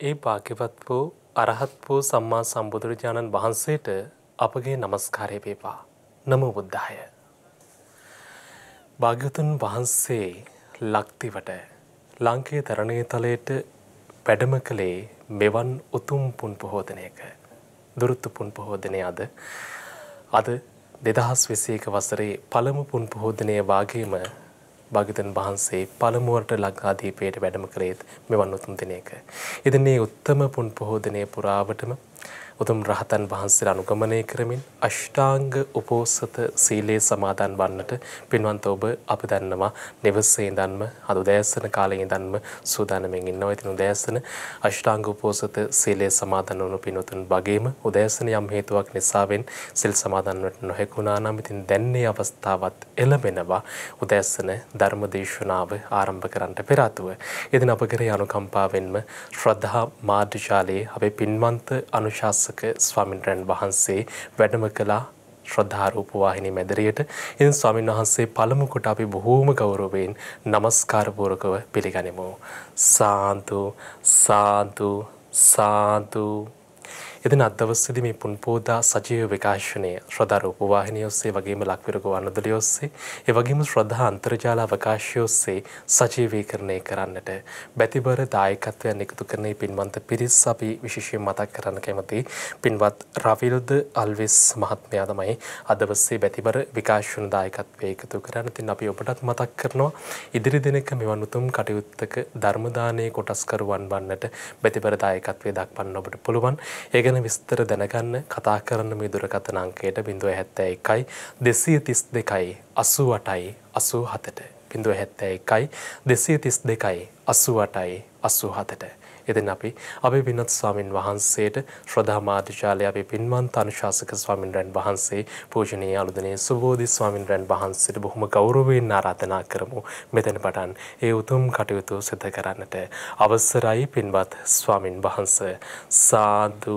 ඒ භාග්‍යවත් වූ අරහත් වූ සම්මා සම්බුදුරජාණන් වහන්සේට අපගේ නමස්කාරය පේපා. නම බුද්ධාය. භාග්‍යතුන් වහන්සේ ලක්තිවට ලංකේ තරණය තලයට වැඩම කළේ මෙවන් උතුම් පුන් පොහෝදනයක. දුරුත්තු පුන් පොහෝදනය අද අද දෙදහස් විසේක වසරේ පළමු පුන් පොහෝදනය වාගේම භාග්‍යවතුන් වහන්සේ පළමුවට ලංකාදීපයට වැඩම කළේත් මෙවන් උතුම් දිනයක. ඉතින් මේ උත්තම පුන් පොහෝ දිනේ පුරාවටම උතුම් රහතන් වහන්සේ අනුගමනය කරමින් අෂ්ටාංග උපෝසත සීලේ සමාදන් වන්නට පින්වන්ත ඔබ අපි දන්නවා නිවසේ ඉඳන්ම අද උදෑසන කාලේ ඉඳන්ම සූදානම්ෙන් ඉන්නවා. ඉතින් උදෑසන අෂ්ටාංග උපෝසත සීලේ සමාදන් වුණු පින්වතුන් වගේම උදෑසන යම් හේතුවක් නිසාවෙන් සිල් සමාදන් වට නොහැකුණා නම් ඉතින් දැන්නේ අවස්ථාවත් එළඹෙනවා. උදෑසන ධර්ම දේශනාව ආරම්භ කරන්නට පෙර අතුව. ඉතින් අප කරේ අනුකම්පාවෙන්ම ශ්‍රද්ධා මාධ්‍යශාලයේ අපේ පින්වන්ත අනුශාසන අනුශාසක ස්වාමින්ද්‍රයන් වහන්සේ වැඩම කළා ශ්‍රද්ධාරූප වාහිනී මැදිරියට ඉන් ස්වාමින් වහන්සේ පළමු කොට අපි බොහෝම ගෞරවයෙන් নমස්කාර පූර්වකව පිළිගනිමු සාන්තු සාන්තු සාන්තු එදින අදවස්සේදී මේ පුන් පෝදා සජීව විකාශනය ශ්‍රදා රූපවාහිනිය ඔස්සේ වගේම ලක්විරග වන්නදලිය ඔස්සේ ඒ වගේම ශ්‍රද්ධා අන්තර්ජාල අවකාශය ඔස්සේ සජීවීකරණය කරන්නට බැතිබර දායකත්වයන් එකතු කරන පින්වන්ත පිරිස් අපි විශේෂයෙන් මතක් කරන්න කැමති පින්වත් රවිල්ද අල්විස් මහත්මයා තමයි අදවස්සේ බැතිබර විකාශන දායකත්වය එකතු කරන්න. ඉතින් අපි ඔබටත් මතක් කරනවා ඉදිරි දිනක මෙවන් උතුම් කටයුත්තක ධර්ම දානයේ කොටස්කරුවන් වන්නට බැතිබර දායකත්වයේ දක්වන්න ඔබට පුළුවන්. ඒ ගැන විස්තර දැනගන්න කතා කරන මේ දුරකථන අංකයට බිඳුව හැත්තෑ එකයි දෙසය තිස් දෙකයි අසුවටයි අසූ හතට බිඳුව හැත්තෑ එකයි දෙසය තිස් දෙකයි අසුවටයි අසූ හතට. එතින් අපි අපි පිනත් ස්වාමින් වහන්සේට ශ්‍රධාමාධිශාලය අපි පින්වන්ත අනුශාසක ස්වාමින් රැන් වහන්සේ පූජනීය අලුදනේ සුබෝධි ස්වාමින් රැන් වහන්සේට බොහොම ගෞරවයෙන් ආරාධනා කරමු මෙතන පටන් ඒ උතුම් කටයුතු සිදු කරන්නට අවසරයි පින්වත් ස්වාමින් වහන්සේ සාදු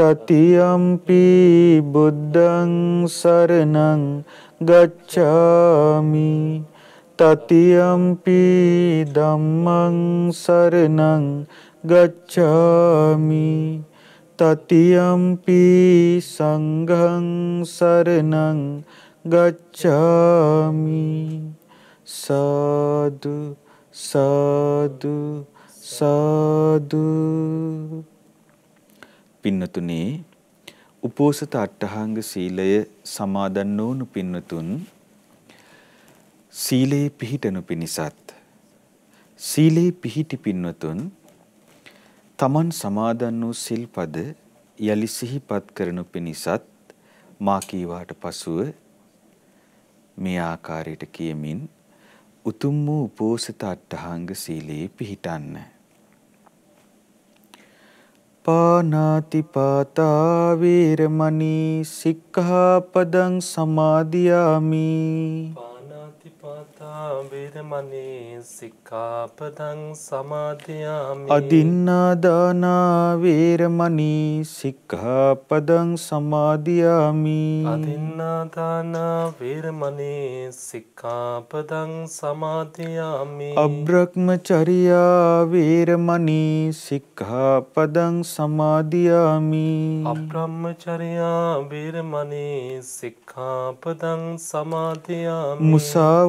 තතියම්පි බුද්ධං සරණං ගච්ඡාමි තතියම්පි ධම්මං සරණං ගච්ඡාමි තතියම්පි සංඝං සරණං ගච්ඡාමි සාදු සාදු සාදු පින්නතුනේ උපෝසත අට්ඨහාංග සීලය සමාදන් නොවුණු පින්නතුන් සීලේ පිහිටනු පිණිසත් සීලේ පිහිටි පින්නතුන් තමන් සමාදන් වූ සිල්පද යලි සිහිපත් කරනු පිණිසත් මා කීවාට පසුව මේ ආකාරයට කියමින් උතුම් වූ උපෝසත අට්ඨහාංග සීලේ පිහිටන්න පානාතිපාතා වේරමණී සික්ඛාපදං සමාදියාමි පතාබිරමනේ සික්කාපදං සමාධයාමි අදින්නාදානාවේරමනී සික්කාපදං සමාධයාමි අදින්නාදානාවේරමනේ සික්කාපදං සමාධයාමි අබ්‍රක්ම චරියාවේරමනී සික්කාපදං සමාධයාමි අබ්‍රහ්ම චරයා වේරමනේ සික්කාපදං සමාධයාමි මුසාව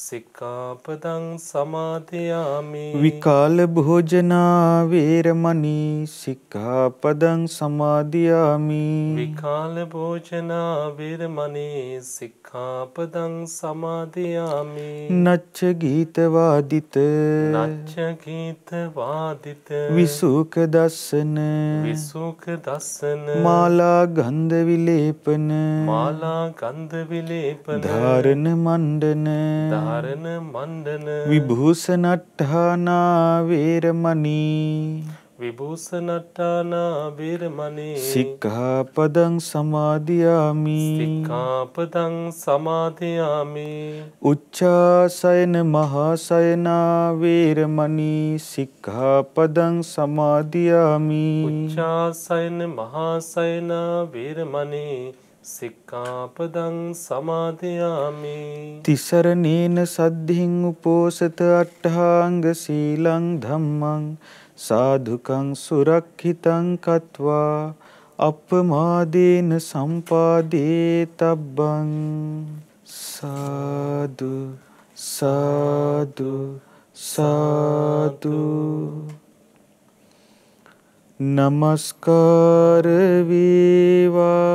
සික්කාපදං සමාධයාමි විකාල භෝජනා වේරමණී සික්කාපදං සමාධයාමි විකාල භෝජනා වේරමණී සික්කාපදං සමාධයාමි නච්ච ගීතවාදිත නච්ච ගීතවාදිත විසුක දස්සන විසුක දස්සන මාලා ගන්ධ විලේපන මාලා ගන්ධ විලේපන ධාරණ මණ්ඩන හරණ මන්දන විභූෂණට්ඨානා වේරමණී විභූෂණට්ඨානා වේරමණී සික්ඛාපදං සමාදියාමි සික්ඛාපදං සමාදියාමි උච්චාසයන මහාසයනා වේරමණී සික්ඛාපදං සමාදියාමි උච්චාසයන මහාසයනා වේරමණී සික්කාපදං සමාධයාමි තිසරණේන සද්ධින් උපෝසත අට්ඨාංග සීලං ධම්මං සාධුකං සුරක්ෂිතං කତ୍වා අපමාදේන සම්පාදේ තබ්බං සාදු සාදු සාදු නමස්කාර වේවා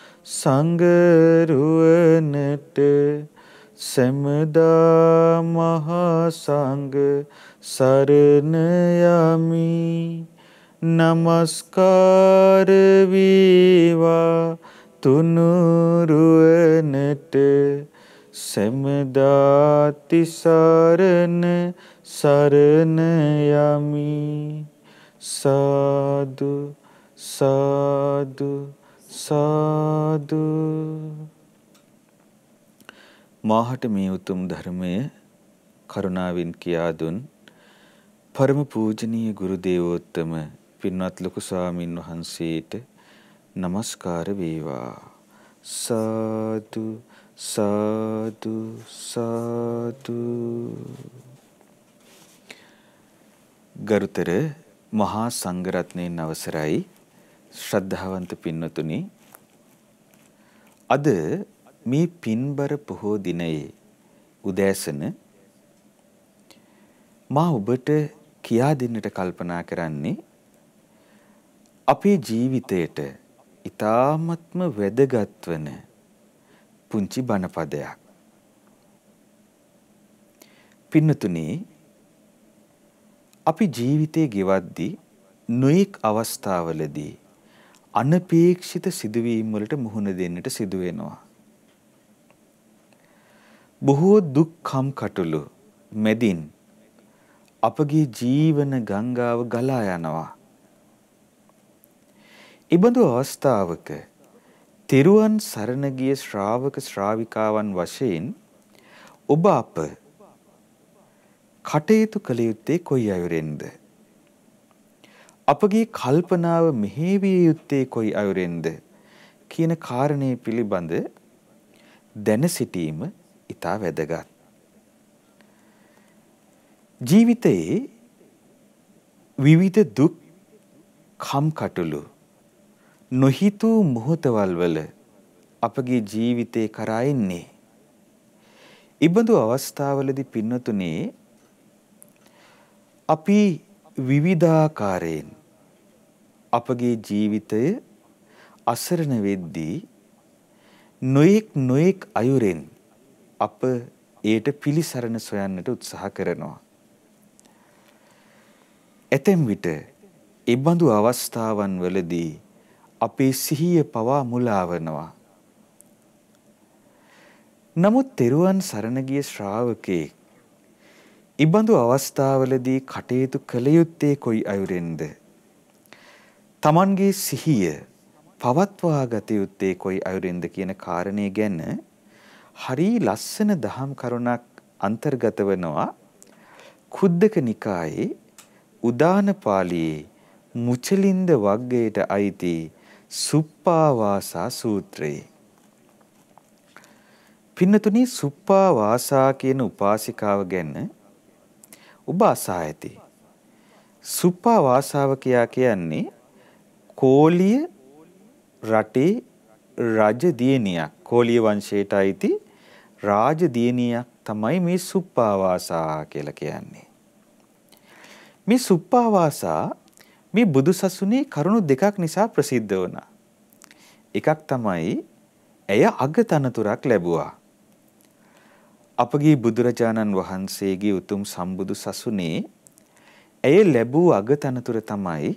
සංගරුවනට සැමදා මහා සංග සරණ යමි নমස්කාර වේවා තුනුරුවනට සැමදා තිසරණ සරණ යමි සාදු සාදු සාදු මාහට මේ උතුම් ධර්මය කරුණාවෙන් කියා දුන් පරම පූජනීය ගුරු දේවෝත්තම පින්වත් ලොකු ස්වාමින් වහන්සේට নমස්කාර වේවා සාදු සාදු සාදු ගරුතර මහා සංඝරත්නයන් අවසරයි ශ්‍රද්ධාවන්ත පින්නතුනි අද මේ පින්බර පොහෝ දිනයේ උදෑසන මා ඔබට කියා දෙන්නට කල්පනා කරන්නේ අපේ ජීවිතයට ඊ타ත්ම වැදගත් වන පුංචි බණපදයක් පින්නතුනි අපි ජීවිතේ ගෙවද්දී නොඑක් අවස්ථාවලදී අනපේක්ෂිත සිදුවීම් වලට මුහුණ දෙන්නට සිදු වෙනවා. බොහෝ දුක් කම් කටළු මෙදින් අපගේ ජීවන ගංගාව ගලා යනවා. ඉබඳු අවස්ථාවක තිරුවන් සරණ ගිය ශ්‍රාවක ශ්‍රාවිකාවන් වශයෙන් ඔබ අප කටයුතු කළ යුත්තේ කොයි අයුරෙන්ද? අපගේ කල්පනාව මෙහෙවිය යුත්තේ කොයි අයුරෙන්ද කියන කාරණේ පිළිබඳ දැන සිටීම ඊටා වැදගත්. ජීවිතයේ විවිධ දුක් කම්කටොළු නොහිතූ මොහොතවල් වල අපගේ ජීවිතේ කරා එන්නේ. ඉබඳු අවස්ථාවලදී පින්නතුනේ අපි විවිධාකාරයෙන් අපගේ ජීවිතය අසරණ වෙද්දී නොයෙක් නොයෙක් අයුරෙන් අප ඒට පිළිසරණ සොයන්නට උත්සාහ කරනවා. ඇතැම් විට එබඳු අවස්ථාවන් වලදී අපේ සිහිය පවා මුලාවනවා. නමුත් තෙරුවන් සරණ ගිය ශ්‍රාවකෙක් ඉබඳු අවස්ථාවලදී කටයුතු කළ යුත්තේ කොයි අයුරෙන්ද? Tamanගේ සිහිය පවත්වා ගත යුත්තේ කොයි අයුරෙන්ද කියන කාරණය ගැන හරි ලස්සන දහම් කරුණක් අන්තර්ගත වෙනවා කුද්දක නිකායේ උදාන පාළියේ මුචලින්ද වග්ගයට අයිති සුප්පාවාසා සූත්‍රයේ පින්නතුනි සුප්පාවාසා කියන උපාසිකාව ගැන උපාසා ඇති. සුප්පා වාසාව කියා කියන්නේ කෝලිය රටේ රජ දියණියක් කෝලිය වංශයට අයිති රාජ දියණියක් තමයි මේ සුප්පා වාසා කියලා කියන්නේ. මේ සුප්පා වාසා මේ බුදුසසුනේ කරුණු දෙකක් නිසා ප්‍රසිද්ධ වුණා. එකක් තමයි ඇය අගතනතුරක් ලැබුවා. අපගේ බුදුරජාණන් වහන්සේගේ උතුම් සම්බුදු සසුනේ ඇය ලැබූ අගතනතුර තමයි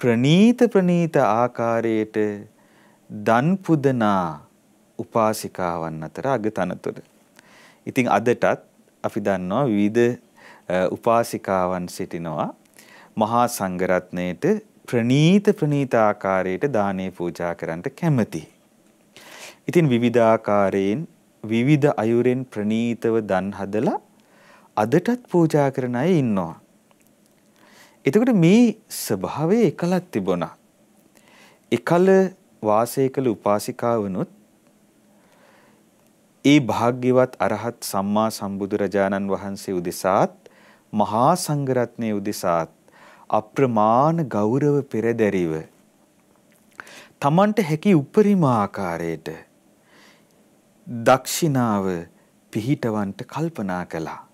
ප්‍රනීත ප්‍රනීත ආකාරයට දන් පුදනා උපාසිකාවන් අතර අගතනතුර. ඉතින් අදටත් අපි දන්නවා විවිධ උපාසිකාවන් සිටිනවා මහා සංඝරත්නයේට ප්‍රනීත ප්‍රනීත ආකාරයට දානේ පූජා කරන්නට කැමැති. ඉතින් විවිධාකාරයෙන් විවිධ අයුරෙන් ප්‍රනීතව දන් හදලා අදටත් පූජා කරන අය ඉන්නවා. එතකොට මේ ස්වභාවය එකලක් තිබුණා. එකල වාසය කළ උපාසිකාවනොත් ඒ භාග්‍යවත් අරහත් සම්මා සම්බුදුරජාණන් වහන්සේ උදෙසාත් මහා සංඝරත්නය උදෙසාත් අප්‍රමාණ ගෞරව පෙරදැරිව තමන්ට හැකි උපරිම ආකාරයට දක්ෂිනාව පිහිටවන්ට කල්පනා කළා.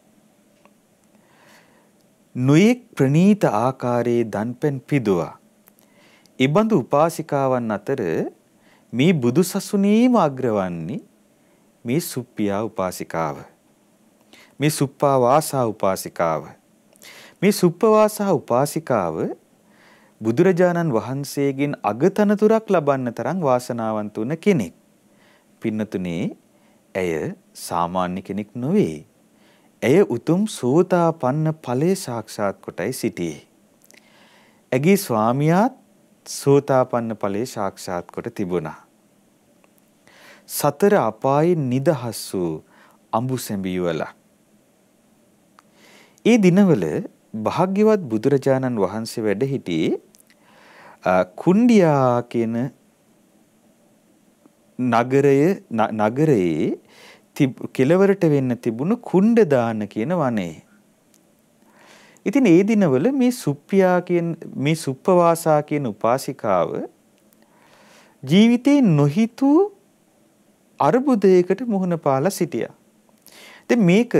නොයෙක් ප්‍රනීත ආකාරයේ දන්පැන් පිදුවා. ඉබඳු උපාසිකාවන් අතර මේ බුදුසසුනේම අග්‍රවන්නේ මේ සුප්පියා උපාසිකාව. මේ සුප්පා වාසා උපාසිකාව. මේ සුප්පවාසා උපාසිකාව බුදුරජාණන් වහන්සේගෙන් අගතනතුරක් ලබන්න තරම් වාසනාවන්ත වුණ කෙනෙක්. පින්නතුනේ ඇය සාමාන්‍ය කෙනෙක් නොවේ. ඇය උතුම් සෝතාපන්න ඵලයේ සාක්ෂාත් කොටයි සිටියේ. ඇගේ ස්වාමියාත් සෝතාපන්න ඵලයේ සාක්ෂාත් කොට තිබුණා. සතර අපායෙන් නිදහස් වූ අඹුසැඹියවල. ඒ දිනවල භාග්‍යවත් බුදුරජාණන් වහන්සේ වැඩ සිටියේ කුණ්ඩියා කියන නගරය නගරයේ කෙලවරට වෙන්න තිබුණු කුණ්ඩදාන කියන වනයේ. ඉතින් ඒ දිනවල මේ සුප්පියා කියන මේ සුප්පවාසා කියන උපාසිකාව ජීවිතේ නොහිතූ අර්බුදයකට මුහුණ පාලා සිටියා. ඉතින් මේක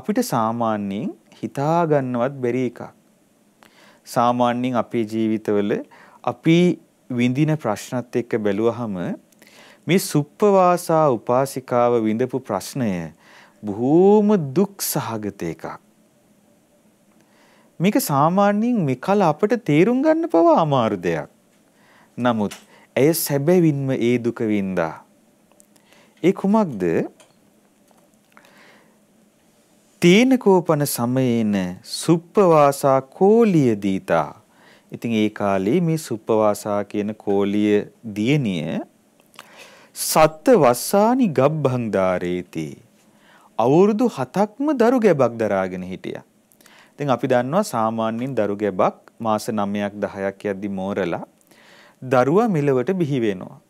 අපිට සාමාන්‍යයෙන් හිතා ගන්නවත් බැරි එකක්. සාමාන්‍යයෙන් අපේ ජීවිතවල අපි විඳින ප්‍රශ්නත් එක්ක බැලුවහම මේ සුප්පවාසා උපාසිකාව විඳපු ප්‍රශ්නය බොහෝම දුක් සහගත එකක්. මේක සාමාන්‍යයෙන් මේ කල අපට තේරුම් ගන්න පවා අමාරු දෙයක්. නමුත් ඇය සැබවින්ම ඒ දුක වින්දා. ඒ කුමක්ද? තීන කෝපන සමයේන සුප්පවාසා කෝලිය දීතා. ඉතින් ඒ කාලේ මේ සුප්පවාසා කියන කෝලිය දියණිය සත්ත වස්සානි ගබ්බං දාරේති. අවුරුදු 7ක්ම දරු ගැබක් දරාගෙන හිටියා. ඉතින් අපි දන්නවා සාමාන්‍යයෙන් දරු ගැබක් මාස 9ක් 10ක් යද්දි මෝරලා දරුවා මිලවට බිහි වෙනවා.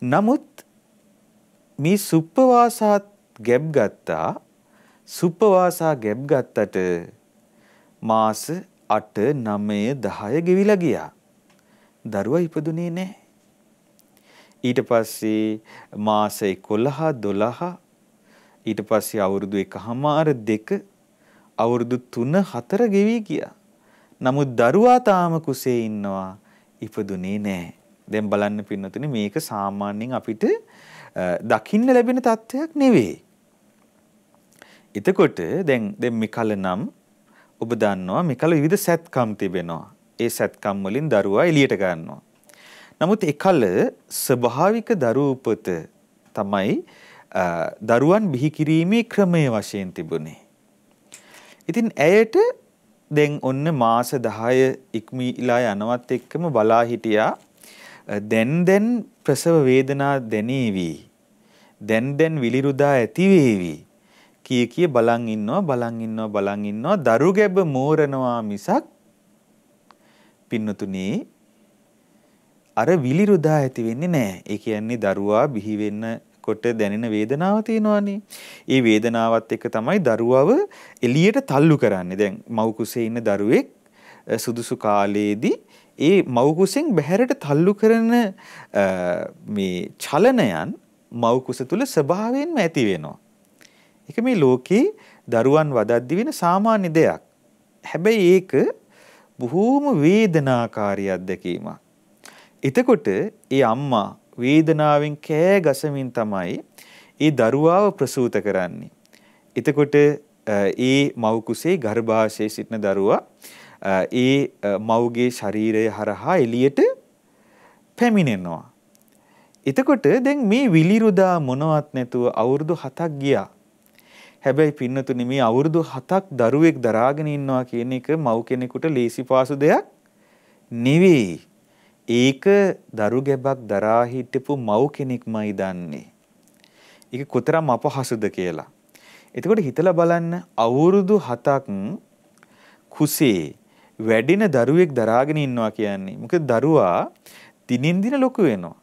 නමුත් මේ සුප්පවාසාත් ගැබ් ගත්තා සුප්පවාසා ගැබ් ගත්තට මාස 8 9 10 ගෙවිලා ගියා. දරුවා ඉපදුනේ නැහැ. ඊට පස්සේ මාස 11 12 ඊට පස්සේ අවුරුදු 1මාර 2 අවුරුදු 3 4 ගෙවි ගියා. නමුත් දරුවා තාම කුසේ ඉන්නවා ඉපදුනේ නැහැ. දැන් බලන්න පින්නතුනේ මේක සාමාන්‍යයෙන් අපිට දකින්න ලැබෙන තත්ත්වයක් නෙවෙයි. එතකොට දැන් දැන් මිකල නම් ඔබ දන්නවා මිකල විවිධ සැත්කම් තිබෙනවා. ඒ සැත්කම් වලින් දරුවා එළියට ගන්නවා. නමුත් එකල ස්වභාවික දරූපත තමයි දරුවන් බිහි කිරීමේ ක්‍රමය වශයෙන් තිබුණේ. ඉතින් ඇයට දැන් ඔන්න මාස 10 ඉක්මීලා යනවත් එක්කම බලා හිටියා දැන් දැන් ප්‍රසව වේදනා දැනේවි. දැන් දැන් විලිරුදා ඇති වේවි. කී කී බලන් ඉන්නවා බලන් ඉන්නවා බලන් ඉන්නවා දරු ගැබ මෝරනවා මිසක් පින්නතුනේ අර විලිරුදා ඇති වෙන්නේ නැහැ. ඒ කියන්නේ දරුවා බිහි කොට දැනෙන වේදනාව තියෙනවානේ. ඒ වේදනාවත් එක්ක තමයි දරුවව එළියට තල්ලු කරන්නේ. දැන් මව් කුසේ ඉන්න දරුවෙක් සුදුසු කාලයේදී ඒ මව් කුසෙන් බැහැරට තල්ලු කරන මේ චලනයන් මව් කුස තුල ස්වභාවයෙන්ම ඇති වෙනවා. ඒක මේ ලෝකේ දරුවන් වදද්දි වෙන සාමාන්‍ය දෙයක්. හැබැයි ඒක බොහෝම වේදනාකාරී අත්දැකීමක්. එතකොට ඒ අම්මා වේදනාවෙන් කෑ ගසමින් තමයි ඒ දරුවාව ප්‍රසූත කරන්නේ. එතකොට ඒ මව් කුසේ ගර්භාෂයේ සිටින දරුවා ඒ මව්ගේ ශරීරය හරහා එළියට පැමිණෙනවා. එතකොට දැන් මේ විලිරුදා මොනවත් නැතුව අවුරුදු 7ක් ගියා. හැබැයි පින්නතුනි මේ අවුරුදු 7ක් දරුවෙක් දරාගෙන ඉන්නවා කියන එක මව් කෙනෙකුට ලේසි පාසු දෙයක් නෙවෙයි. ඒක දරු ගැබක් දරා හිටපු මව් කෙනෙක්මයි දන්නේ. ඒක කොතරම් අපහසුද කියලා. එතකොට හිතලා බලන්න අවුරුදු 7ක් කුසේ වැඩින දරුවෙක් දරාගෙන ඉන්නවා කියන්නේ. මොකද දරුවා දිනෙන් දින ලොකු වෙනවා.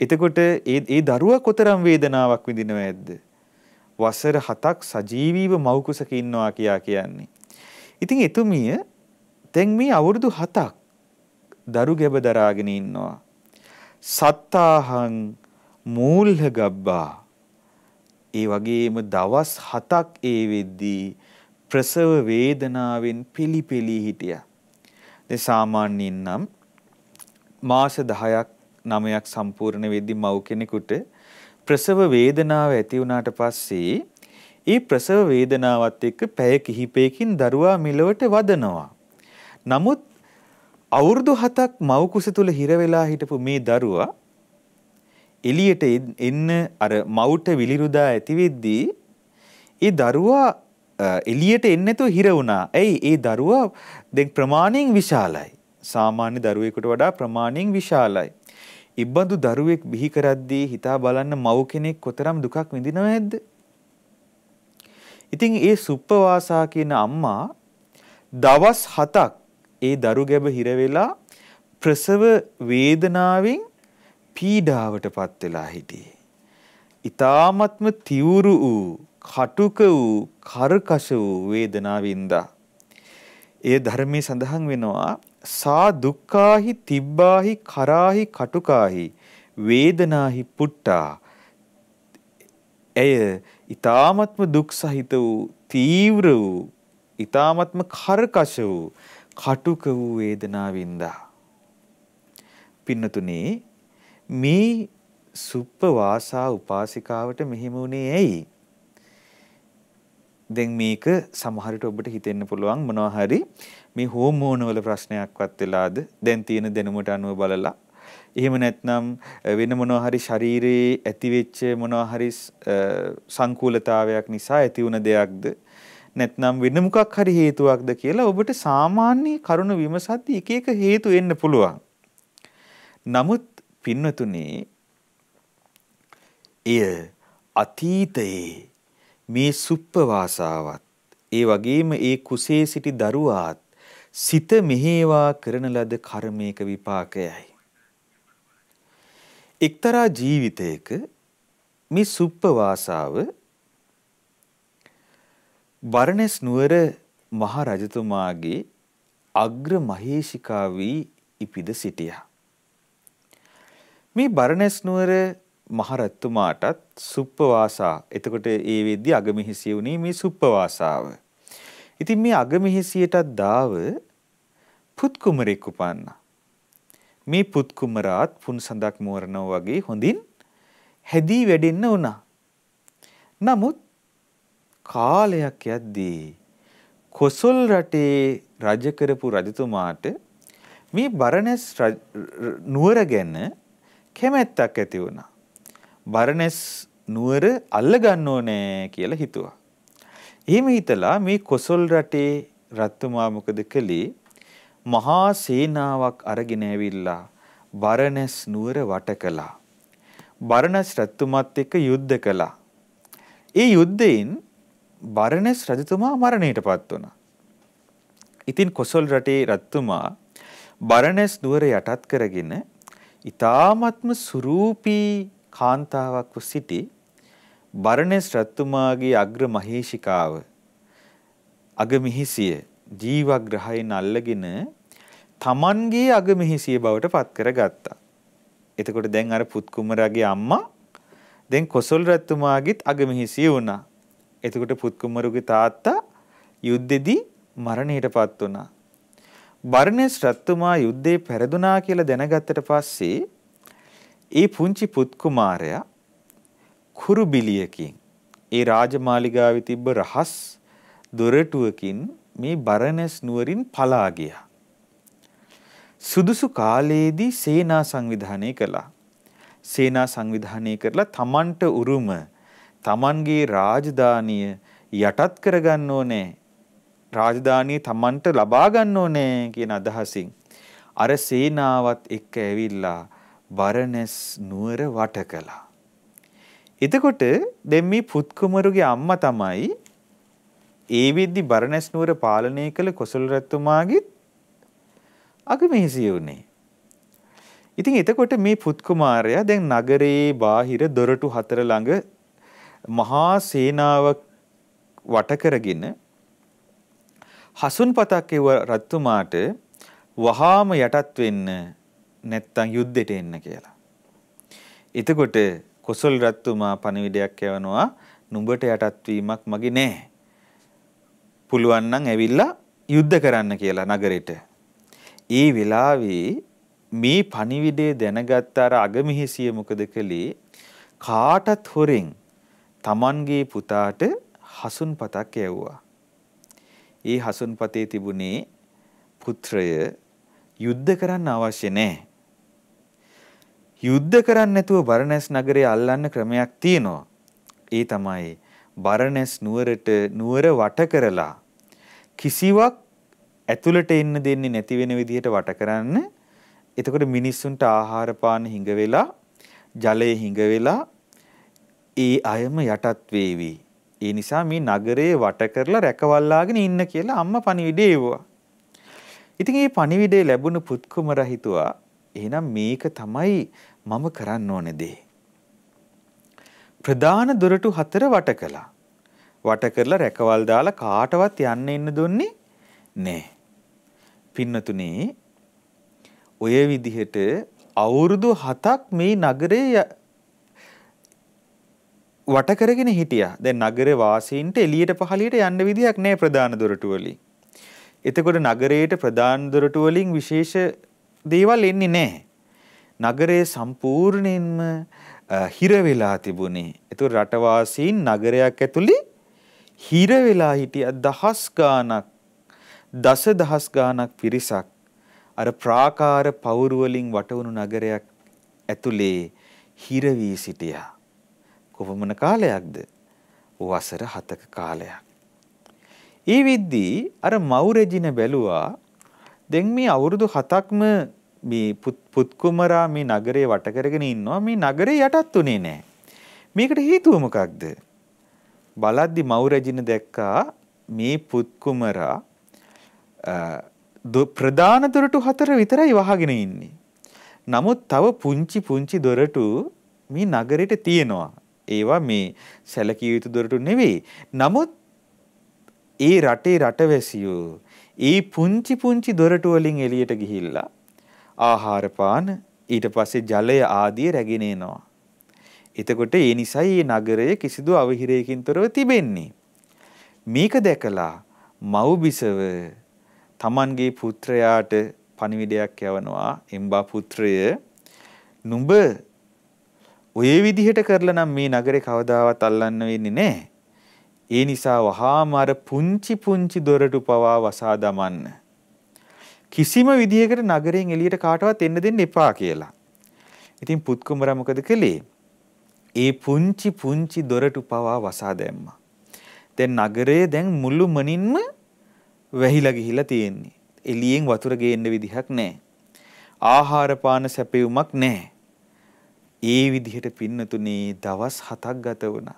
එතකොට ඒ ඒ දරුවා කොතරම් වේදනාවක් විඳිනවද? වසර 7ක් සජීවීව මව් කුසක ඉන්නවා කියා කියන්නේ. ඉතින් එතුමිය දැන් මේ අවුරුදු 7ක් දරු ගැබ දරාගෙන ඉන්නවා. සත්තාහං මූල්හ ගබ්බා ඒ වගේම දවස් 7ක් ඒ වෙද්දී ප්‍රසව වේදනාවෙන් පිලිපිලි හිටියා. දැන් සාමාන්‍යයෙන් නම් මාස 10ක් 9ක් සම්පූර්ණ වෙද්දී මව් කෙනෙකුට ප්‍රසව වේදනාව ඇති වුණාට පස්සේ ඒ ප්‍රසව වේදනාවත් එක්ක පැය කිහිපයකින් දරුවා මිලවට වදනවා. නමුත් අවුරුදු 7ක් මව කුස තුල හිර වෙලා හිටපු මේ දරුවා එළියට එන්න අර මවුට විලිරුදා ඇති වෙද්දී ඒ දරුවා එළියට එන්නේ නැතුව හිර වුණා. ඇයි? ඒ දරුවා දැන් ප්‍රමාණයෙන් විශාලයි. සාමාන්‍ය දරුවෙකුට වඩා ප්‍රමාණයෙන් විශාලයි. ඉබ්බඳු දරුවෙක් බිහි කරද්දී හිතා බලන්න මව් කෙනෙක් කොතරම් දුකක් විඳිනව ඇද්ද? ඉතින් ඒ සුප්පවාසා කියන අම්මා දවස් 7ක් ඒ දරු ගැබ හිර වෙලා ප්‍රසව වේදනාවෙන් පීඩාවටපත් වෙලා හිටියේ. ඊ타ත්ම තිවුරු වූ, කටුක වූ, කර්කශ වූ වේදනාවින්දා. ඒ ධර්මයේ සඳහන් වෙනවා සා දුක්ඛාහි තිබ්බාහි කරාහි කටුකාහි වේදනාහි පුට්ටා එය ඊ타මත්ම දුක් සහිත වූ තීව්‍ර වූ ඊ타මත්ම කරකශ වූ කටුක වූ වේදනාවින්දා පින්නතුනේ මේ සුප්ප වාසා උපාසිකාවට මෙහෙම වුණේ ඇයි දැන් මේක සමහරට ඔබට හිතෙන්න පුළුවන් මොනවා හරි මේ හෝමෝනවල ප්‍රශ්නයක්වත් වෙලාද දැන් තියෙන දැනුමට අනුව බලලා එහෙම නැත්නම් වෙන මොනවා හරි ශරීරයේ ඇතිවෙච්ච මොනවා හරි සංකූලතාවයක් නිසා ඇති වුණ දෙයක්ද නැත්නම් වෙන මොකක් හරි හේතුවක්ද කියලා ඔබට සාමාන්‍ය කරුණ විමසද්දී එක එක හේතු එන්න පුළුවන්. නමුත් පින්වතුනි එය අතීතයේ මේ සුප්පවාසාවත් ඒ වගේම ඒ කුසේ සිටි දරුවාත් සිත මෙහෙවා කරන ලද කර්මයක විපාකයයි. එක්තරා ජීවිතයක මේ සුප්පවාසාව බරණැස් නුවර මහ රජතුමාගේ අග්‍ර මහේෂිකා වී ඉපිද සිටියා. මේ බරණැස් නුවර මහරත්තුමාටත් සුප්පවාසා එතකොට ඒ වෙද්දි අගමෙහිසිය වුණේ මේ සුප්පවාසාව. ඉතින් මේ අගමෙහිසියටත් දාව පුත් කුමරෙක් උපන්නා. මේ පුත් කුමරාත් පුන්සඳක් මෝරනෝ වගේ හොඳින් හැදී වැඩෙන්න වුණා. නමුත් කාලයක් යද්දී කොසල් රටේ රජ කරපු රජතුමාට මේ බරණැස් නුවර ගැන කැමැත්තක් ඇති වුණා. බරණැස් නුවර අල්ලගන්න ඕනේ කියලා හිතුවා. එහෙම හිතලා මේ කොසල් රටේ රත්තුමා මොකද කළේ? මහා සේනාවක් අරගෙන ඇවිල්ලා බරණැස් නුවර වට කළා. බරණැස් රත්තුමත් එක්ක යුද්ධ කළා. ඒ යුද්ධයෙන් බරණැස් රජතුමා මරණයට පත් වුණා. ඉතින් කොසල් රටේ රජතුමා බරණැස් දුවර යටත් කරගෙන ඊ타ත්ම සුරූපී කාන්තාවක් සිටි බරණැස් රජතුමාගේ අග්‍ර මහේෂිකාව අගමිහිසිය ජීවග්‍රහයෙන් අල්ලගෙන තමන්ගේ අගමිහිසිය බවට පත් කරගත්තා. එතකොට දැන් අර පුත් කුමරගේ අම්මා දැන් කොසල් රජතුමාගෙත් අගමිහිසිය වුණා. එතකොට පුත්කුමරුගේ තාත්තා යුද්ධෙදී මරණයටපත් වුණා. බර්ණස් රත්තුමා යුද්ධේ පෙරදුනා කියලා දැනගත්තට පස්සේ ඒ පුංචි පුත්කුමාරයා කුරුබිලියකින් ඒ රාජමාලිගාවේ තිබ්බ රහස් දොරටුවකින් මේ බරණැස් නුවරින් පලා ගියා. සුදුසු කාලයේදී සේනා සංවිධානය කළා. සේනා සංවිධානය කරලා තමන්ට උරුම තමන්ගේ රාජධානිය යටත් කරගන්න ඕනේ. රාජධානිය තමන්ට ලබා ගන්න ඕනේ කියන අදහසින් අර සේනාවත් එක්ක ඇවිල්ලා බරණැස් නුවර වට කළා. එතකොට දැන් මේ පුත් කුමරුගේ අම්මා තමයි ඒ වෙද්දි බරණැස් නුවර පාලනය කළ කොසල් රැතුමාගේ අගමේසිය වුණේ. ඉතින් එතකොට මේ පුත් කුමාරයා දැන් නගරයේ බාහිර දොරටු හතර ළඟ මහා සේනාවක් වටකරගෙන හසුන්පතක් එව රත්තුමාට වහාම යටත් වෙන්න නැත්තම් යුද්ධෙට එන්න කියලා. එතකොට කොසල් රත්තුමා පණිවිඩයක් යවනවා නුඹට යටත් වීමක් මගේ නෑ. පුළුවන් නම් ඇවිල්ලා යුද්ධ කරන්න කියලා නගරෙට. ඒ වෙලාවේ මේ පණිවිඩය දැනගත් අර අගමහිසිය මොකද කළේ කාටත් හොරෙන් තමන්ගේ පුතාට හසුන්පතක් යැව්වා. ඒ හසුන්පතේ තිබුණේ පුත්‍රය යුද්ධ කරන්න අවශ්‍ය නැහැ. යුද්ධ කරන්න නැතුව බරණැස් නගරය අල්ලන්න ක්‍රමයක් තියෙනවා. ඒ තමයි බරණැස් නුවරට නුවර වට කරලා කිසිවක් ඇතුළට එන්න දෙන්නේ නැති වෙන විදිහට වට කරන්න. එතකොට මිනිස්සුන්ට ආහාර පාන හිඟ වෙලා ජලය හිඟ වෙලා ඒ අයම යටත් වේවි. ඒ නිසා මේ නගරේ වට කරලා රැකවල්ලාගෙන ඉන්න කියලා අම්මා පණිවිඩය එවුවා. ඉතින් මේ පණිවිඩය ලැබුණු පුත්කුමර හිතුවා එහෙනම් මේක තමයි මම කරන්න ඕන දේ. ප්‍රධාන දොරටු හතර වට කළා. වට කරලා රැකවල් දාලා කාටවත් යන්න ඉන්න දුන්නේ නෑ. පින්නතුනේ ඔය විදිහට අවුරුදු 7ක් මේ නගරේ වටකරගෙන හිටියා. දැන් නගර වාසීන්ට එළියට පහළියට යන්න විදිහක් නැහැ ප්‍රධාන දොරටු වලින්. එතකොට නගරයේ ප්‍රධාන දොරටු වලින් විශේෂ දේවල් එන්නේ නැහැ. නගරය සම්පූර්ණයෙන්ම හිර වෙලා තිබුණේ. ඒතකොට රටවාසීන් නගරයක් ඇතුළේ හිර වෙලා හිටිය දහස් ගාණක් දසදහස් ගාණක් පිරිසක් අර ප්‍රාකාර පවුරු වලින් වටවුණු නගරයක් ඇතුළේ හිර වී සිටියා. කොපමණ කාලයක්ද? වසර 7ක කාලයක්. ඒ විද්දී අර මෞරජින බැලුවා දැන් මේ අවුරුදු 7ක්ම මේ පුත් කුමරා මේ නගරේ වට කරගෙන ඉන්නවා මේ නගරේ යටත් උනේ නැහැ. මේකට හේතුව මොකක්ද? බලද්දි මෞරජින දැක්කා මේ පුත් කුමරා ප්‍රධාන දොරටු හතර විතරයි වහගෙන ඉන්නේ. නමුත් තව පුංචි පුංචි දොරටු මේ නගරෙට තියෙනවා. ඒවා මේ සැලකිය යුතු දොරටු නෙවෙයි. නමුත් ඒ රටේ රටවැසියෝ ඒ පුංචි පුංචි දොරටු වලින් එළියට ගිහිල්ලා ආහාර පාන ඊට පස්සේ ජලය ආදී රැගෙන එනවා. එතකොට ඒ නිසයි මේ නගරය කිසිදු අවහිරයකින් තොරව තිබෙන්නේ. මේක දැකලා මව්බිසව තමන්ගේ පුත්‍රයාට පණිවිඩයක් යවනවා එම්බා පුත්‍රය නුඹ ඔය විදිහට කරලා නම් මේ නගරේ කවදාවත් අල්ලන්න වෙන්නේ නැහැ. ඒ නිසා වහාම අර පුංචි පුංචි දොරටු පවා වසා දමන්න. කිසිම විදිහකට නගරයෙන් එළියට කාටවත් එන්න දෙන්න එපා කියලා. ඉතින් පුත් කුමරා මොකද කළේ? ඒ පුංචි පුංචි දොරටු පවා වසා දැම්මා. දැන් නගරය දැන් මුළු මනින්ම වැහිලා ගිහිලා තියෙන්නේ. එළියෙන් වතුර ගේන්න විදිහක් නැහැ. ආහාර පාන සැපයුමක් නැහැ. ඒ විදිහට පින්නතුනේ දවස් 7ක් ගත වුණා.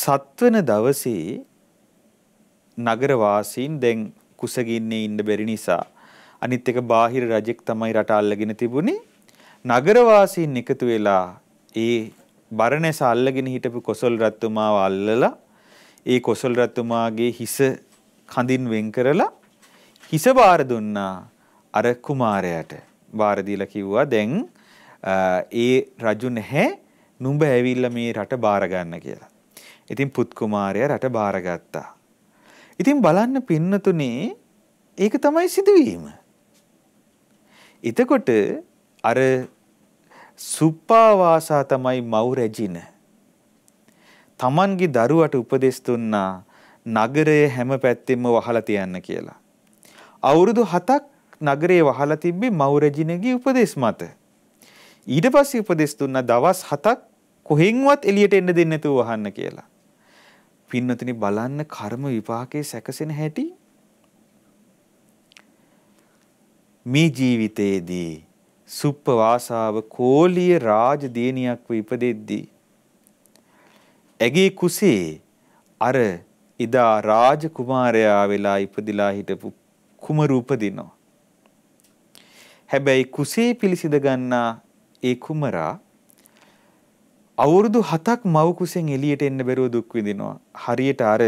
සත්වන දවසේ නගර වාසීන් දැන් කුසගින්නේ ඉන්න බැරි නිසා අනිත් එක බාහිර රජෙක් තමයි රට අල්ලගෙන තිබුණේ. නගර වාසීන් එකතු වෙලා ඒ බරණැස අල්ලගෙන හිටපු කොසල් රත්තුමාව අල්ලලා ඒ කොසල් රත්තුමාගේ හිස කඳින් වෙන් කරලා හිස බාර දුන්නා අර කුමාරයාට. බාර දීලා කිව්වා දැන් ඒ රජු නැහැ නුඹ ඇවිල්ලා මේ රට බාර ගන්න කියලා. ඉතින් පුත් කුමාරයා රට බාරගත්තා. ඉතින් බලන්න පින්නතුනේ ඒක තමයි සිදුවීම. එතකොට අර සුප්පාවාසා තමයි මව් රැජින. Tamanගේ දරුවට උපදෙස් දුන්නා නගරය හැම පැත්තෙම වහලා තියන්න කියලා. අවුරුදු 7ක් නගරේ වහලා තිබ්බේ මව් රැජිනගේ උපදෙස් මත. ඊට පස්සේ උපදෙස් දුන්නා දවස් 7ක් කොහෙන්වත් එළියට එන්න දෙන්නේ නැතුව වහන්න කියලා. පින්නතුනි බලන්න කර්ම විපාකයේ සැකසෙන හැටි මේ ජීවිතයේදී සුප්ප වාසාව කෝලිය රාජ දේනියක් ඉපදෙද්දී ඇගේ කුසේ අර එදා රාජ කුමාරයා වෙලා ඉපදිලා හිටපු කුමරු උපදිනවා හැබැයි කුසේ පිළිසිඳ ගන්නා ඒ කුමරා අවුරුදු 7ක් මව කුසෙන් එළියට එන්න බැරුව දුක් විඳිනවා. හරියට අර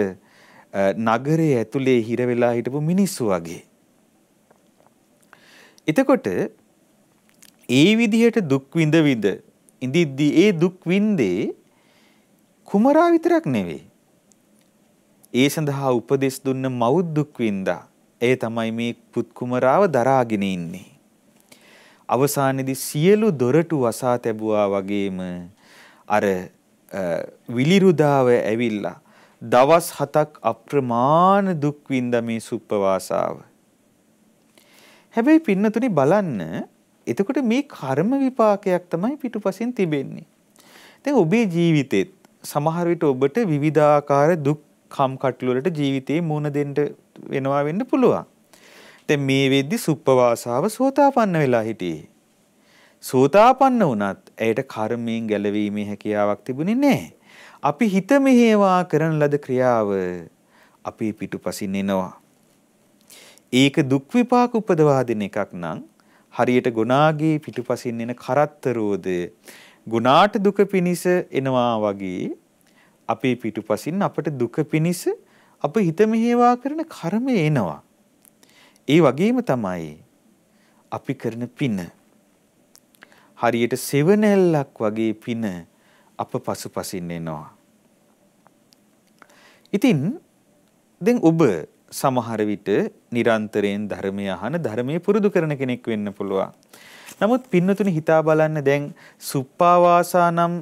නගරයේ ඇතුලේ හිර වෙලා හිටපු මිනිස්සු වගේ. එතකොට ඒ විදිහට දුක් විඳ විඳ ඉඳිද්දී ඒ දුක් විඳේ කුමරා විතරක් නෙවෙයි. ඒ සඳහා උපදෙස් දුන්න මවුත් දුක් විඳා. ඒ තමයි මේ පුත් කුමරාව දරාගෙන ඉන්නේ. අවසානයේදී සියලු දොරටු වසා තැබුවා වගේම අර විලිරුදාව ඇවිල්ලා දවස් 7ක් අප්‍රමාණ දුක් විඳ මේ සුප්පවාසාව. හැබැයි පින්නතුනි බලන්න එතකොට මේ කර්ම විපාකයක් තමයි පිටුපසින් තිබෙන්නේ. දැන් ඔබේ ජීවිතෙත් සමහර විට ඔබට විවිධාකාර දුක් කම්කටොළු වලට ජීවිතේ මුහුණ දෙන්න වෙනවා වෙන්න පුළුවන්. දැන් මේ වෙද්දි සුප්පවාසාව සෝතාපන්න වෙලා හිටියේ. සෝතාපන්න වුණත් ඇයට කර්මයෙන් ගැලවීමේ හැකියාවක් තිබුණේ නැහැ. අපි හිත මෙහෙවා කරන ලද ක්‍රියාව අපේ පිටුපසින් එනවා. ඒක දුක් විපාක උපදවා දෙන එකක් නම් හරියට ගුණාගේ පිටුපසින් එන කරත්තරෝද ගුණාට දුක පිනිස එනවා වගේ අපේ පිටුපසින් අපට දුක පිනිස අප හිත මෙහෙවා කරන කර්මය එනවා. ඒ වගේම තමයි අපි කරන පින හරියට සෙවණැල්ලක් වගේ පින අප පසුපසින් එනවා. ඉතින් දැන් ඔබ සමහර විට නිරන්තරයෙන් ධර්මය අහන ධර්මයේ පුරුදු කරන කෙනෙක් වෙන්න පුළුවන්. නමුත් පින්නතුනි හිතා බලන්න දැන් සුප්පාවාසා නම්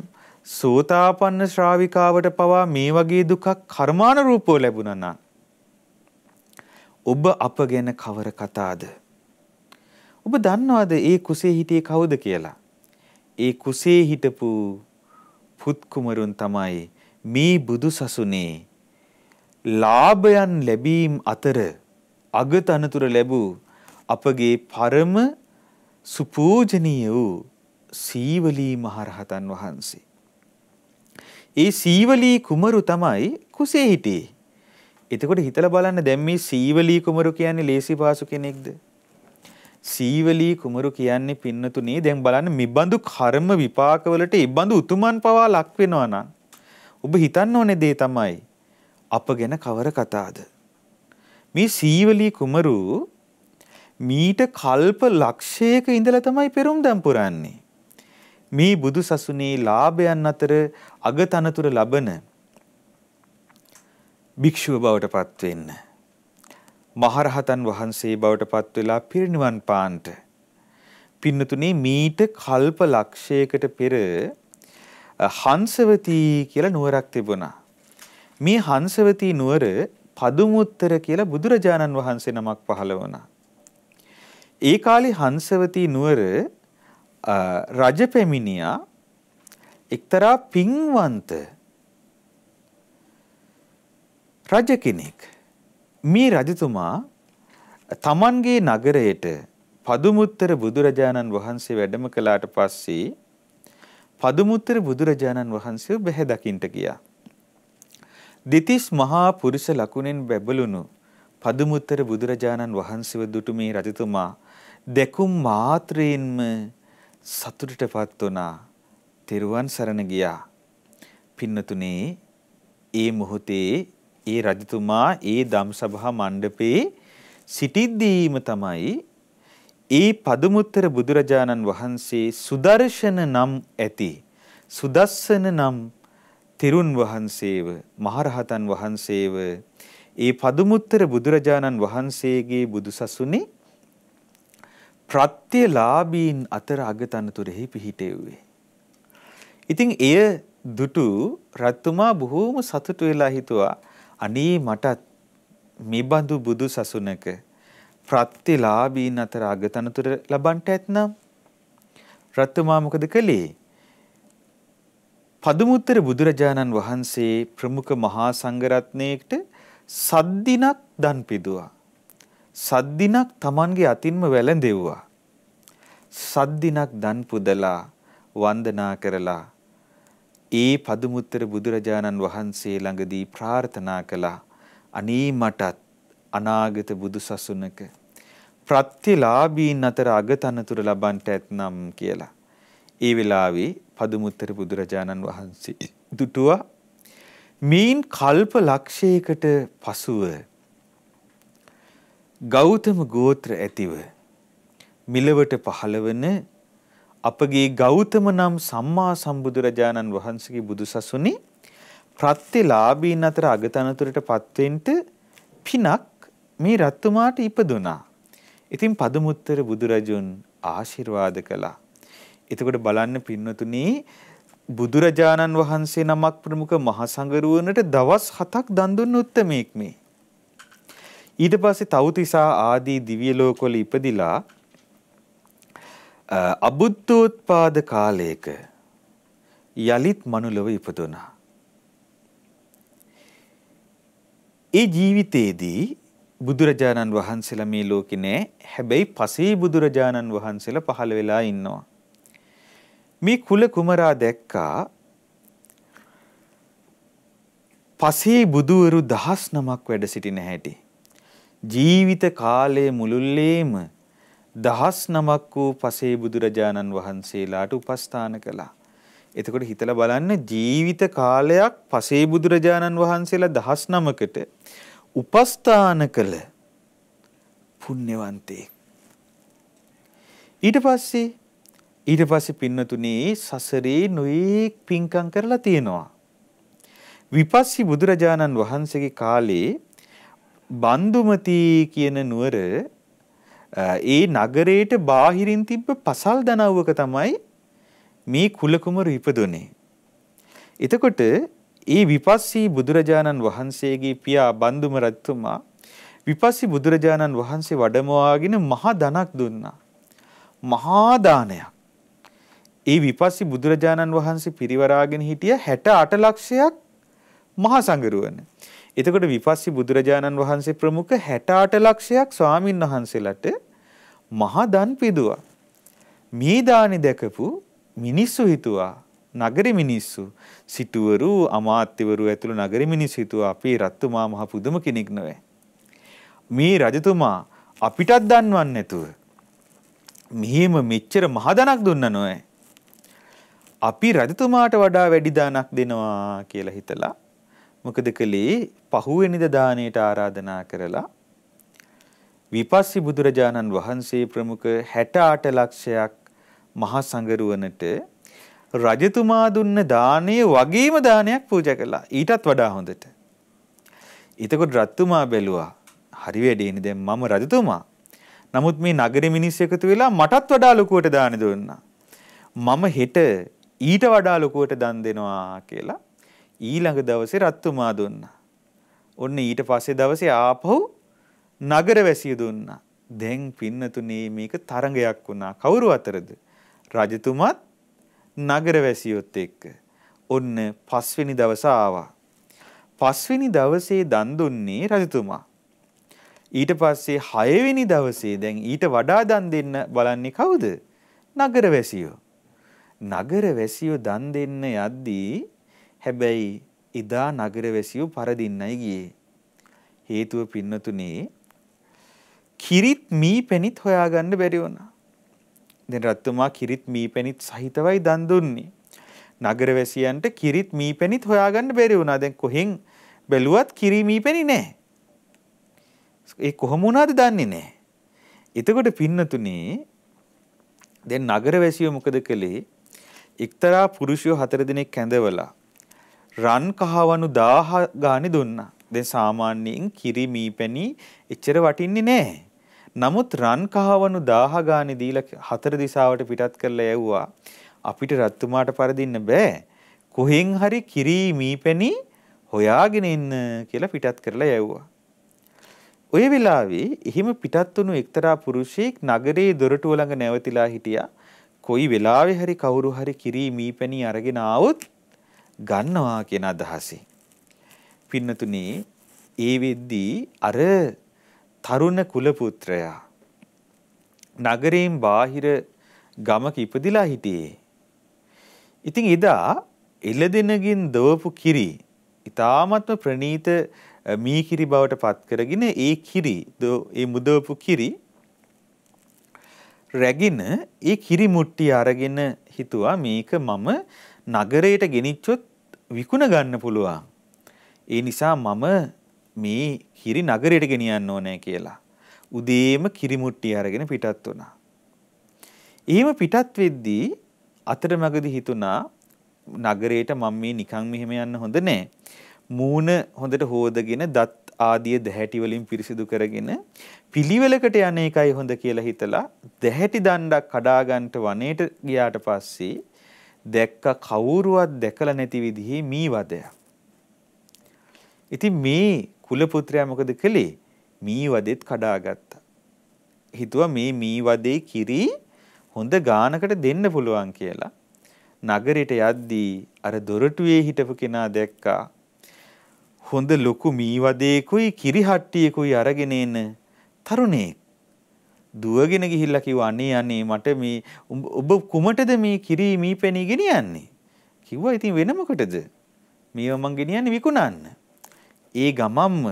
සෝතාපන්න ශ්‍රාවිකාවට පවා මේ වගේ දුකක් කර්මානුරූපව ලැබුණා නම් ඔබ අප ගැන කවර කතාද? ඔබ දන්නවද ඒ කුසේ හිටියේ කවුද කියලා? ඒ කුසේ හිටපු පුත් කුමරුන් තමයි මේ බුදු සසුනේ ලාභයන් ලැබීම් අතර අගත අනතුර ලැබූ අපගේ පරම සුපූජනීය වූ සීවලී මහරහතන් වහන්සේ. ඒ සීවලී කුමරු තමයි කුසේ හිටියේ. එතකොට හිතලා බලන්න දැන් මේ සීවලී කුමරු කියන්නේ ලේසි පාසු කෙනෙක්ද? සීවලී කුමරු කියන්නේ පින්නතුනේ දැන් බලන්න මිබඳු කර්ම විපාකවලට ඉබඳු උතුමන් පවා ලක් වෙනවා නම් ඔබ හිතන්න ඕනේ දේ තමයි අප ගැන කවර කතාද? මේ සීවලී කුමරු මීට කල්ප ලක්ෂයක ඉඳලා තමයි පෙරම්දම් පුරන්නේ. මේ බුදු සසුනේ ලාභයන් අතර අගතනතුර ලබන භික්ෂුව බවට පත්වෙන්න. මහරහතන් වහන්සේ බවට පත්වෙලා පිරිනිවන් පාන්ට. පින්නතුනේ මීට කල්ප ලක්ෂයකට පෙර හංසවතී කියලා නුවරක් තිබුණා. මේ හංසවතී නුවර පදුමුත්තර කියලා බුදුරජාණන් වහන්සේ නමක් පහළ වුණා. ඒ කාලේ හංසවතී නුවර රජ පැමිණියා එක්තරා පින්වන්ත රජ කෙනෙක්. මේ රජතුමා තමන්ගේ නගරයට පදුමුත්තර බුදුරජාණන් වහන්සේ වැඩම කළාට පස්සේ පදුමුත්තර බුදුරජාණන් වහන්සේ බැහැ දකින්ට ගියා. දෙතිස් මහා පුරුෂ ලකුණෙන් බැබළුණු පදුමුත්තර බුදුරජාණන් වහන්සේව දුටු මේ රජතුමා දැකුම් මාත්‍රයෙන්ම සතුටට පත් වුණා. තෙරුවන් සරණ ගියා. පින්නතුනේ ඒ මොහොතේ ඒ රජතුමා ඒ ධම්සභා මණ්ඩපේ සිටිද්දීම තමයි ඒ පදුමුත්තර බුදුරජාණන් වහන්සේ සුදර්ශන නම් ඇති සුදස්සන නම් තිරුන් වහන්සේව මහරහතන් වහන්සේව ඒ පදුමුත්තර බුදුරජාණන් වහන්සේගේ බුදුසසුනේ ප්‍රත්‍යලාභීන් අතර අගතනතුරෙහි පිහිටෙව්වේ. ඉතින් එය දුටු රත්තුමා බොහෝම සතුටු වෙලා හිතුවා අනේ මටත් මෙබඳු බුදු සසුනක ප්‍රත්‍යලාභීන් අතර අගතනතුර ලබන්ට ඇත්නම් රත්තුමා මොකද කළේ? පදුමුත්තර බුදුරජාණන් වහන්සේ ප්‍රමුඛ මහා සංඝරත්නයේට සද්දිනක් දන් පිදුවා. සද්දිනක් Tamanගේ අතින්ම වැළඳෙව්වා. සද්දිනක් දන් පුදලා වන්දනා කරලා ඒ පදුමුත්තර බුදුරජාණන් වහන්සේ ළඟදී ප්‍රාර්ථනා කළා අනේ මටත් අනාගත බුදුසසුනක ප්‍රත්‍යලාභීන් අතර අගතනතුර ලබන්ට ඇත්නම් කියලා. ඒ වෙලාවේ පදුමුත්තර බුදුරජාණන් වහන්සේ දුටුවා මීන් කල්ප ලක්ෂයකට පසුව ගෞතම ගෝත්‍ර ඇතිව මිලවට පහළවන අපගේ ගෞතම නම් සම්මා සම්බුදුරජාණන් වහන්සේගේ බුදුසසුනේ ප්‍රත්‍යලාභීන් අතර අගතනතුරට පත්වෙන්න පිනක් මේ රත්තුමාට ඉපදුනා. ඉතින් පදුමුත්තර බුදුරජුන් ආශිර්වාද කළා. එතකොට බලන්න පින්නතුනේ බුදුරජාණන් වහන්සේ නමක් ප්‍රමුඛ මහසඟරුවනට දවස් 7ක් දන් දුන්න උත්මේක් මේ. ඊට පස්සේ තවුතිසා ආදී දිව්‍ය ලෝකවල ඉපදිලා අබුද්ධෝත්පාද කාලයක යලිත් මනුලොව ඉපදුනා. ඒ ජීවිතයේදී බුදුරජාණන් වහන්සේලා මේ ලෝකේ නෑ. හැබැයි පසේ බුදුරජාණන් වහන්සේලා පහළ වෙලා ඉන්නවා. මේ කුල කුමරා දැක්කා පසේ බුදුවරු දහස් නමක් වැඩ සිටින හැටි. ජීවිත කාලයේ මුළුල්ලේම දහස් නමක් වූ පසේ බුදුරජාණන් වහන්සේලාට උපස්ථාන කළා. එතකොට හිතලා බලන්න ජීවිත කාලයක් පසේ බුදුරජාණන් වහන්සේලා දහස් නමකට උපස්ථාන කළ පුණ්‍යවන්තේ. ඊට පස්සේ ඊට පස්සේ පින්නතුනේ සසරේ නොයෙක් පින්කම් කරලා තියෙනවා. විපස්සී බුදුරජාණන් වහන්සේගේ කාලේ බන්දුමති කියන නුවර ඒ නගරයට බාහිරින් තිබ්බ පසල් දනව්වක තමයි මේ කුලකුමර ඉපදුනේ. එතකොට ඒ විපස්සී බුදුරජාණන් වහන්සේගේ පියා බන්දුම රජතුමා විපස්සී බුදුරජාණන් වහන්සේ වඩමවාගෙන මහා ධනක් දුන්නා. මහා දානයක්. ඒ විපස්සී බුදුරජාණන් වහන්සේ පිරිවරාගෙන හිටිය 68 ලක්ෂයක් මහා සංගරුවනේ. එතකොට විපස්සි බුදුරජාණන් වහන්සේ ප්‍රමුඛ 68 ලක්ෂයක් ස්වාමින් වහන්සේලාට මහා දන් පිදුවා. මේ දානි දැකපු මිනිස්සු හිතුවා නගර මිනිස්සු සිටුවරු අමාත්‍යවරු ඇතුළු නගර මිනිස්සු හිතුවා අපේ රත්තුමා මහ පුදුම කෙනෙක් නොවේ. මේ රජතුමා අපිටත් දන්වන්නේ නැතුව මෙහෙම මෙච්චර මහදනක් දුන්න නොවේ. අපි රජතුමාට වඩා වැඩි දානක් දෙනවා කියලා හිතලා මොකද කළේ පහුවෙනිද දාණයට ආරාධනා කරලා විපස්සී බුදුරජාණන් වහන්සේ ප්‍රමුඛ 68 ලක්ෂයක් මහා සංගරුවනට රජතුමා දුන්න දාණය වගේම දානයක් පූජා කළා. ඊටත් වඩා හොඳට. එතකොට රජතුමා බැලුවා හරි වැඩේනේ දැන් මම රජතුමා. නමුත් මේ නගර මිනිස් එකතු වෙලා මටත් වඩා ලොකුවට දාන දුන්නා. මම හෙට ඊට වඩා ලොකුවට දන් දෙනවා කියලා ඊළඟ දවසේ රත්තුමා දුන්නා. ඔන්න ඊට පස්සේ දවසේ ආපහු නගර වැසිය දුන්නා. දැන් පින්නතුනේ මේක තරඟයක් වුණා. කවුරු අතරද? රජතුමත් නගර වැසියොත් එක්ක. ඔන්න පස්වෙනි දවස ආවා. පස්වෙනි දවසේ දන් දුන්නේ රජතුමා. ඊට පස්සේ හයවෙනි දවසේ දැන් ඊට වඩා දන් දෙන්න බලන්නේ කවුද? නගර වැසියෝ. නගර වැසියෝ දන් දෙන්න යද්දී හැබැයි ඉදා නගරවැසියෝ පරදින්නයි ගියේ. හේතුව පින්නතුනේ කිරිත් මී පැණිත් හොයාගන්න බැරි වුණා. දැන් රත්තුමා කිරිත් මී පැණිත් සහිතවයි දන් දුන්නේ. නගරවැසියන්ට කිරිත් මී පැණිත් හොයාගන්න බැරි වුණා. දැන් කොහෙන් බැලුවත් කිරි මී පැණි නැහැ. ඒ කොහොම වුණාද දන්නේ නැහැ. එතකොට පින්නතුනේ දැන් නගරවැසියෝ මොකද කළේ? එක්තරා පුරුෂයෝ හතර දිනක් කැඳවලා රන් කහවණු 1000 ගානේ දුන්නා. දැන් සාමාන්‍යයෙන් කිරි මීපැණි එච්චර වටින්නේ නැහැ. නමුත් රන් කහවණු 1000 ගානේ දීලා හතර දිශාවට පිටත් කරලා යවුවා. අපිට රත්තුමාට පරදින්න බෑ. කොහෙන් හරි කිරි මීපැණි හොයාගෙන ඉන්න කියලා පිටත් කරලා යවුවා. ඔය වෙලාවේ එහෙම පිටත් වුණු එක්තරා පුරුෂයෙක් නගරයේ දොරටුව ළඟ නැවතිලා හිටියා. කොයි වෙලාවෙ හරි කවුරු හරි කිරි මීපැණි අරගෙන ආවොත් ගන්නවා කියන අදහසයි. පින්නතුනේ ඒ වෙද්දී අර තරුණ කුලපුත්‍රයා නගරයෙන් බාහිර ගමක ඉපදිලා හිටියේ. ඉතින් එදා එළදෙනගින් දවපු කිරි ඊ타මත්ම ප්‍රණීත මී කිරි බවට පත් කරගෙන ඒ කිරි ඒ මුදවපු කිරි රැගෙන ඒ කිරි මුට්ටිය අරගෙන හිතුවා මේක මම නගරයට ගෙනිච්චොත් විකුණ ගන්න පුළුවන්. ඒ නිසා මම මේ කිරි නගරයට ගෙනියන්න ඕනේ කියලා. උදේම කිරිමුට්ටිය අරගෙන පිටත් වුණා. එහෙම පිටත් වෙද්දී අතරමඟදී හිතුණා නගරයට මම මේ නිකන් මෙහෙම යන්න හොඳ නෑ. මූණ හොඳට හෝදගෙන දත් ආදිය දැහැටි වලින් පිරිසිදු කරගෙන පිළිවෙලකට යන එකයි හොඳ කියලා හිතලා දැහැටි දණ්ඩක් කඩා ගන්නට වනයේට ගියාට පස්සේ දැක්ක කවුරුවත් දැකලා නැති විදිහේ මීවදයක්. ඉතින් මේ කුලපුත්‍රයා මොකද කළේ? මීවදෙත් කඩාගත්තා. හිතුවා මේ මීවදේ කිරි හොඳ ගානකට දෙන්න පුළුවන් කියලා. නගරයට යද්දී අර දොරටුවේ හිටපු කෙනා දැක්කා. හොඳ ලොකු මීවදේකුයි කිරි හට්ටියකුයි අරගෙන එන තරුණයෙක්. දුවගෙන ගිහිල්ලා කිව්වා අනේ අනේ මට මේ ඔබ කුමටද මේ කිරි මී පෙනී ගෙනියන්නේ? කිව්වා ඉතින් වෙන මොකටද? මේව මං ගෙනියන්නේ විකුණන්න. ඒ ගමම්ම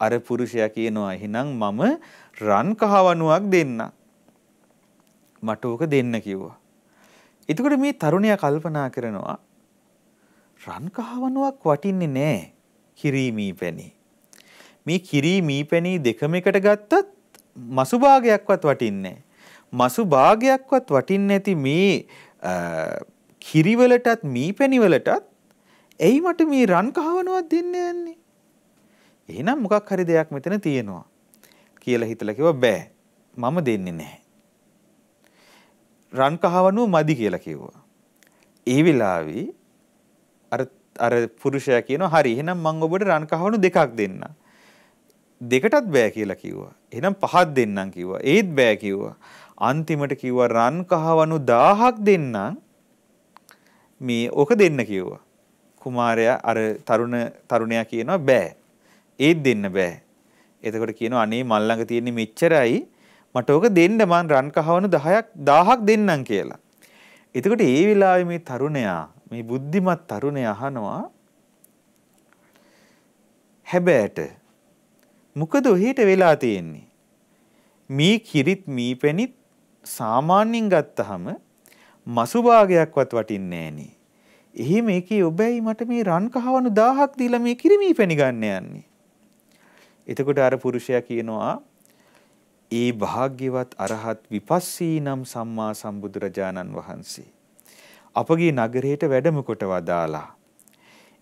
අර පුරුෂයා කියනවා එහෙනම් මම රන් කහවණුවක් දෙන්න. මට ඕක දෙන්න කිව්වා. එතකොට මේ තරුණයා කල්පනා කරනවා රන් කහවණුවක් වටින්නේ නැහැ කිරිමී පැණි. මේ කිරිමී පැණි දෙකම එකට ගත්තත් මසු භාගයක්වත් වටින්නේ මසු භාගයක්වත් වටින්නේ නැති මේ කිරිවලටත් මීපැණිවලටත් ඇයි මට මේ රන් කහවනවත් දෙන්න යන්නේ එහෙනම් මොකක් හරි දෙයක් මෙතන තියෙනවා කියලා හිතලා කිව්වා බෑ මම දෙන්නේ නැහැ රන් කහවනුව මදි කියලා කිව්වා ඒ වෙලාවේ අර අර පුරුෂයා කියනවා හරි එහෙනම් මම ඔබට රන් කහවණු දෙකක් දෙන්නම් දෙකටත් බෑ කියලා කිව්වා. එහෙනම් පහක් දෙන්නම් කිව්වා. ඒත් බෑ කිව්වා. අන්තිමට කිව්වා රන් කහවණු 1000ක් දෙන්නම් මේ ඕක දෙන්න කිව්වා. කුමාරයා අර තරුණ තරුණයා කියනවා බෑ. ඒත් දෙන්න බෑ. එතකොට කියනවා අනේ මල් ළඟ තියෙන්නේ මෙච්චරයි මට ඕක දෙන්න මං රන් කහවණු 10ක් 1000ක් දෙන්නම් කියලා. එතකොට ඒ වෙලාවේ මේ තරුණයා මේ බුද්ධිමත් තරුණයා අහනවා හැබෑට මොකද ඔහෙට වෙලා තියෙන්නේ? මේ කිරිත් මී පැණිත් සාමාන්‍යයෙන් ගත්තහම මසු භාගයක්වත් වටින්නේ නෑනේ. එහෙම එකේ ඔබයි මට මේ රන් කහවණු 1000ක් දීලා මේ කිරි මී පැණි ගන්න යන්නේ. එතකොට අර පුරුෂයා කියනවා ඒ භාග්‍යවත් අරහත් විපස්සී නම් සම්මා සම්බුදුරජාණන් වහන්සේ. අපගේ නගරයට වැඩම කොට වදාලා.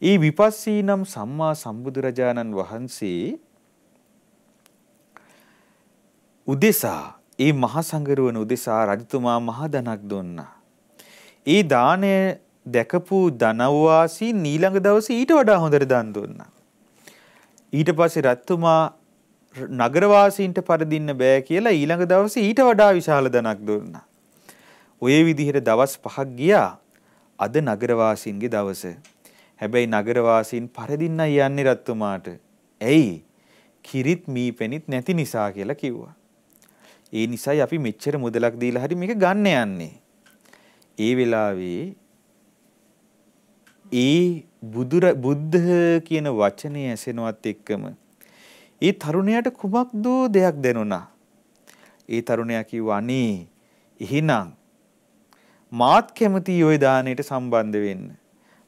ඒ විපස්සී නම් සම්මා සම්බුදුරජාණන් වහන්සේ උදෙසා ඒ මහ සංගරුවන උදෙසා රජතුමා මහ ධනක් දුන්නා. ඒ දාණය දැකපු ධනවාසී ඊළඟ දවසේ ඊට වඩා හොඳට දන් දුන්නා. ඊට පස්සේ රජතුමා නගරවාසීන්ට පරදින්න බෑ කියලා ඊළඟ දවසේ ඊට වඩා විශාල ධනක් දුන්නා. ඔය විදිහට දවස් පහක් ගියා අද නගරවාසීන්ගේ දවස. හැබැයි නගරවාසීන් පරදින්න යන්නේ රජතුමාට. ඇයි? කිරිත් මී පෙනිත් නැති නිසා කියලා කිව්වා. ඒ නිසයි අපි මෙච්චර මුදලක් දීලා හරි මේක ගන්න යන්නේ. ඒ වෙලාවේ ඒ බුදුර බුද්ධ කියන වචනය ඇසෙනවත් එක්කම ඒ තරුණයාට කුමක්ද දෙයක් දැනුණා. ඒ තරුණයා කිව්වා අනේ එහෙනම් මාත් කැමති ওই දාණයට සම්බන්ධ වෙන්න.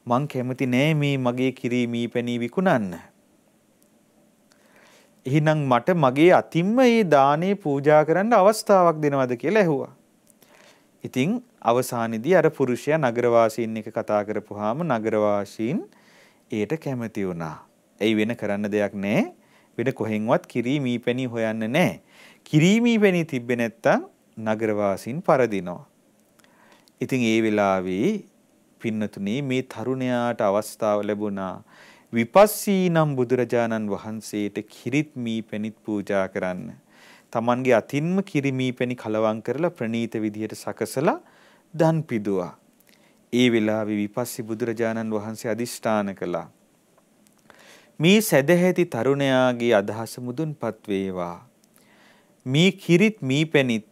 මං කැමති නෑ මේ මගේ කිරි මී පැණි විකුණන්න. එහෙනම් මට මගේ අතිම්ම මේ දානේ පූජා කරන්න අවස්ථාවක් දෙනවද කියලා ඇහුවා. ඉතින් අවසානයේදී අර පුරුෂයා නගරවාසීන් එක කතා කරපුවාම නගරවාසීන් ඒට කැමති වුණා. එයි වෙන කරන්න දෙයක් නැහැ. වෙන කොහෙන්වත් කිරිමී පැණි හොයන්න නැහැ. කිරිමී පැණි තිබ්බේ නැත්තම් නගරවාසීන් පරදිනවා. ඉතින් ඒ වෙලාවේ පින්නතුනේ මේ තරුණයාට අවස්ථාව ලැබුණා. විපස්සී නම් බුදුරජාණන් වහන්සේට කිරිත් මී පැණිත් පූජා කරන්න. Tamanගේ අතින්ම කිරිමී පැණි කලවම් කරලා ප්‍රණීත විදියට සකසලා දන් පිදුවා. ඒ වෙලාවේ විපස්සී බුදුරජාණන් වහන්සේ අදිෂ්ඨාන කළා. මේ සැදැහැති තරුණයාගේ අදහස මුදුන්පත් වේවා. මේ කිරිත් මී පැණිත්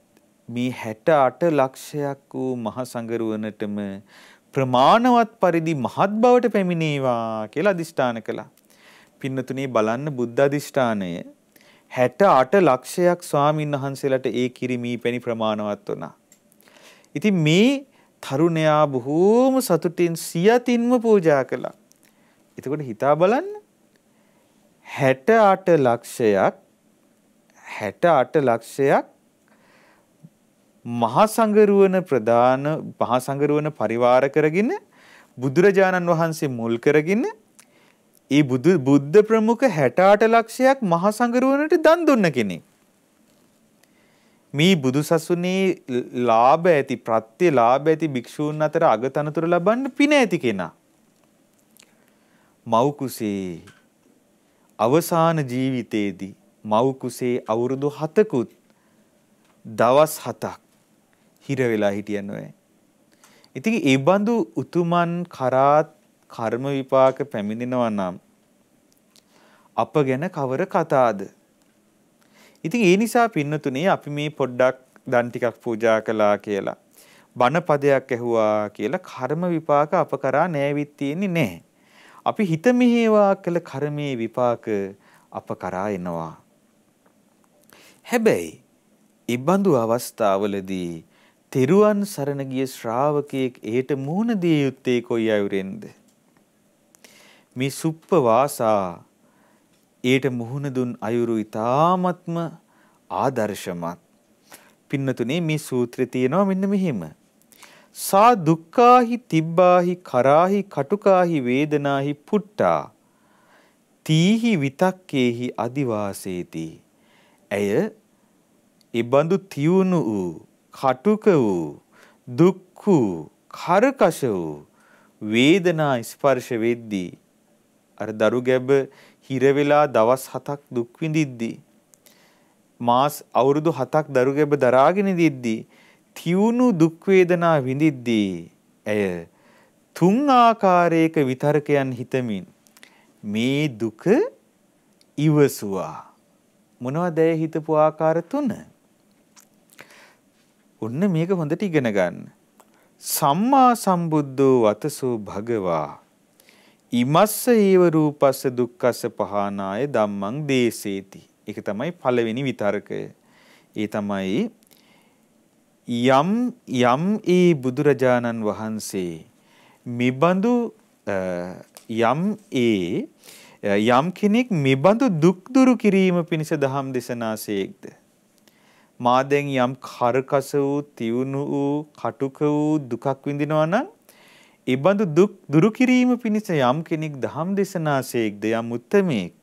මේ 68 ලක්ෂයක් වූ මහ සංගරුවනටම ප්‍රමාණවත් පරිදි මහත් බවට පැමිණේවා කියලා අදිෂ්ඨාන කළා. පින්නතුනේ බලන්න බුද්ධ අදිෂ්ඨානය 68 ලක්ෂයක් ස්වාමින් වහන්සේලාට ඒ කිරිමී පැණි ප්‍රමාණවත් වුණා. ඉතින් මේ තරුණයා බොහෝම සතුටින් සියතින්ම පූජා කළා. එතකොට හිතා බලන්න 68 ලක්ෂයක් 68 ලක්ෂයක් මහා සංගරුවන ප්‍රධාන මහා සංගරුවන පරිවාර කරගෙන බුදුරජාණන් වහන්සේ මුල් කරගෙන ඒ බුදු බුද්ධ ප්‍රමුඛ 68 ලක්ෂයක් මහා සංගරුවනට දන් දුන්න කෙනෙක්. මේ බුදු සසුනේ ලාභ ඇති ප්‍රත්‍ය ලාභ ඇති භික්ෂූන් අතර අගතනතුර ලබන්න පින ඇති කෙනා. මව් කුසේ අවසාන ජීවිතයේදී මව් කුසේ අවුරුදු 7කුත් දවස් 7ක් හිර වෙලා හිටියන් ඔය. ඉතින් ඒ බඳු උතුමන් කරාත් කර්ම විපාක පැමිණෙනවා නම් අප ගැන කවර කතාද? ඉතින් ඒ නිසා පින්නතුනේ අපි මේ පොඩ්ඩක් දන් ටිකක් පූජා කළා කියලා බණ පදයක් ඇහුවා කියලා කර්ම විපාක අප කරා නෑවිත් තියෙන්නේ නැහැ. අපි හිත මෙහෙවා කළ කර්මයේ විපාක අප කරා එනවා. හැබැයි ඉබඳු අවස්ථාවලදී තෙරුවන් සරණ ගිය ශ්‍රාවකයෙක් ඒට මුහුණ දිය යුත්තේ කොයි අයුරෙන්ද? මේ සුප්ප වාසා ඒට මුහුණ දුන් අයුරු ඊ타ත්ම ආදර්ශමත්. පින්නතුනේ මේ සූත්‍රය තියෙනවා මෙන්න මෙහෙම. සා දුක්ඛාහි තිබ්බාහි කරාහි කටුකාහි වේදනාහි පුට්ටා තීහි විතක්කේහි අදිවාසේති. ඇය ඒබඳු තියුණු වූ කටුක වූ දුක් වූ කරකශ වූ වේදනා ස්පර්ශ වෙද්දී අර දරු ගැබ හිර වෙලා දවස් 7ක් දුක් විඳිද්දී මාස් අවුරුදු 7ක් දරු ගැබ දරාගෙන දිද්දී තියුණු දුක් වේදනා විඳිද්දී ඇය තුන් ආකාරයක විතරකයන් හිතමින් මේ දුක ඉවසුවා මොනවද ඇය හිතපු ආකාර තුන ඔන්න මේක හොඳට ඉගෙන ගන්න. සම්මා සම්බුද්ධෝ වතසෝ භගවා ඉමස්ස ඒව රූපස්ස දුක්ඛස්ස පහනාය ධම්මං දේසේති. ඒක තමයි පළවෙනි විතරකය. ඒ තමයි යම් යම් ඒ බුදුරජාණන් වහන්සේ මිබඳු යම් ඒ යම් කෙනෙක් මිබඳු දුක් දුරු කිරීම පිණිස දහම් දෙසනාසේක්ද මා දැන් යම් කරකස වූ, තියුණු වූ, කටුක වූ දුකක් විඳිනවා නම්, ඊබඳු දුක් දුරු කිරීම පිණිස යම් කෙනෙක් ධම් දේශනාසේක්ද යම් උත්තමෙක්.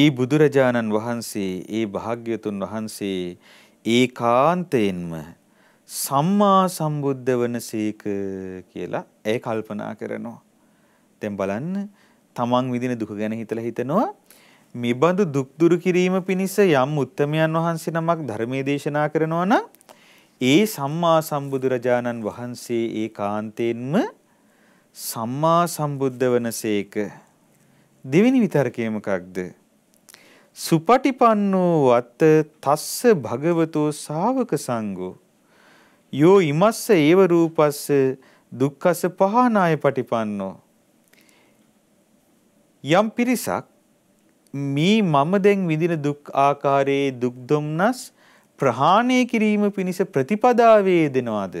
ඒ බුදුරජාණන් වහන්සේ, ඒ භාග්‍යතුන් වහන්සේ ඒකාන්තයෙන්ම සම්මා සම්බුද්ධ වනසේක කියලා ඇය කල්පනා කරනවා. දැන් බලන්න තමන් විඳින දුක ගැන හිතලා හිතනවා මෙබඳු දුක් දුරු කිරීම පිණිස යම් උත්තමයන් වහන්සේ නමක් ධර්මයේ දේශනා කරනවා නම් ඒ සම්මා සම්බුදුරජාණන් වහන්සේ ඒ කාන්තෙන්ම සම්මා සම්බුද්ධ වනසේක දෙවෙනි විතර්කය මොකක්ද සුපටිපන්නෝ වත්ත තස්ස භගවතෝ ශාවක සංඝෝ යෝ ඉමස්ස ඒව රූපස්ස දුක්ඛස පහනාය පටිපන්නෝ යම් පිරිසක් මේ මම දැන් විඳින දුක් ආකාරයේ දුක් දුම්නස් ප්‍රහාණය කිරීම පිණිස ප්‍රතිපදාවේ යෙදෙනවාද?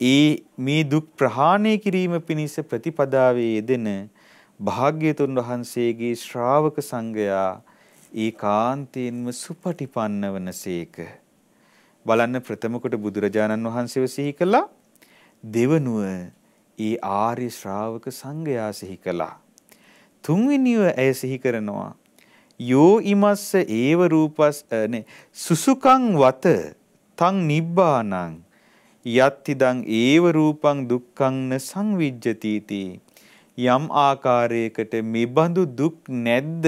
ඒ මේ දුක් ප්‍රහාණය කිරීම පිණිස ප්‍රතිපදාවේ යෙදෙන භාග්‍යතුන් වහන්සේගේ ශ්‍රාවක සංඝයා ඒකාන්තයෙන්ම සුපටිපන්න වනසේක. බලන්න ප්‍රථම කොට බුදුරජාණන් වහන්සේව සිහි කළා. දෙවනුව ඒ ආර්ය ශ්‍රාවක සංඝයා සිහි කළා. තුන්වෙනිව ඇය සිහි කරනවා යෝ ඉමස්ස ඒව රූපස් සුසුකං වත තං නිබ්බානං යත්තිදං ඒව රූපං දුක්ඛං සංවිජ්ජති යම් ආකාරයකට මෙබඳු දුක් නැද්ද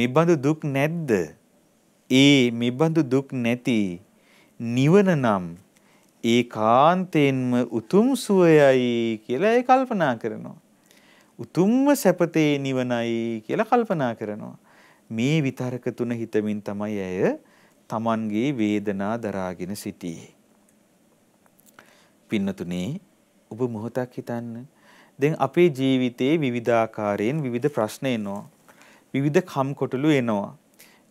මෙබඳු දුක් නැද්ද ඒ මෙබඳු දුක් නැති නිවන නම් ඒකාන්තයෙන්ම උතුම් සුවයයි කියලා ඒ කල්පනා කරනවා උතුම්ම සැපතේ නිවනයි කියලා කල්පනා කරනවා. මේ විතරක තුන හිතමින් තමයි ඇය තමන්ගේ වේදනා දරාගෙන සිටියේ. පින්නතුනේ ඔබ මොහොතක් හිතන්න. දැන් අපේ ජීවිතේ විවිධාකාරයෙන් විවිධ ප්‍රශ්න එනවා. විවිධ කම් කොටලු එනවා.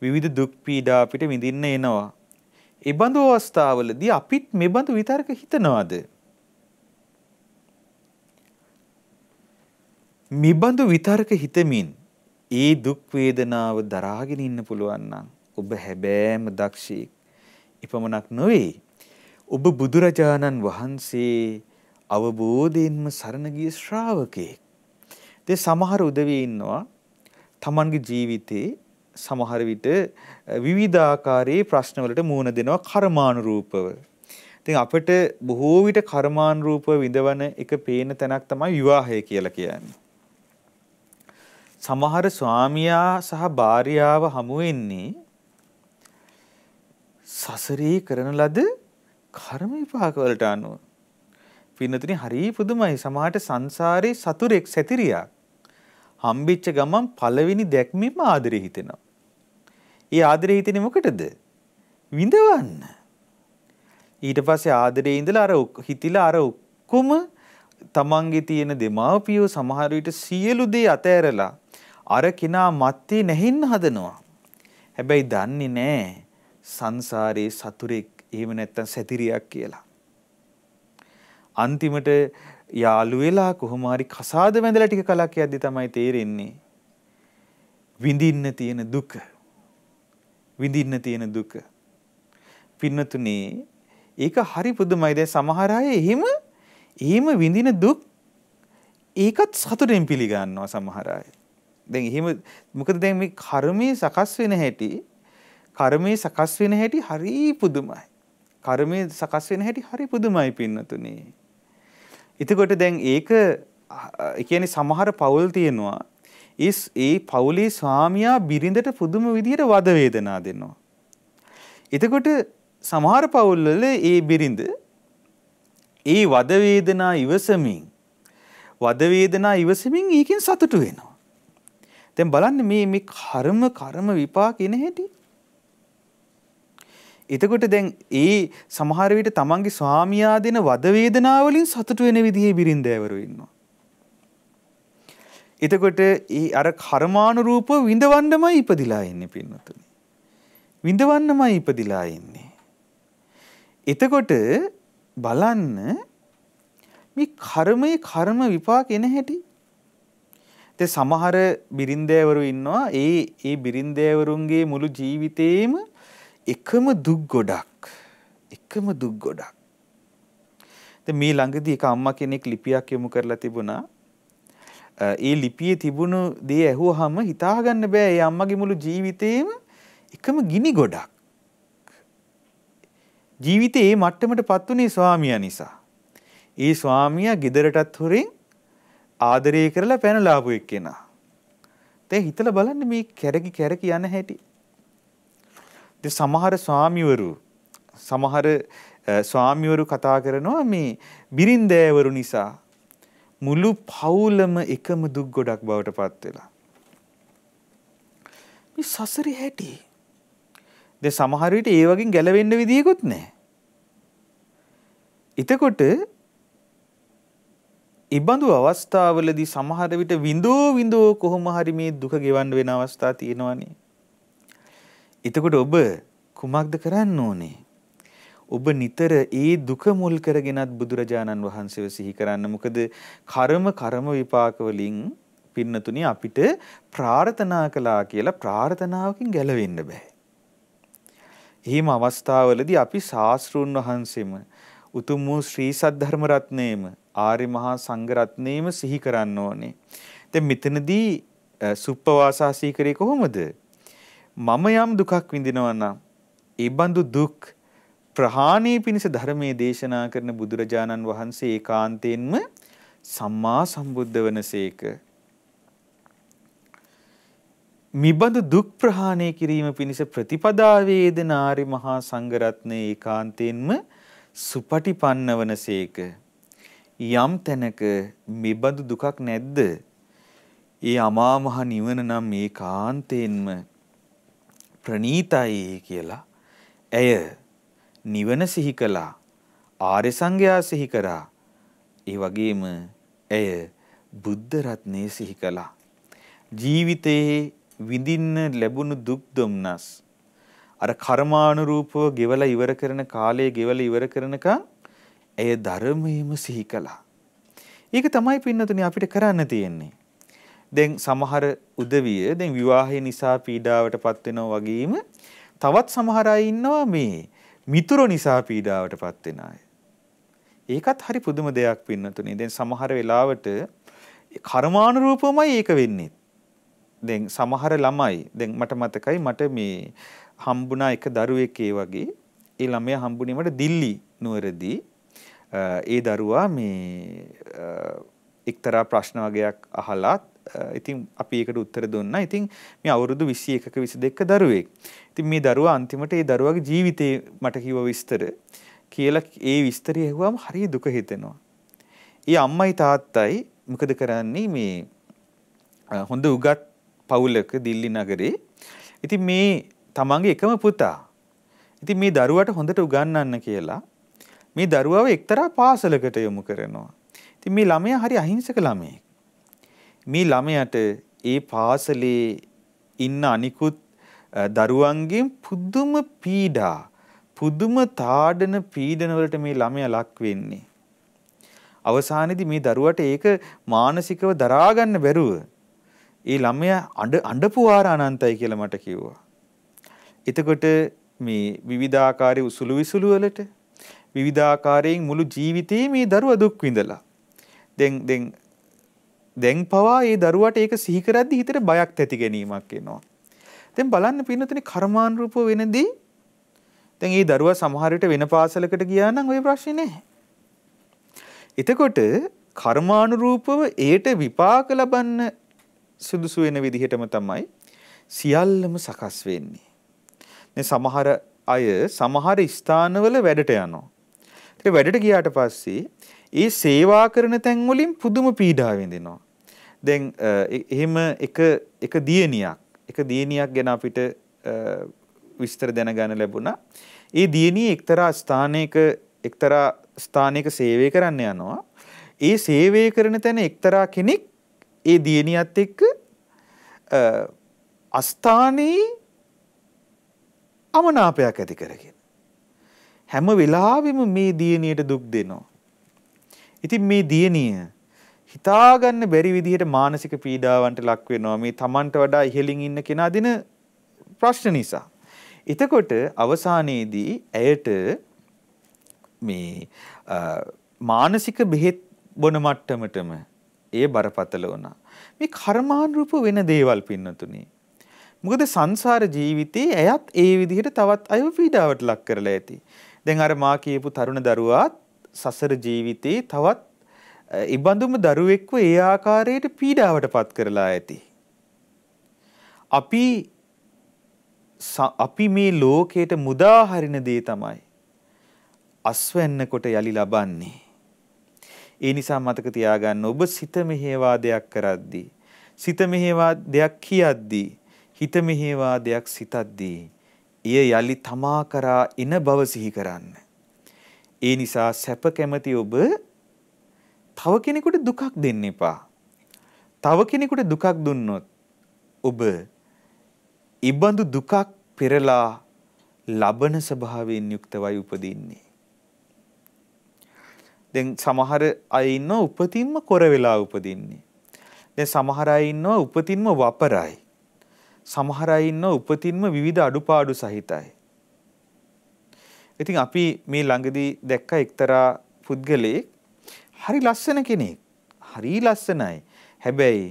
විවිධ දුක් පීඩා අපිට විඳින්න එනවා. ඒ බඳු අවස්ථාවලදී අපිත් මේ බඳු විතරක හිතනවාද? මිබඳු විතර්ක හිතමින් ඒ දුක් වේදනාව දරාගෙන ඉන්න පුළුවන් නම් ඔබ හැබෑම දක්ෂයෙක් ඉපමණක් නොවේ ඔබ බුදුරජාණන් වහන්සේ අවබෝධයෙන්ම සරණ ගිය ශ්‍රාවකයෙක් ඒ සමහර උදවිය ඉන්නවා තමන්ගේ ජීවිතේ සමහර විට විවිධාකාරයේ ප්‍රශ්නවලට මුහුණ දෙනවා කර්මානුරූපව ඉතින් අපිට බොහෝ විට කර්මානුරූපව විඳවන එක පේන තැනක් තමයි විවාහය කියලා කියන්නේ සමහර ස්වාමියා සහ භාර්යාව හමු වෙන්නේ සසරේ කරන ලද කර්ම විපාක වලට අනුව. පින්නතුනි හරි පුදුමයි. සමහරට සංසාරේ සතුරෙක් සැතිරියක් හම්බෙච්ච ගමන් පළවෙනි දැක්මෙම ආදරේ හිතෙනවා. ඒ ආදරේ හිතෙන්නේ මොකටද? විඳවන්න. ඊට පස්සේ ආදරේ ඉඳලා අර හිතිලා අර ඔක්කොම තමන්ගේ තියෙන දෙමාපියෝ සමහර විට සියලු දේ අතහැරලා අර කිනා මත්ති නැහින්න හදනවා. හැබැයි දන්නේ නෑ සංසාරයේ සතුරෙක් එහෙම නැත්තම් සැතිරියක් කියලා. අන්තිමට යාළු වෙලා කොහොම හරි කසාද වැඳලා ටික කලක් යද්දි තමයි තේරෙන්නේ විඳින්න තියෙන දුක. විඳින්න තියෙන දුක. පින්නතුනේ ඒක හරි පුදුමයි. දැන් සමහර අය එහෙම එහෙම විඳින දුක් ඒකත් සතුටෙන් පිළිගන්නවා සමහර අය. දැන් එහෙම මොකද දැන් මේ කර්මයේ සකස් වෙන හැටි කර්මයේ සකස් වෙන හැටි හරි පුදුමයි. කර්මයේ සකස් වෙන හැටි හරි පුදුමයි පින්නතුනි. එතකොට දැන් ඒක කියන්නේ සමහර පවුල් තියෙනවා. ඉස් ඒ පවුලේ ස්වාමියා බිරිඳට පුදුම විදියට වද වේදනා දෙනවා. එතකොට සමහර පවුල්වල ඒ බිරිඳ ඒ වද වේදනා ඉවසමින් වද වේදනා ඉවසමින් ඒකෙන් සතුටු වෙනවා. දැන් බලන්න මේ මේ කර්ම කර්ම විපාක එන හැටි. එතකොට දැන් ඒ සමහර විට තමන්ගේ ස්වාමියා දෙන වද වේදනා වලින් සතුට වෙන විදිහේ බිරින්දෑවරු ඉන්නවා. එතකොට ඒ අර කර්මානුරූප විඳවන්නමයි ඉපදිලා ඉන්නේ පින්නතුනි. විඳවන්නමයි ඉපදිලා ඉන්නේ. එතකොට බලන්න මේ කර්මයේ කර්ම විපාක එන හැටි තේ සමහර බිරින්දෑවරු ඉන්නවා ඒ ඒ බිරින්දෑවරුන්ගේ මුළු ජීවිතේම එකම දුක් ගොඩක් එකම දුක් ගොඩක්. ඉතින් මේ ළඟදී එක අම්මා කෙනෙක් ලිපියක් යොමු කරලා තිබුණා. ඒ ලිපියේ තිබුණු දේ ඇහුවහම හිතාගන්න බෑ ඒ අම්මගේ මුළු ජීවිතේම එකම ගිනි ගොඩක්. ජීවිතේ මේ මට්ටමටපත් උනේ ස්වාමියා නිසා. ඒ ස්වාමියා gedaරටත් හොරෙන් ආදරය කරලා පැනලාපු එක්කෙනා. තේ හිතලා බලන්න මේ කැරකි කැරකි යන හැටි. ඉතින් සමහර ස්වාමිවරු සමහර ස්වාමිවරු කතා කරනවා මේ බිරින්දෑවරු නිසා මුළු පවුලම එකම දුක් ගොඩක් බවට පත් වෙලා. මේ සසරේ හැටි. දැන් සමහර විට ඒ වගේ ගැලවෙන්න විදියකුත් නැහැ. එතකොට ඉබඳු අවස්ථාවලදී සමහර විට විඳෝ විඳෝ කොහොම හරි මේ දුක ගෙවන්න වෙන අවස්ථා තියෙනවනේ. එතකොට ඔබ කුමක්ද කරන්න ඕනේ? ඔබ නිතර ඒ දුක මුල් කරගෙනත් බුදුරජාණන් වහන්සේව සිහි කරන්න. මොකද කර්ම කර්ම විපාක වලින් පින්නතුනි අපිට ප්‍රාර්ථනා කළා කියලා ප්‍රාර්ථනාවකින් ගැලවෙන්න බෑ. එහෙම අවස්ථාවලදී අපි ශාස්ත්‍රුන් වහන්සේම උතුම් වූ ශ්‍රී සද්ධර්ම රත්නයේම ආර්ය මහා සංඝරත්නයම සිහි කරන්න ඕනේ. දැන් මෙතනදී සුප්පවාසා සීකරේ කොහොමද? මම යම් දුකක් විඳිනවා නම් ඒ බඳු දුක් ප්‍රහාණය පිණිස ධර්මයේ දේශනා කරන බුදුරජාණන් වහන්සේ ඒකාන්තයෙන්ම සම්මා සම්බුද්ධ වනසේක. මිබඳු දුක් ප්‍රහාණය කිරීම පිණිස ප්‍රතිපදාවේ යෙදෙන ආරි මහා සංඝරත්නය ඒකාන්තයෙන්ම සුපටිපන්න වනසේක. යම් තැනක මෙබඳු දුකක් නැද්ද? ඒ අමාමහ නිවන නම් මේ කාන්තයෙන්ම ප්‍රණීතයි කියලා ඇය නිවන සිහි කළා ආර්ය සංඝයා සිහි කරා ඒ වගේම ඇය බුද්ධ රත්නයේ සිහි කළා ජීවිතයේ විඳින්න ලැබුණු දුක් දුම්නස් අර කර්මානුරූපව ගෙවලා ඉවර කරන කාලයේ ගෙවලා ඉවර කරනකම් ඇය ධර්මයේම සිහි කළා. ඒක තමයි පින්නතුනි අපිට කරන්න තියෙන්නේ. දැන් සමහර උදවිය දැන් විවාහය නිසා පීඩාවටපත් වෙනවා වගේම තවත් සමහර අය ඉන්නවා මේ මිතුරු නිසා පීඩාවටපත් වෙන අය. ඒකත් හරි පුදුම දෙයක් පින්නතුනි. දැන් සමහර වෙලාවට කර්මානුරූපවමයි ඒක වෙන්නේ. දැන් සමහර ළමයි දැන් මට මතකයි මට මේ හම්බුණා එක දරුවෙක් වගේ ඒ ළමයා හම්බුනේ මට දිල්ලි නුවරදී ඒ දරුවා මේ එක්තරා ප්‍රශ්න වගේයක් අහලාත් ඉතින් අපි ඒකට උත්තර දුන්නා. ඉතින් මේ අවුරුදු 21ක 22ක දරුවෙක්. ඉතින් මේ දරුවා අන්තිමට ඒ දරුවාගේ ජීවිතේ මට කිව්ව විස්තර කියලා ඒ විස්තරය ඇහුවම හරිය දුක හිතෙනවා. ඒ අම්මයි තාත්තයි මොකද කරන්නේ මේ හොඳ උගත් පවුලක දිල්ලි නගරේ. ඉතින් මේ තමන්ගේ එකම පුතා. ඉතින් මේ දරුවට හොඳට උගන්වන්න කියලා මේ දරුවව එක්තරා පාසලකට යොමු කරනවා. ඉතින් මේ ළමයා හරි අහිංසක ළමයෙක්. මේ ළමයාට ඒ පාසලේ ඉන්න අනිකුත් දරුවන්ගෙන් පුදුම පීඩා පුදුම තාඩන පීඩන වලට මේ ළමයා ලක් වෙන්නේ. අවසානයේදී මේ දරුවට ඒක මානසිකව දරා ගන්න බැරුව ඒ ළමයා අඬ අඬපු වාර අනන්තයි කියලා මට කිව්වා. එතකොට මේ විවිධාකාරයේ උසුළු විසුළු වලට විවිධාකාරයෙන් මුළු ජීවිතේ මේ දරුවා දුක් විඳලා. දැන් දැන් දැන් පවා ඒ දරුවට ඒක සිහි කරද්දී හිතට බයක් ඇති ගැනීමක් එනවා. දැන් බලන්න පින්නතනේ කර්මානුරූපව වෙනදී දැන් මේ දරුවා සමහර වෙන පාසලකට ගියා නම් ওই ප්‍රශ්නේ නැහැ. එතකොට කර්මානුරූපව ඒට විපාක ලබන්න සුදුසු වෙන විදිහටම තමයි සියල්ලම සකස් වෙන්නේ. සමහර අය සමහර ස්ථානවල වැඩට යනවා. ඉතින් වැඩට ගියාට පස්සේ ඒ සේවා කරන තැන් වලින් පුදුම පීඩාව විඳිනවා. දැන් එහෙම එක එක දියණියක් එක දියණියක් ගැන අපිට විස්තර දැනගන්න ලැබුණා. ඒ දියණිය එක්තරා ස්ථානයක එක්තරා ස්ථානයක සේවය කරන්න යනවා. ඒ සේවය කරන තැන එක්තරා කෙනෙක් ඒ දියණියත් එක්ක අස්ථානයේ අමනාපයක් ඇති කරගෙන හැම වෙලාවෙම මේ දියණියට දුක් දෙනවා. ඉතින් මේ දියණිය හිතාගන්න බැරි විදිහට මානසික පීඩාවන්ට ලක් වෙනවා මේ Tamanට වඩා ඉහළින් ඉන්න කෙනා දෙන ප්‍රශ්න නිසා. එතකොට අවසානයේදී ඇයට මේ මානසික බෙහෙත් බොන මට්ටමටම ඒ බරපතල වුණා. මේ කර්මානුරූප වෙන දේවල් පින්නතුනේ. මොකද සංසාර ජීවිතේ ඇයත් ඒ විදිහට තවත් අයව පීඩාවට ලක් කරලා ඇති. දැන් අර මා කියපු තරුණ දරුවාත් සසර ජීවිතේ තවත් ඉබඳුම දරුවෙක්ව ඒ ආකාරයට පීඩාවට පත් කරලා ඇති. අපි අපි මේ ලෝකයට මුදාහරින දේ තමයි අස්වැන්න කොට යලි ලබන්නේ. ඒ නිසා මතක තියාගන්න ඔබ සිත මෙහෙවා දෙයක් කරද්දී සිත මෙහෙවා දෙයක් කියද්දී හිත මෙහෙවා දෙයක් සිතද්දී එය යලි තමා කරා එන බව සිහි කරන්න. ඒ නිසා සැප කැමති ඔබ තව කෙනෙකුට දුකක් දෙන්න එපා. තව කෙනෙකුට දුකක් දුන්නොත් ඔබ ඉබඳු දුකක් පෙරලා ලබන ස්වභාවයෙන් යුක්තවයි උපදින්නේ. දැන් සමහර අය ඉන්නවා උපතින්ම කොර වෙලා උපදින්නේ. දැන් සමහර අය ඉන්නවා උපතින්ම වපරයි. සමහර අය ඉන්නවා උපතින්ම විවිධ අඩුපාඩු සහිතයි. ඉතින් අපි මේ ළඟදී දැක්ක එක්තරා පුද්ගලයෙක් හරි ලස්සන කෙනෙක්. හරි ලස්සනයි. හැබැයි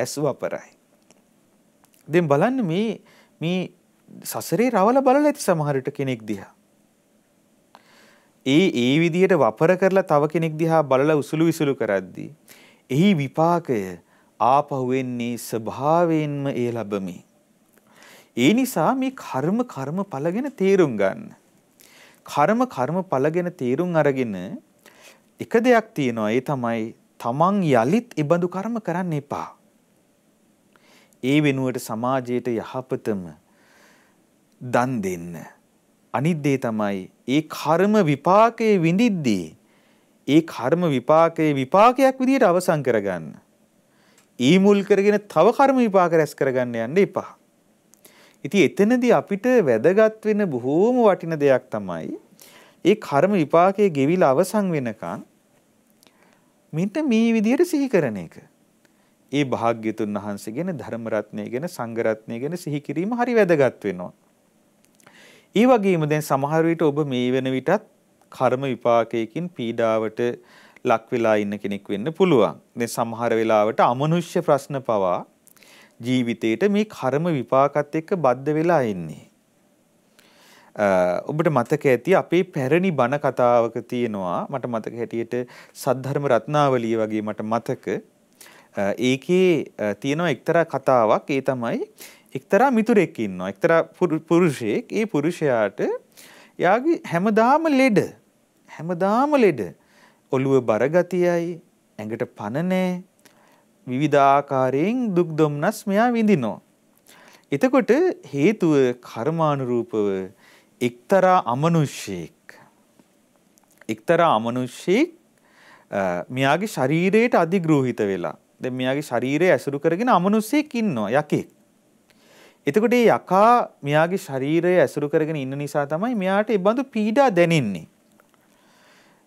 ඇස් වපරයි. දැන් බලන්න මේ මේ සසරේ රවල බලලා ඇති සමහරට කෙනෙක් දිහා. ඒ ඒ විදිහට වපර කරලා තව කෙනෙක් දිහා බලලා උසුළු විසුළු කරද්දී එහි විපාකය ආපහු වෙන්නේ ස්වභාවයෙන්ම ඒ ලැබෙමි. ඒ නිසා මේ කර්ම කර්මඵල ගැන තේරුම් ගන්න. කර්ම කර්මඵල ගැන තේරුම් අරගෙන එක දෙයක් තියෙනවා ඒ තමයි තමන් යලිත් ඉබඳු කර්ම කරන්න එපා. ඒ වෙනුවට සමාජයට යහපතම දන් දෙන්න. අනිත් දේ තමයි ඒ කර්ම විපාකයේ විඳිද්දී ඒ කර්ම විපාකයේ විපාකයක් විදිහට අවසන් කරගන්න. ඊ මුල් කරගෙන තව කර්ම විපාක රැස් කරගන්න යන්න එපා. ඉතින් එතනදී අපිට වැදගත් වෙන බොහෝම වටින දෙයක් තමයි ඒ කර්ම විපාකයේ ගෙවිලා අවසන් වෙනකන් මෙන්න මේ විදිහට සිහි කරන එක. ඒ භාග්‍යතුන් වහන්සේ ගැන ධර්ම රත්නය ගැන සංඝ රත්නය ගැන සිහි කිරීම හරි වැදගත් වෙනවා. ඒ වගේම දැන් සමහර විට ඔබ මේ වෙන විටත් කර්ම විපාකයකින් පීඩාවට ලක් වෙලා ඉන්න කෙනෙක් වෙන්න පුළුවන්. දැන් සමහර වෙලාවට අමනුෂ්‍ය ප්‍රශ්න පවා ජීවිතේට මේ කර්ම විපාකත් එක්ක බද්ධ වෙලා ඉන්නේ. ඔබට මතක ඇති අපේ පැරණි බණ කතාවක තියෙනවා මට මතක හැටියට සද්ධර්ම රත්නාවලිය වගේ මට මතක ඒකේ තියෙනවා එක්තරා කතාවක් ඒ තමයි එක්තරා මිතුරෙක් ඉන්නවා එක්තරා පුරුෂයෙක් ඒ පුරුෂයාට යාගේ හැමදාම ලෙඩ හැමදාම ලෙඩ ඔළුව බරගතියයි ඇඟට පණ නැහැ විවිධාකාරයෙන් දුක් දුම්නස් මෙයා විඳිනවා. එතකොට හේතුව කර්මානුරූපව එක්තරා අමනුෂ්‍යෙක් එක්තරා අමනුෂ්‍යෙක් මෙයාගේ ශරීරයට අධිග්‍රෝහිත වෙලා දැන් මෙයාගේ ශරීරය ඇසුරු කරගෙන අමනුෂ්‍යෙක් ඉන්නවා යකෙක්. එතකොට මේ යකා මෙයාගේ ශරීරය ඇසුරු කරගෙන ඉන්න නිසා තමයි මෙයාට ඒ බඳු පීඩා දැනෙන්නේ.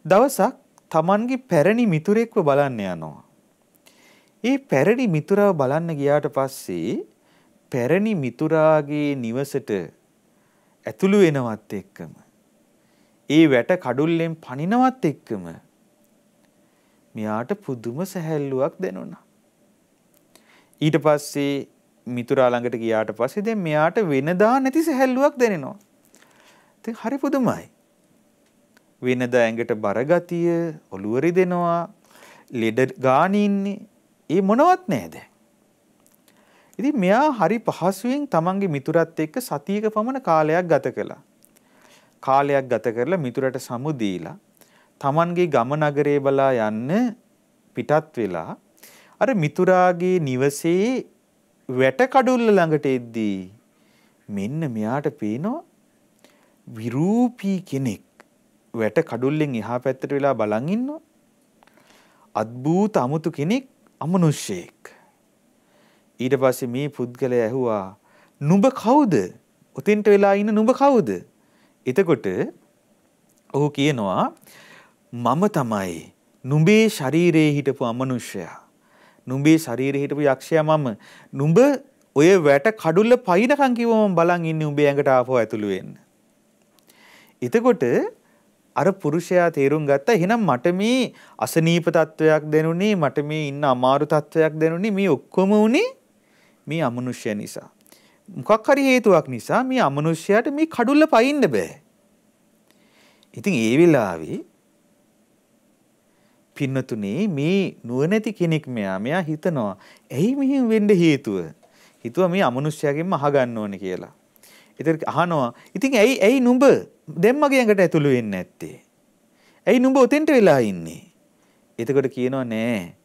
දවසක් Tamanගේ පැරණි මිතුරෙක්ව බලන්න යනවා. ඒ පැරණි මිතුරාව බලන්න ගියාට පස්සේ පැරණි මිතුරාගේ නිවසට ඇතුළු වෙනවත් එක්කම ඒ වැට කඩුල්ලෙන් පනිනවත් එක්කම මෙයාට පුදුම සැහැල්ලුවක් දැනුණා. ඊට පස්සේ මිතුරා ළඟට ගියාට පස්සේ දැන් මෙයාට වෙනදා නැති සැහැල්ලුවක් දැනෙනවා. ඉතින් හරි පුදුමයි. වෙනදා ඇඟට බර ගතිය, ඔළුව රිදෙනවා, ලෙඩ ගාණ ඉන්නේ. ඒ මොනවත් නෑ දැන්. ඉතින් මෙයා හරි පහසුවෙන් තමන්ගේ මිතුරත් එක්ක සතියක පමණ කාලයක් ගත කළා. කාලයක් ගත කරලා මිතුරට සමු දීලා තමන්ගේ ගම නගරේ බලා යන්න පිටත් වෙලා අර මිතුරාගේ නිවසේ වැටකඩුල්ල ළඟට එද්දී මෙන්න මෙයාට පේනවා විරූපී කෙනෙක් වැටකඩුල්ලෙන් එහා පැත්තට වෙලා බලන් ඉන්නවා අද්භූත අමුතු කෙනෙක් අමනුෂ්‍යයෙක්. ඊට පස්සේ මේ පුද්ගලයා ඇහුවා නුඹ කවුද? උතින්ට වෙලා ඉන්න නුඹ කවුද? එතකොට ඔහු කියනවා මම තමයි නුඹේ ශරීරයේ හිටපු අමනුෂ්‍යයා. නුඹේ ශරීරයේ හිටපු යක්ෂයා මම. නුඹ ඔය වැට කඩුල්ල පයින්නකම් කිව්වම බලන් ඉන්නේ උඹේ ඇඟට ආපහු ඇතුළු වෙන්න. එතකොට අර පුරුෂයා තේරුම් ගත්තා එහෙනම් මට මේ අසනීප තත්වයක් දෙනුනේ මට මේ ඉන්න අමාරු තත්වයක් දෙනුනේ මේ ඔක්කොම උනේ මේ අමනුෂ්‍ය නිසා. මොකක් හරි හේතුවක් නිසා මේ අමනුෂ්‍යයාට මේ කඩුල්ල පයින්න බෑ. ඉතින් ඒ වෙලාවේ පින්නතුනේ මේ නුවණැති කෙනෙක් මෙයා මෙයා හිතනවා ඇයි මෙහෙම වෙන්න හේතුව? හිතුවා මේ අමනුෂ්‍යයාගෙන්ම අහගන්න ඕනේ කියලා. ඒතර අහනවා ඉතින් ඇයි ඇයි නුඹ දෙම්මගේ ඇඟට ඇතුළු වෙන්න ඇත්තේ. ඇයි නුඹ ඔතෙන්ට වෙලා ඉන්නේ? එතකොට කියනවා නෑ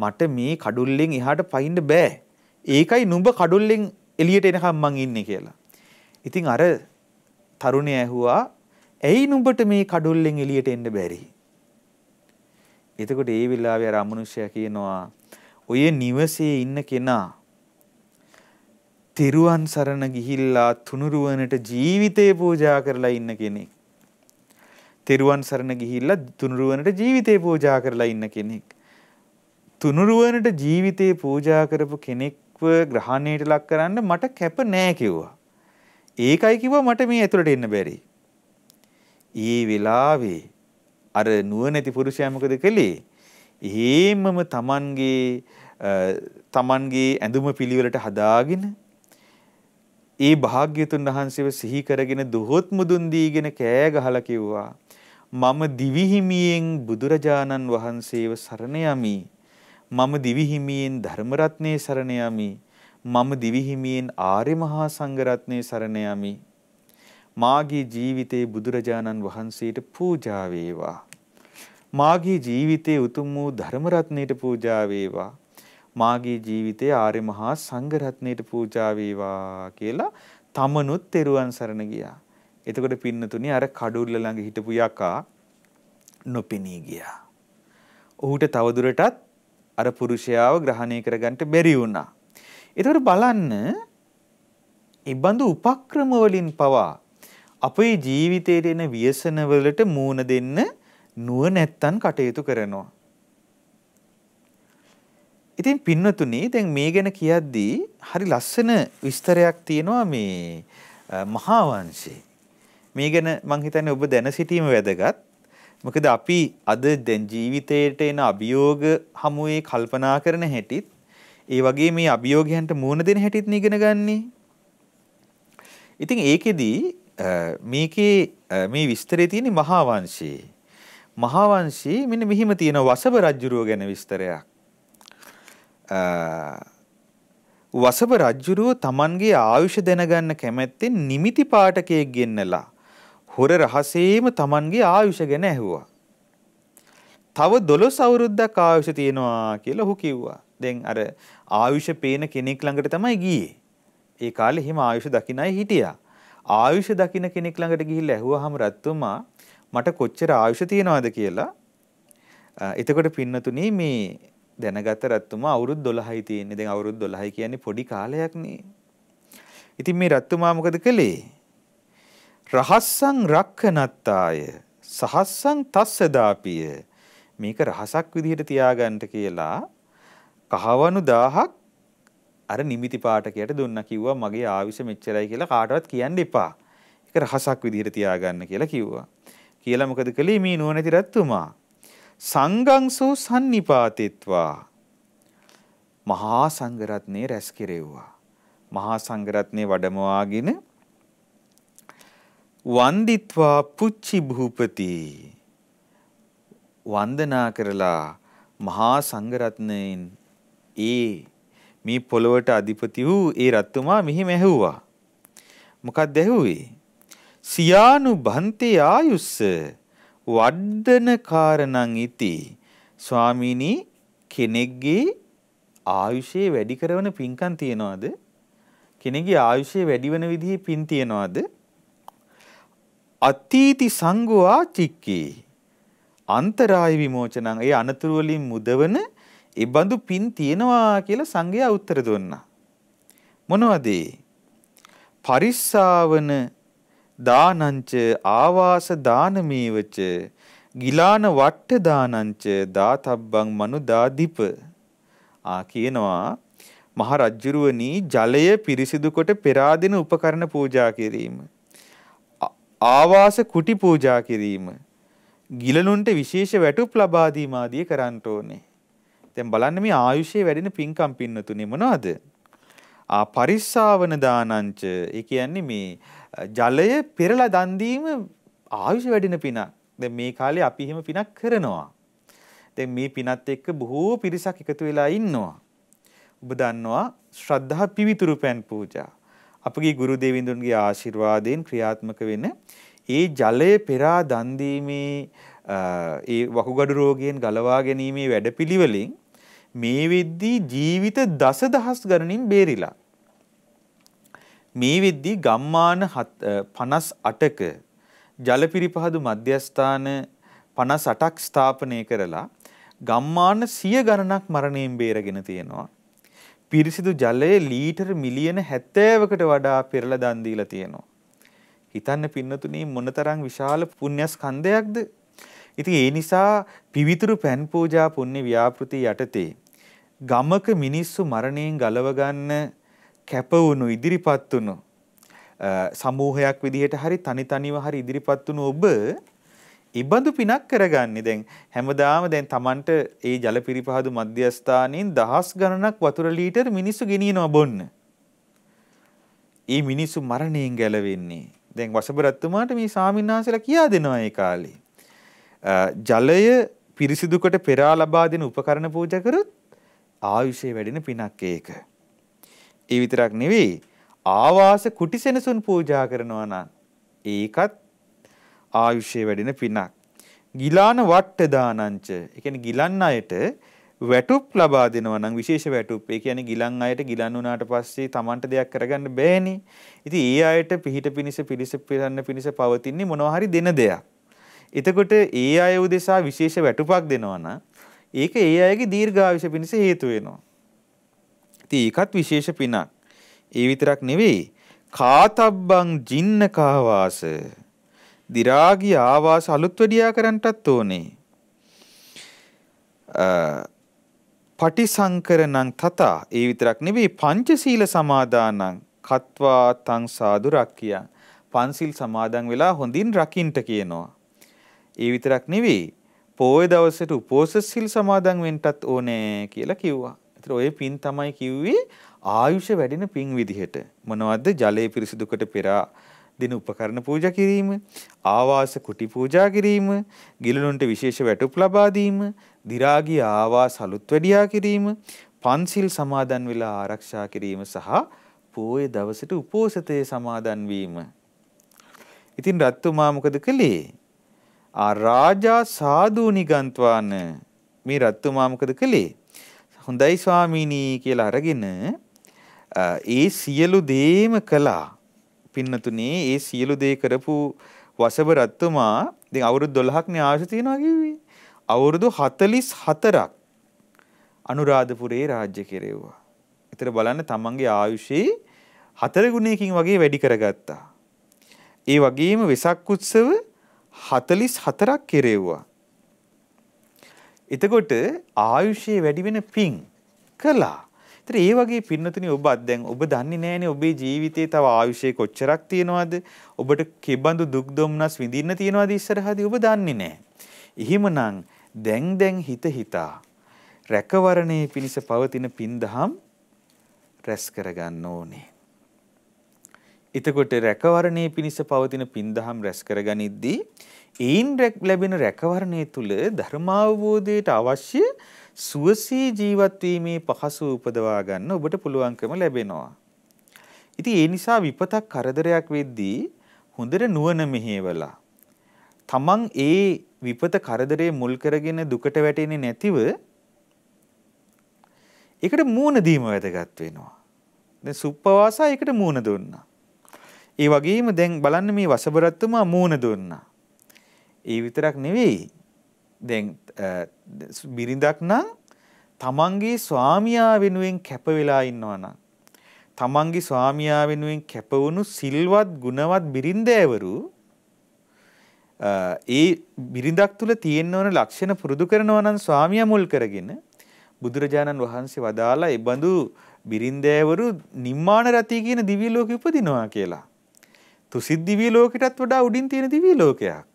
මට මේ කඩුල්ලෙන් එහාට පයින්න බෑ. ඒකයි නුඹ කඩුල්ලෙන් එළියට එනකම් මං ඉන්නේ කියලා. ඉතින් අර තරුණය ඇහුවා ඇයි නුඹට මේ කඩුල්ලෙන් එළියට එන්න බැරි? එතකොට ඒ වෙලාවේ අර අමනුෂ්‍යයා කියනවා ඔය නිවසේ ඉන්න කෙනා තෙරුවන් සරණ ගිහිල්ලා තුනුරුවනට ජීවිතේ පූජා කරලා ඉන්න කෙනෙක්. තෙරුවන් සරණ ගිහිල්ලා තුනුරුවනට ජීවිතේ පූජා කරලා ඉන්න කෙනෙක්. තුනුරුවනට ජීවිතේ පූජා කරපු කෙනෙක්ව ග්‍රහණයට ලක් කරන්න මට කැප නෑ කිව්වා. ඒකයි කිව්වා මට මේ ඇතුළට එන්න බැරි. ඒ වෙලාවේ අර නුවණැති පුරුෂයා මොකද කළේ? එහෙමම තමන්ගේ තමන්ගේ ඇඳුම පිළිවෙලට හදාගෙන ඒ භාග්‍යතුන් වහන්සේව සිහි කරගෙන දුහොත් මුදුන් දීගෙන කෑ ගහලා කිව්වා මම දිවිහිමියෙන් බුදුරජාණන් වහන්සේව සරණ යමි මම දිවිහිමියෙන් ධර්ම රත්නයේ සරණ යමි මම දිවිහිමියෙන් ආර්ය මහා සංඝ රත්නයේ සරණ යමි මාගේ ජීවිතේ බුදුරජාණන් වහන්සේට පූජා වේවා මාගේ ජීවිතේ උතුම් වූ ධර්ම රත්නයට පූජා වේවා මාගේ ජීවිතයේ ආර්ය මහා සංඝරත්නයට පූජා වේවා කියලා තමනුත් තෙරුවන් සරණ ගියා. එතකොට පින්නතුනි අර කඩුල්ල ළඟ හිටපු යකා නොපෙනී ගියා. ඔහුට තවදුරටත් අර පුරුෂයාව ග්‍රහණය කරගන්න බැරි වුණා. ඒතකොට බලන්න ඉබඳු උපක්‍රම වලින් පවා අපේ ජීවිතයේ එන ව්‍යසන වලට මූණ දෙන්න නුවණැත්තන් කටයුතු කරනවා. ඉතින් පින්නතුනි දැන් මේ ගැන කියද්දී හරි ලස්සන විස්තරයක් තියෙනවා මේ මහා වංශේ. මේ ගැන මං හිතන්නේ ඔබ දැන සිටීම වැදගත්. මොකද අපි අද දැන් ජීවිතයට එන අභියෝග හමුවේ කල්පනා කරන හැටිත් ඒ වගේ මේ අභියෝගයන්ට මුහුණ දෙන හැටිත් ඉගෙන ගන්නේ. ඉතින් ඒකෙදී මේකේ මේ විස්තරේ තියෙන්නේ මහා වංශේ. මහා වංශේ මෙන්න මෙහිම තියෙන වසබ රජුරුව ගැන විස්තරයක්. වසභ රජ්ජුරුව තමන්ගේ ආයුෂ දැනගන්න කැමැත්තෙන් නිමිති පාටකයෙක් ගෙන්නලා හොර රහසේම තමන්ගේ ආයුෂ ගැන ඇහුවා. තව දොළොස් අවුරුද්දක් ආයුෂ තියෙනවා කියලා ඔහු කිව්වා. දැන් අර ආයුෂ පේන කෙනෙක් ළඟට තමයි ගියේ. ඒ කාලේ හිම ආයුෂ දකින්නයි හිටියා. ආයුෂ දකින්න කෙනෙක් ළඟට ගිහිල්ලා ඇහුවාම රත්තුමා මට කොච්චර ආයුෂ තියෙනවද කියලා. එතකොට පින්නතුනේ මේ දැනගත රත්තුමා අවුරුදු 12යි තියෙන්නේ. දැන් අවුරුදු 12යි කියන්නේ පොඩි කාලයක් නේ. ඉතින් මේ රත්තුමා මොකද කළේ? රහස්සං රක්කනත්තාය සහස්සං තස්සදාපිය මේක රහසක් විදිහට තියාගන්න කියලා කහවණු 1000ක් අර නිමිති පාඨකයට දුන්නා කිව්වා මගේ ආවිෂ මෙච්චරයි කියලා කාටවත් කියන්න එපා. ඒක රහසක් විදිහට තියාගන්න කියලා කිව්වා. කියලා මොකද කළේ මේ නුවණැති රත්තුමා? සංගංසෝ සන්නිපාතෙත්වා මහා සංඝරත්නය රැස් කෙරෙව්වා. මහා සංඝරත්නය වඩමවාගෙන වන්දිත්වා පුච්චි භූපති වන්දනා කරලා මහා සංඝරත්නයෙන් ඒ මේ පොළොවට අධිපති වූ ඒ රත්තුමා මෙහෙම ඇහුවා. මොකක්ද ඇහුවේ? සියානු බන්තේ ආයුස්ස වර්ධනකාරණං ඉති ස්වාමීනි කෙනෙක්ගේ ආයුෂයේ වැඩි කරන පින්කම් තියනවාද? කෙනෙක්ගේ ආයුෂයේ වැඩි වෙන විදිහේ පින් තියනවාද? අතීති සංගවා චික්කේ අන්තරාය විමෝචනං ඒ අනතුරු වලින් මුදවන ඒබඳු පින් තියනවා කියලා සංඝයා උත්තර දුන්නා. මොනවද? පරිස්සාවන දානංච ආවාස දානමේවච ගිලාන වට්ට දානංච දාතබ්බං මනුදාදීප ආ කියනවා මහ රජුරුවනි ජලය පිරිසිදු කොට පෙරා දෙන උපකරණ පූජා කිරීම ආවාස කුටි පූජා කිරීම ගිලනුන්ට විශේෂ වැටුප් ලබා දීම ආදී කරන්න ඕනේ. දැන් බලන්න මේ ආයුෂයේ වැඩෙන පින්කම් පින්නතුනේ මොනවද? ආ පරිස්සාවන දානංච ඒ කියන්නේ මේ ජලය පෙරලා දන් දීම ආයුෂ වැඩින පිනක්. දැන් මේ කාලේ අපි එහෙම පිනක් කරනවා. දැන් මේ පිනත් එක්ක බොහෝ පිරිසක් එකතු වෙලා ඉන්නවා. ඔබ දන්නවා ශ්‍රද්ධා පිවිතුරු පෑන් පූජා. අපගේ ගුරු දෙවිඳුන්ගේ ආශිර්වාදයෙන් ක්‍රියාත්මක වෙන ඒ ජලය පෙරා දන් දීමේ ඒ වකුගඩු රෝගයෙන් ගලවා ගැනීමේ වැඩපිළිවෙලින් මේ වෙද්දී ජීවිත දසදහස් ගණනින් බේරිලා මේ වෙද්දී ගම්මාන 58ක ජලපිරිපහදු මධ්‍යස්ථාන 58ක් ස්ථාපනය කරලා ගම්මාන සිය ගණනක් මරණයෙන් බේරගෙන තියෙනවා. පිරිසිදු ජලය ලීටර් මිලියන 70කට වඩා පෙරලා දන් දීලා තියෙනවා. හිතන්න පින්නතුනේ මොනතරම් විශාල පුණ්‍යස්කන්ධයක්ද? ඉතින් ඒ නිසා පිවිතුරු පෑන් පූජා පුණ්‍ය ව්‍යාපෘති යටතේ ගමක මිනිස්සු මරණයෙන් ගලව ගන්න කැපවුණු ඉදිරිපත් වුණු සමූහයක් විදිහට හරි තනි තනිව හරි ඉදිරිපත් වුණු ඔබ ඉබඳු පිනක් කරගන්නේ දැන් හැමදාම දැන් Tamanට ඒ ජලපිරිපහදු මධ්‍යස්ථානයෙන් දහස් ගණනක් වතුර ලීටර් මිනිස්සු ගෙනියනවා බොන්න. ඒ මිනිස්සු මරණයෙන් ගැලවෙන්නේ. දැන් වසබරත්තුමාට මේ සාමින්නාසලා කියා දෙනවා ඒ කාලේ. ජලය පිරිසිදුකොට පෙරා ලබා දෙන උපකරණ පූජා කරොත් ආයුෂය වැඩෙන පිනක් ඒක. ඒ විතරක් නෙවෙයි ආවාස කුටිසෙනසුන් පූජා කරනවා නම් ඒකත් ආයුෂයේ වැඩෙන පිනක්. ගිලාන වට්ට දානංච. ඒ කියන්නේ ගිලන් අයට වැටුප් ලබා දෙනවා නම් විශේෂ වැටුප්. ඒ කියන්නේ ගිලන් අයට ගිලන් වුණාට පස්සේ Tamanට දෙයක් කරගන්න බෑනේ. ඉතින් ඒ අයට පිහිට පිනිස පිලිස පිරන්න පිනිස පවතින්නේ මොනවා හරි දෙන දෙයක්. එතකොට ඒ අය උදෙසා විශේෂ වැටුපක් දෙනවා නම් ඒක ඒ අයගේ දීර්ඝායුෂ පිණිස හේතු වෙනවා. ඇති ඒකත් විශේෂ පිනක්. ඒ විතරක් නෙවෙයි කාතබ්බං ජින්නකාවාස දි රාගී ආවාස අලුත් වැඩියා කරන්නටත් ඕනේ. පටිසංකරණං තතා ඒ විතරක් නෙවෙයි පංචශීල සමාදානං කත්වා තං සාදු රක්කියා. පන්සිල් සමාදන් වෙලා හොඳින් රකින්ට කියනවා. ඒ විතරක් නෙවෙයි පෝය දවසට උපෝසත් සිල් සමාදන් වෙන්නටත් ඕනේ කියලා කිව්වා. ඒතර ඔය පින් තමයි කිව්වේ ආයුෂ වැඩෙන පින් විදිහට. මොනවද? ජලයේ පිරිසිදුකට පෙර දින උපකරණ පූජා කිරීම, ආවාස කුටි පූජා කිරීම, ගිලනුන්ට විශේෂ වැටුප් ලබා දීම, දිරාගී ආවාස අලුත් වැඩියා කිරීම, පන්සිල් සමාදන් වෙලා ආරක්ෂා කිරීම සහ පෝය දවසට උපෝසතයේ සමාදන් වීම. ඉතින් රත්තුමා මොකද කළේ? ආ රාජා සාදු නිගන්ත්වාන මේ රත්තුමා මොකද කළේ? හොඳයි ස්වාමීනී කියලා අරගෙන ඒ සියලු දේම කළා. පින්නතුනේ ඒ සියලු දේ කරපු වසබ රත්තුමා දැන් අවුරුදු 12ක් නේ ආශ තියනවා කිව්වේ. අවුරුදු 44ක් අනුරාධපුරේ රාජ්‍ය කෙරෙව්වා. ඒතර බලන්න තමන්ගේ ආයුෂේ හතර ගුණයකින් වගේ වැඩි කරගත්තා. ඒ වගේම වෙසක් උත්සව 44ක් කෙරෙව්වා. එතකොට ආයුෂයේ වැඩි වෙන පිං කළා. ඒතර ඒ වගේ පින්නතුනි ඔබත් දැන් ඔබ දන්නේ නැහනේ ඔබේ ජීවිතේ තව ආයුෂයේ කොච්චරක් තියෙනවද? ඔබට කෙබඳු දුක් දුම්නස් විඳින්න තියෙනවද ඉස්සරහදී ඔබ දන්නේ නැහැ. එහෙමනම් දැන් දැන් හිත හිතා රැකවරණේ පිණිස පවතින පින්දහම් රැස් කරගන්න ඕනේ. එතකොට රැකවරණේ පිණිස පවතින පින්දහම් රැස් කරගනිද්දී එයින් ලැබෙන රැකවරණය තුළ ධර්මාවබෝධයට අවශ්‍ය සුවසේ ජීවත්වීමේ පහසු උපදවා ගන්න ඔබට පුළුවන්කම ලැබෙනවා. ඉතින් ඒ නිසා විපතක් කරදරයක් වෙද්දී හොඳට නුවණ මෙහෙवला. තමන් ඒ විපත කරදරේ මුල් කරගෙන දුකට වැටෙන්නේ නැතිව ඒකට මූණ දීම වැදගත් වෙනවා. දැන් සුප්පවාසා ඒකට මූණ දුන්නා. ඒ වගේම දැන් බලන්න මේ වසබරත්තුමා මූණ දුන්නා. ඒ විතරක් නෙවෙයි දැන් බිරිඳක් නම් තමන්ගේ ස්වාමියා වෙනුවෙන් කැප වෙලා ඉන්නවා නම් තමන්ගේ ස්වාමියා වෙනුවෙන් කැපවුණු සිල්වත් ගුණවත් බිරින්දෑවරු ඒ බිරිඳක් තුල තියෙන්න ඕන ලක්ෂණ පුරුදු කරනවා නම් ස්වාමියා මුල් කරගෙන බුදුරජාණන් වහන්සේ වදාලා ඒ බඳු බිරින්දෑවරු නිම්මාන රති කියන දිව්‍ය ලෝකෙ උපදිනවා කියලා. තුසිත් දිව්‍ය ලෝකෙටත් වඩා උඩින් තියෙන දිව්‍ය ලෝකයක්.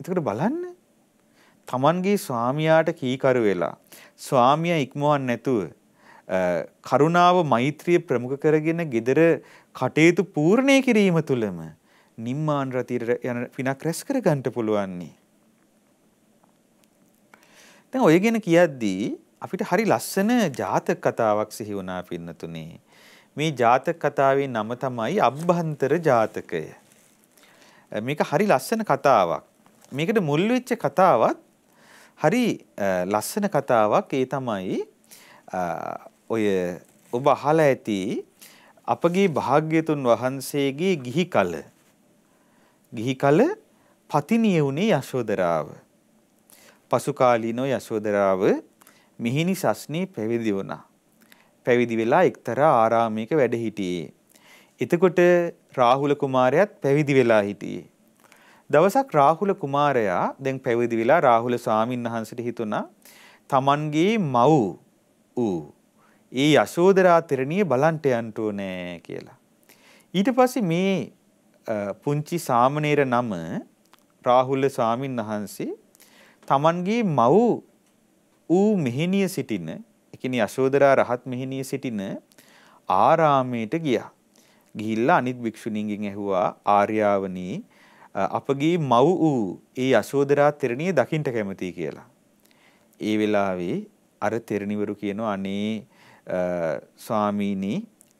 එතකොට බලන්න තමන්ගේ ස්වාමියාට කීකරු වෙලා ස්වාමියා ඉක්මවන්න නැතුව කරුණාව මෛත්‍රිය ප්‍රමුඛ කරගෙන gedara කටයුතු පූර්ණේ කිරීම තුළම නිම්මාන රතියට යන පිනක් රැස් කර ගන්නට පුළුවන්නේ. දැන් ඔය ගැන කියද්දී අපිට හරි ලස්සන ජාතක කතාවක් සිහි වුණා පින්නතුනේ. මේ ජාතක කතාවේ නම තමයි අභ්‍යන්තර ජාතකය. මේක හරි ලස්සන කතාවක්. මේකට මුල් වෙච්ච කතාවත් හරි ලස්සන කතාවක් ඒ තමයි ඔය ඔබ අහලා ඇති අපගේ භාග්‍යතුන් වහන්සේගේ ගිහි කල ගිහි කල පතිනිය වුණේ යශෝදරාව පසු කාලීනෝ යශෝදරාව මිහිනි සස්නේ පැවිදි වුණා පැවිදි වෙලා එක්තරා ආරාමයක වැඩ හිටියේ එතකොට රාහුල කුමාරයාත් පැවිදි වෙලා හිටියේ දවසක් රාහුල කුමාරයා දැන් පැවිදි වෙලා රාහුල ස්වාමීන් වහන්සේට හිතුණා තමන්ගේ මව් ඌ ඒ යශෝදරා තෙරණිය බලන්ට යන්න ඕනේ කියලා. ඊට පස්සේ මේ පුංචි සාමණේර නම රාහුල ස්වාමීන් වහන්සේ තමන්ගේ මව් ඌ මෙහෙණිය සිටින, ඒ කියන්නේ යශෝදරා රහත් මෙහෙණිය සිටින ආරාමයට ගියා. ගිහිල්ලා අනිත් භික්ෂුණීන්ගෙන් ඇහුවා ආර්යාවනි අපගේ මව් වූ ඒ යශෝදරා තෙරණිය දකින්ට කැමතියි කියලා. ඒ වෙලාවේ අර තෙරණිවරු කියනවා අනේ ස්වාමීනි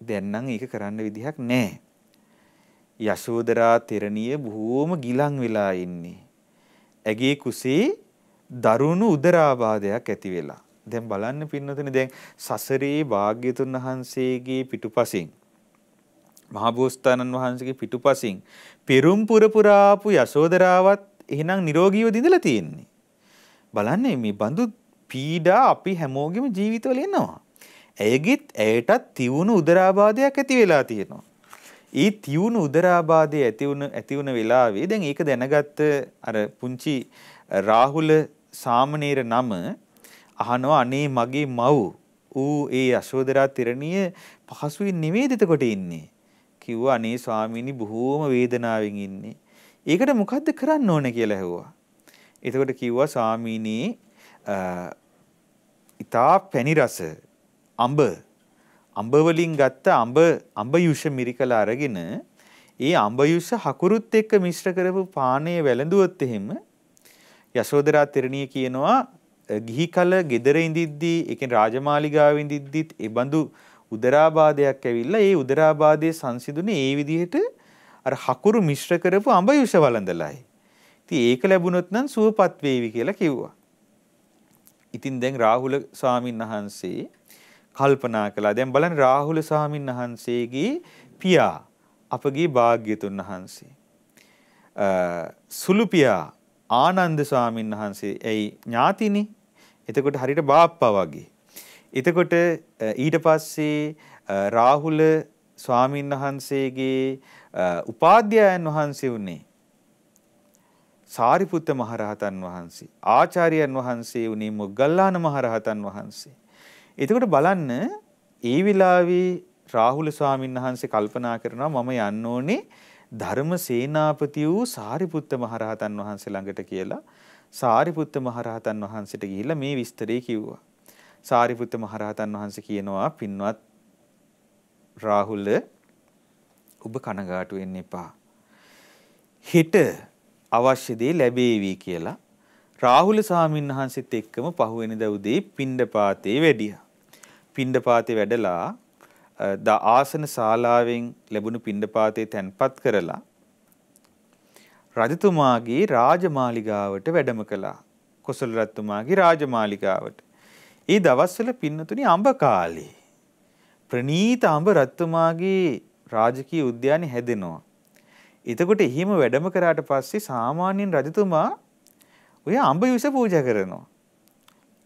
දැන් නම් ඒක කරන්න විදිහක් නැහැ. යශෝදරා තෙරණිය බොහෝම ගිලන් වෙලා ඉන්නේ. ඇගේ කුසේ දරුණු උදරාබාධයක් ඇති වෙලා. දැන් බලන්න පින්නතනේ දැන් සසරේ භාග්‍යතුන් වහන්සේගේ පිටුපසින් මහබෝස්ථානන් වහන්සේගේ පිටුපසින් පෙරුම්පුර පුරාපු යශෝදරාවත් එහෙනම් නිරෝගීව දිඳලා තියෙන්නේ. බලන්න මේ බඳු පීඩා අපි හැමෝගෙම ජීවිතවල එනවා. ඇයගිත් ඇයටත් තියුණු උදරාබාධයක් ඇති වෙලා තියෙනවා. ඒ තියුණු උදරාබාධය ඇති වුණ ඇති වුණ වෙලාවේ දැන් ඒක දැනගත්ත අර පුංචි රාහුල සාමණේර නම අහනවා අනේ මගේ මව් ඌ ඒ යශෝදරා තිරණිය පහසුවෙන් නිවේදිත කොට ඉන්නේ. කිව්වා අනේ ස්වාමීනි බොහෝම වේදනාවෙන් ඉන්නේ. ඒකට මොකද්ද කරන්න ඕන කියලා ඇහුවා. එතකොට කිව්වා ස්වාමීනි ඉතා පැණි රස අඹ අඹ වලින් ගත්ත අඹ අඹ යුෂ මිරිකල අරගෙන ඒ අඹ යුෂ හකුරුත් එක්ක මිශ්‍ර කරපු පානය වැළඳුවොත් එහෙම යශෝදරා තෙරණිය කියනවා ගිහි කල gedere ඉඳිද්දී ඒ කියන්නේ රාජමාලිගාවෙ ඉඳිද්දිත් ඒ බඳු උදරාබාධයක් ඇවිල්ලා ඒ උදරාබාධය සංසිඳුනේ ඒ විදිහට අර හකුරු මිශ්‍ර කරපු අඹ යුෂ වළඳලයි. ඉතින් ඒක ලැබුණොත් නම් සුවපත් වේවි කියලා කිව්වා. ඉතින් දැන් රාහුල ස්වාමීන් වහන්සේ කල්පනා කළා. දැන් බලන්න රාහුල ස්වාමීන් වහන්සේගේ පියා අපගේ භාග්‍යතුන් වහන්සේ. සුළු පියා ආනන්ද ස්වාමීන් වහන්සේ ඇයි ඥාතිනේ. එතකොට හරියට බාප්පා වගේ. එතකොට ඊට පස්සේ රාහුල ස්වාමීන් වහන්සේගේ උපාධ්‍යයන් වහන්සේ වුණේ සාරිපුත්ත මහරහතන් වහන්සේ ආචාර්යයන් වහන්සේ වුණේ මොග්ගල්ලාන මහරහතන් වහන්සේ. එතකොට බලන්න ඒ වෙලාවේ රාහුල ස්වාමීන් වහන්සේ කල්පනා කරනවා මම යන්න ඕනේ ධර්ම සේනාපති වූ සාරිපුත්ත මහරහතන් වහන්සේ ළඟට කියලා සාරිපුත්ත මහරහතන් වහන්සේට ගිහිල්ලා මේ විස්තරය කිව්වා. සාරිපුත්ත මහරහතන් වහන්සේ කියනවා පින්වත් රාහුල ඔබ කනගාටු වෙන්න එපා. හිට අවශ්‍ය දේ ලැබේවි කියලා රාහුල සාමින් වහන්සේත් එක්කම පහුවෙනිදා උදේ පිණ්ඩපාතේ වැඩියා. පිණ්ඩපාතේ වැඩලා ද ආසන ශාලාවෙන් ලැබුණු පිණ්ඩපාතේ තැන්පත් කරලා රජතුමාගේ රාජමාලිගාවට වැඩම කළා. කොසල් රජතුමාගේ රාජමාලිගාවට. ඒ දවස්වල පින්නතුනි අඹ කාලේ ප්‍රනීත අඹ රත්තුමාගේ රාජකීය උද්‍යානය හැදෙනවා. එතකොට එහෙම වැඩම කරාට පස්සේ සාමාන්‍යයෙන් රජතුමා ඔය අඹ යුස පූජා කරනවා.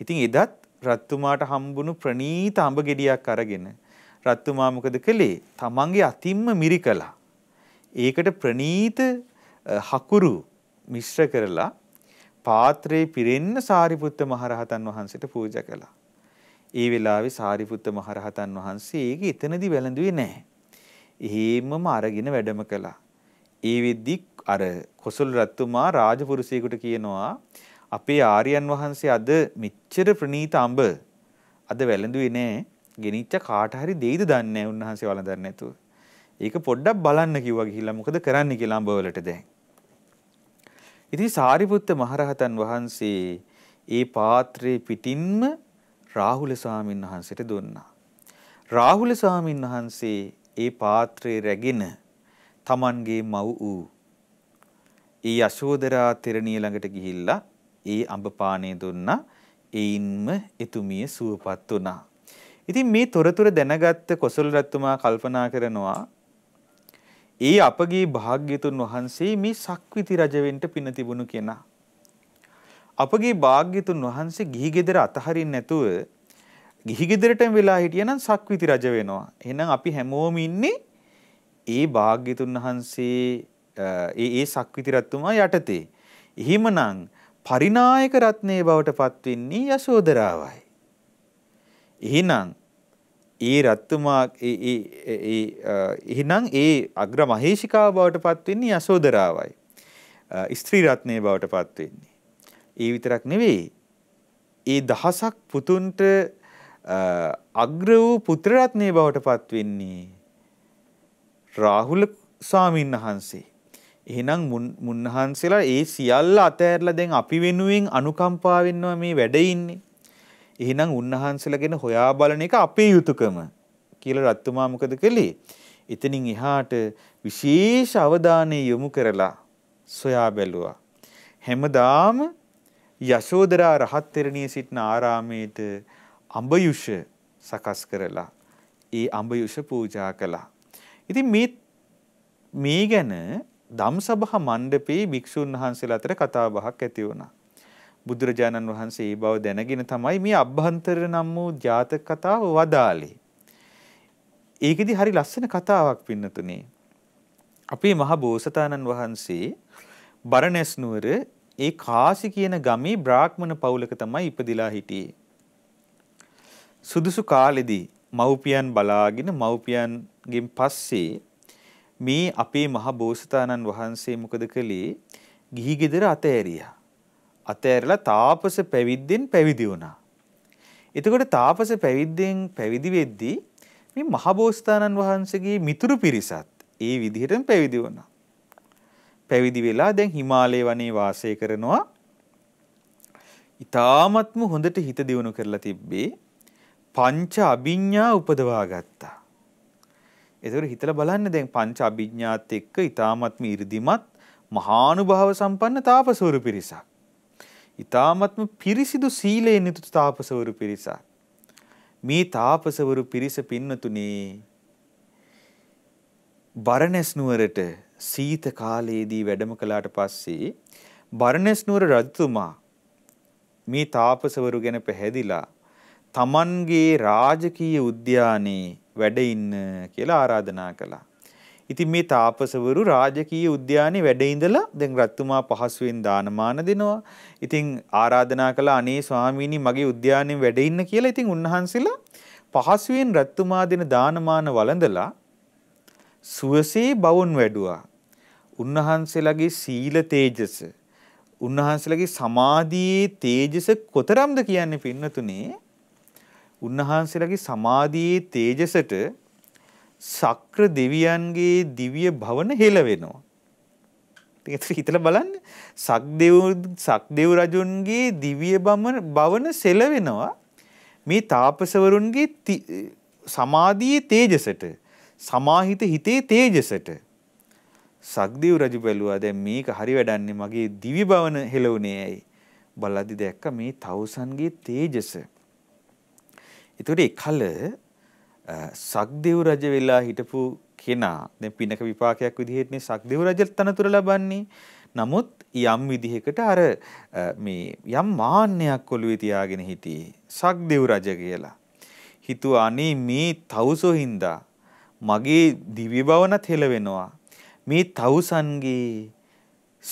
ඉතින් එදත් රත්තුමාට හම්බුණු ප්‍රනීත අඹ ගෙඩියක් අරගෙන රත්තුමා මොකද කළේ? තමන්ගේ අතින්ම මිරිකලා. ඒකට ප්‍රනීත හකුරු මිශ්‍ර කරලා පාත්‍රේ පිරෙන්න සාරිපුත්ත මහරහතන් වහන්සේට පූජා කළා. ඒ වෙලාවේ සාරිපුත්ත මහරහතන් වහන්සේ ඒක එතනදි වැළඳුවේ නැහැ. එහෙමම අරගෙන වැඩම කළා. ඒ වෙද්දි අර කොසල් රත්තුමා රාජපුරුෂයෙකුට කියනවා අපේ ආර්යයන් වහන්සේ අද මෙච්චර ප්‍රණීත අඹ අද වැළඳුවේ නැහැ. ගෙනිච්ච කාට හරි දෙයිද දන්නේ නැහැ උන්වහන්සේ වළඳන්නේ නැතුව. ඒක පොඩ්ඩක් බලන්න කිව්වා ගිහිල්ලා මොකද කරන්න කියලා අඹ වලට දැන්. ඉතින් සාරිපුත්ත මහරහතන් වහන්සේ ඒ පාත්‍රයේ පිටින්ම රාහුල සාමින් වහන්සේට දුන්නා. රාහුල සාමින් වහන්සේ ඒ පාත්‍රය රැගෙන Tamanගේ මව් වූ ඒ යශෝදරා තෙරණිය ළඟට ගිහිල්ලා ඒ අඹ පානේ දුන්නා. එයින්ම එතුමිය සුවපත් වුණා. ඉතින් මේ තොරතුර දැනගත්ත කොසල් රැත්තුමා කල්පනා කරනවා ඒ අපගේ භාග්‍යතුන් වහන්සේ මේ සක්විති රජවෙන්ට පින තිබුණු කෙනා. අපගේ භාග්‍යතුන් වහන්සේ ගිහි ගෙදර අතහරින්න නැතුව ගිහි ගෙදරටම වෙලා හිටියනම් සක්විති රජ වෙනවා. එහෙනම් අපි හැමෝම ඉන්නේ ඒ භාග්‍යතුන් වහන්සේ ඒ ඒ සක්විති රත්තුමා යටතේ. එහෙමනම් පරිනායක රත්නයේ බවට පත් වෙන්නේ යශෝදරාවයි. එහෙනම් ඒ රත්තුමා එහෙනම් ඒ අග්‍ර මහේෂිකාව බවට පත්වෙන්නේ යසෝදරාවයි. ස්ත්‍රී රත්නය බවට පත්වෙන්නේ. ඒ විතරක් නෙවෙයි. ඒ දහසක් පුතුන්ට අග්‍ර වූ පුත්‍ර රත්නය බවට පත්වෙන්නේ රාහුල ස්වාමීන් වහන්සේ. එහෙනම් මුන්වහන්සේලා ඒ සියල්ල අතහැරලා දැන් අපි වෙනුවෙන් අනුකම්පාවෙන්නවා මේ වැඩ ඉන්නේ. එහෙනම් උන්වහන්සේලා ගැන හොයා බලන එක අපේ යුතුයකම කියලා රත්තුමා මොකද කළේ? එතනින් එහාට විශේෂ අවධානය යොමු කරලා සොයා බැලුවා. හැමදාම යශෝදරා රහත්තරණිය සිටින ආරාමේට අඹයුෂ සකස් කරලා ඒ අඹයුෂ පූජා කළා. ඉතින් මේ මේ ගැන ධම්සභා මණ්ඩපේ භික්ෂුන් වහන්සේලා අතර කතා බහක් ඇති වුණා. බුදුරජාණන් වහන්සේ ඒ බව දැනගෙන තමයි මේ අභ්‍යන්තර නම් වූ ජාතක කතාව වදාළේ. ඒකෙදි හරි ලස්සන කතාවක් පින්නතුනේ. අපේ මහ බෝසතාණන් වහන්සේ බරණැස් නුවර ඒ කාසි කියන ගමේ බ්‍රාහ්මණ පවුලක තමයි ඉපදිලා හිටියේ. සුදුසු කාලෙදී මව්පියන් බලාගෙන මව්පියන්ගෙන් පස්සේ මේ අපේ මහ බෝසතාණන් වහන්සේ මොකද කළේ? ගිහි ගෙදර අතෑරියා. අතෑරලා තාපස පැවිද්දෙන් පැවිදි වුණා. එතකොට තාපස පැවිද්දෙන් පැවිදි වෙද්දී මේ මහබෝසතාණන් වහන්සේගේ මිතුරු පිරිසත් ඒ විදිහටම පැවිදි වුණා. පැවිදි වෙලා දැන් හිමාලය වනයේ වාසය කරනවා. ඊ타ත්ම හොඳට හිත දියුණු කරලා තිබ්බේ පංච අභිඥා උපදවා ගත්තා. එතකොට හිතලා බලන්න දැන් පංච අභිඥාත් එක්ක ඊ타ත්ම 이르දිමත් මහානුභාව සම්පන්න තාපසවරු පිරිසක්. ඊ타මත්ම පිරිසිදු සීලයෙන් යුතු තාපසවරු පිරිසක්. මේ තාපසවරු පිරිස පින්නතුනේ බරණැස් නුවරට සීත කාලයේදී වැඩම කළාට පස්සේ බරණැස් නුවර රජතුමා මේ තාපසවරු ගැන පැහැදිලා තමන්ගේ රාජකීය උද්‍යානයේ වැඩ ඉන්න කියලා ආරාධනා කළා. ඉතින් මේ තාපසවරු රාජකීය උද්‍යානයේ වැඩ ඉඳලා දැන් රත්තුමා පහසුවෙන් දානමාන දෙනවා. ඉතින් ආරාධනා කළා අනේ ස්වාමීනි මගේ උද්‍යානයේ වැඩ ඉන්න කියලා. ඉතින් උන්වහන්සේලා පහසුවෙන් රත්තුමා දෙන දානමාන වළඳලා සුවසේ බවුන් වැඩුවා. උන්වහන්සේලාගේ සීල තේජස උන්වහන්සේලාගේ සමාධියේ තේජස කොතරම්ද කියන්නේ පින්නතුනේ උන්වහන්සේලාගේ සමාධියේ තේජසට සක්‍ර දෙවියන්ගේ දිව්‍ය භවන හෙළ වෙනවා. ඒතර හිතලා බලන්න සක්දේව සක්දේව රජුන්ගේ දිව්‍ය බමන භවන සෙල වෙනවා මේ තාපසවරුන්ගේ සමාධියේ තේජසට සමාහිත හිතේ තේජසට සක්දේව රජු බැලුවා දැන් මේක හරි වැඩන්නේ මගේ දිව්‍ය භවන හෙලුනේ ඇයි බලද්දි දැක්ක මේ තවුසන්ගේ තේජස. ඒතර එකල සක්දෙව් රජ වෙලා හිටපු කෙනා දැන් පිනක විපාකයක් විදිහටනේ සක්දෙව් රජ තනතුර ලබන්නේ. නමුත් යම් විදිහකට අර මේ යම් මාන්නයක් ඔළුවේ තියාගෙන හිටියේ සක්දෙව් රජ කියලා. හිතුවා අනේ මේ තවුසෝ හින්දා මගේ දිව්‍ය භවනත් හෙළ වෙනවා. මේ තවුසන්ගේ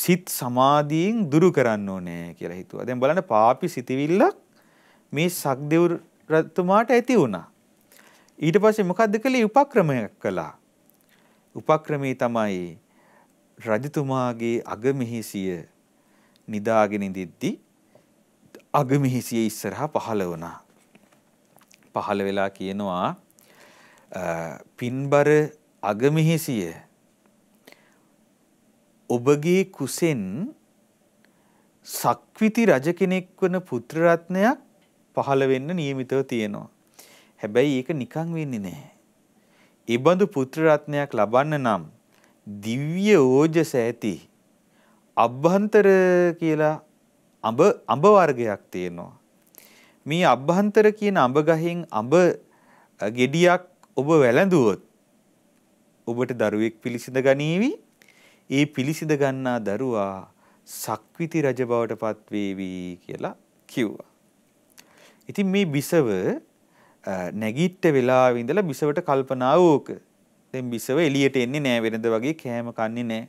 සිත් සමාධියෙන් දුරු කරන්න ඕනේ කියලා හිතුවා. දැන් බලන්න පාපි සිතවිල්ලක් මේ සක්දෙව් රජතුමාට ඇති වුණා. ඊට පස්සේ මොකද්ද කළේ උපක්‍රමයක් කළා. උපක්‍රමේ තමයි රජතුමාගේ අගමිහිසිය නිදාගෙන ඉඳිද්දි අගමිහිසිය ඉස්සරහා පහළ වුණා. පහළ වෙලා කියනවා පින්බර අගමිහිසිය ඔබගේ කුසෙන් සක්විති රජ කෙනෙක් වන පුත්‍රරත්නයක් පහළ වෙන්න නියමිතව තියෙනවා. හැබැයි ඒක නිකං වෙන්නේ නැහැ. ඒබඳු පුත්‍ර රත්නයක් ලබන්න නම් දිව්‍ය ඕජස ඇති අභ්‍යන්තර කියලා අඹ අඹ වර්ගයක් තියෙනවා. මේ අභ්‍යන්තර කියන අඹ ගහෙන් අඹ ගෙඩියක් ඔබ වැළඳුවොත් ඔබට දරුවෙක් පිළිසිඳ ගනීවි. ඒ පිළිසිඳ ගන්නා දරුවා සක්විති රජ බවට පත්වේවි කියලා කිව්වා. ඉතින් මේ බිසව නැගිට්ට වෙලාවේ ඉඳලා බිසවට කල්පනාව ඕක. දැන් බිසව එළියට එන්නේ නෑ වෙනද වගේ කෑම කන්නේ නෑ.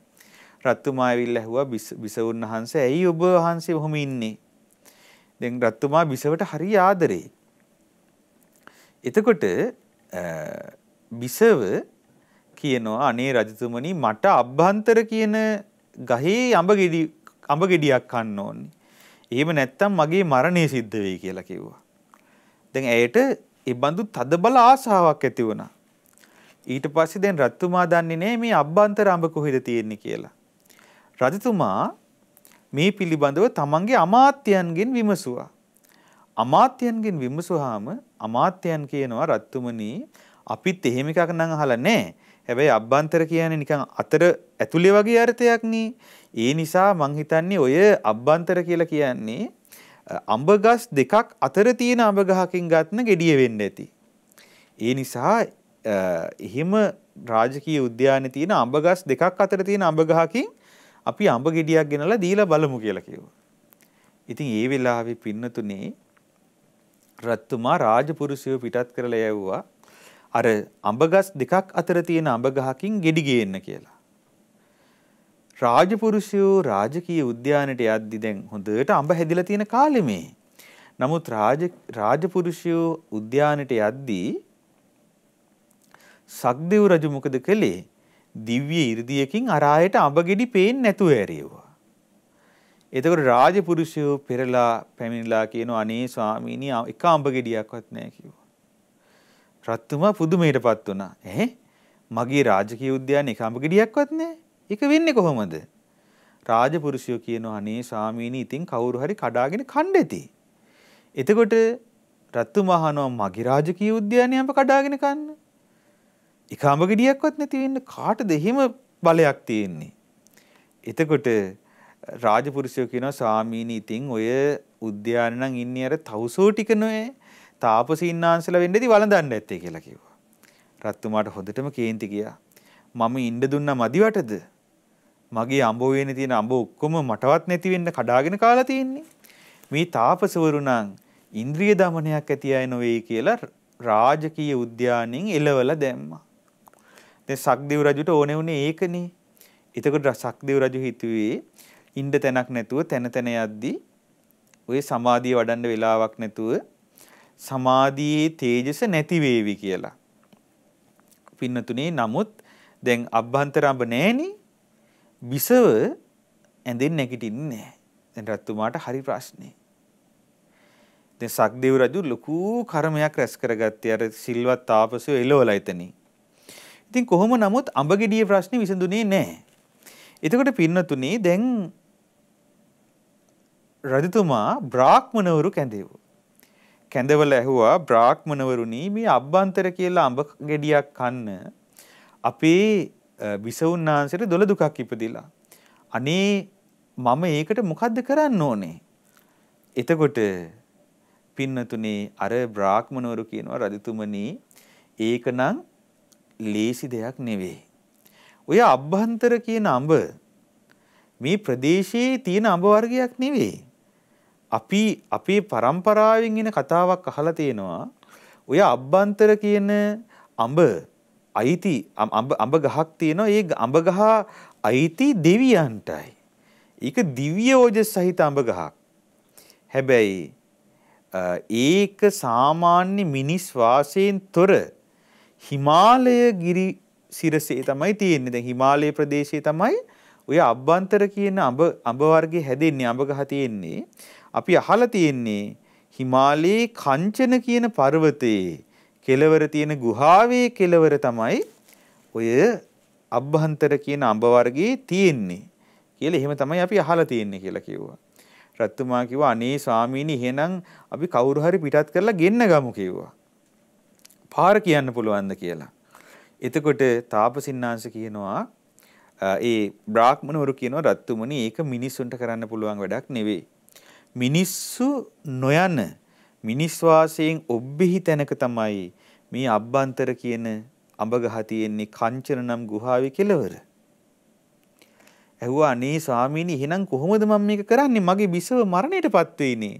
රත්තුමා ඇවිල්ලා ඇහුවා බිසවුන් වහන්සේ ඇයි ඔබ වහන්සේ ඔහොම ඉන්නේ? දැන් රත්තුමා බිසවට හරි ආදරේ. එතකොට බිසව කියනවා අනේ රජතුමනි මට අභ්‍යන්තර කියන ගහේ අඹ ගෙඩි අඹ ගෙඩියක් කන්න ඕනේ. එහෙම නැත්තම් මගේ මරණය සිද්ධ වෙයි කියලා කිව්වා. දැන් ඇයට ඒ බඳු තදබල ආසාවක් ඇති වුණා. ඊට පස්සේ දැන් රජතුමා දන්නේ නෑ මේ අභ්‍යන්තර අඹ කොහෙද තියෙන්නේ කියලා. රජතුමා මේ පිළිබඳව තමන්ගේ අමාත්‍යයන්ගෙන් විමසුවා. අමාත්‍යයන්ගෙන් විමසුවාම අමාත්‍යයන් කියනවා රත්තුමනි අපිත් එහෙම එකක් නම් අහලා නැහැ. හැබැයි අභ්‍යන්තර කියන්නේ නිකන් අතර ඇතුලේ වගේ අර්ථයක් නේ. ඒ නිසා මං හිතන්නේ ඔය අභ්‍යන්තර කියලා කියන්නේ අඹගස් දෙකක් අතර තියෙන අඹගහකින් ගත්න ගෙඩිය වෙන්න ඇති. ඒ නිසා එහෙම රාජකීය උද්‍යානයේ තියෙන අඹගස් දෙකක් අතර තියෙන අඹගහකින් අපි අඹ ගෙඩියක් ගෙනලා දීලා බලමු කියලා කිව්වා. ඉතින් ඒ වෙලාවේ පින්නතුනේ රත්තුමා රාජපුරුෂයව පිටත් කරලා යවුවා අර අඹගස් දෙකක් අතර තියෙන අඹගහකින් ගෙඩි ගේන්න කියලා. රාජපුරුෂයෝ රාජකීය උද්‍යානයට යද්දි දැන් හොඳට අඹ හැදිලා තියෙන කාලෙ මේ. නමුත් රාජ රාජපුරුෂයෝ උද්‍යානයට යද්දී සක්දෙව් රජු මොකද කළේ? දිව්‍ය 이르දියකින් අරායට අඹ ගෙඩි පේන්නේ නැතුව ඇරියවා. එතකොට රාජපුරුෂයෝ පෙරලා පැමිණලා කියනවා අනේ ස්වාමීනි එක අඹ ගෙඩියක්වත් නැහැ කිව්වා. රත්තුමා පුදුමයටපත් වුණා. "එහේ මගේ රාජකීය උද්‍යානයේ එක අඹ ගෙඩියක්වත් නැහැ." ඒක වෙන්නේ කොහොමද? රාජපුරුෂයෝ කියනවා අනේ ස්වාමීනි ඉතින් කවුරු හරි කඩාගෙන කණ්ඩ ඇති. එතකොට රත්තු මහනවා මගේ රාජකීය උද්‍යානය අප කඩාගෙන කන්න. එකඹ ගෙඩියක්වත් නැති වෙන්න කාටද එහෙම බලයක් තියෙන්නේ? එතකොට රාජපුරුෂයෝ කියනවා ස්වාමීනි ඉතින් ඔය උද්‍යාන නම් ඉන්නේ අර තවුසෝ ටික නොයේ තාපසීන්නාන්සලා වෙන්නේදී වළඳන්න ඇත්තේ කියලා කිව්වා. රත්තුමාට හොඳටම කේන්ති ගියා. මම ඉන්න දුන්නා මදිවටද? මගේ අඹුවේනේ තියෙන අඹ ඔක්කොම මටවත් නැති වෙන්න කඩාගෙන කාලා තියෙන්නේ. මේ තාපසවරු නම් ඉන්ද්‍රිය දමනයක් ඇති අය නොවේ කියලා රාජකීය උද්‍යානෙන් එලවලා දැම්මා. දැන් සක්දේව රජුට ඕනේ උනේ ඒකනේ. එතකොට සක්දේව රජු හිතුවේ ඉන්න තැනක් නැතුව තැන තැන යද්දී ඔය සමාධිය වඩන්න වෙලාවක් නැතුව සමාධියේ තේජස නැති වේවි කියලා. පින්නතුනේ නමුත් දැන් අභ්‍යන්තරඹ නැහෙනේ බිසව ඇඳෙන් නැගිටින්නේ දැන් රත්තුමාට හරි ප්‍රශ්නේ. දැන් සක්දේව රජු ලොකු කර්මයක් රැස් කරගත්තේ අර සිල්වත් තාපසය එළවලා එතනින්. ඉතින් කොහොම නමුත් අඹගෙඩියේ ප්‍රශ්නේ විසඳුනේ නැහැ. එතකොට පින්නතුනේ දැන් රජතුමා බ්‍රාහ්මණවරු කැඳේවු. කැඳවල ඇහුවා බ්‍රාහ්මණවරුනි මේ අබ්බන්තර කියලා අඹ ගෙඩියක් කන්න අපේ විසවුන් වහන්සේට දොළ දුකක් ඉපදිලා. අනේ මම ඒකට මොකද්ද කරන්න ඕනේ? එතකොට පින්නතුනේ අර බ්‍රාහ්මණවරු කියනවා රජතුමනි ඒකනම් ලේසි දෙයක් නෙවෙයි. ඔය අභ්‍යන්තර කියන අඹ මේ ප්‍රදේශයේ තියෙන අඹ වර්ගයක් නෙවෙයි. අපි අපේ પરම්පරාවෙන් එන කතාවක් අහලා තියෙනවා. ඔය අබ්බන්තර කියන අඹ අයිති අඹ ගහක් තියෙනවා ඒ අඹ ගහ අයිති දෙවියන්ටයි. ඒක දිව්‍ය ඕජස් සහිත අඹ ගහක්. හැබැයි ඒක සාමාන්‍ය මිනිස් වාසයෙන් තොර හිමාලය ගිරි සිරසේ තමයි තියෙන්නේ. දැන් හිමාලය ප්‍රදේශයේ තමයි ඔය අබ්බන්තර කියන අඹ අඹ වර්ගයේ හැදෙන්නේ අඹ ගහ තියෙන්නේ. අපි අහලා තියෙන්නේ හිමාලයේ කංචන කියන පර්වතයේ කෙලවර තියෙන ගුහාවේ කෙලවර තමයි ඔය අභ්‍යන්තර කියන අඹ වර්ගයේ තියෙන්නේ කියලා එහෙම තමයි අපි අහලා තියෙන්නේ කියලා කිව්වා. රත්තුමා කිව්වා අනේ ස්වාමීනි එහෙනම් අපි කවුරු හරි පිටත් කරලා ගෙන්න ගමු කිව්වා. පාර කියන්න පුළුවන්ද කියලා. එතකොට තාපසින්නාංශ කියනවා ඒ බ්‍රාහ්මණවරු කියනවා රත්තුමනි ඒක මිනිස්සුන්ට කරන්න පුළුවන් වැඩක් නෙවෙයි. මිනිස්සු නොයන මිනිස් වාසයෙන් ඔබ්බෙහි තැනක තමයි මේ අබ්බන්තර කියන අඹගහ තියෙන්නේ කංචන නම් ගුහාවේ කෙළවර. ඇහුවා අනේ ස්වාමීනි එහෙනම් කොහොමද මම මේක කරන්නේ මගේ බිසව මරණයටපත් වෙන්නේ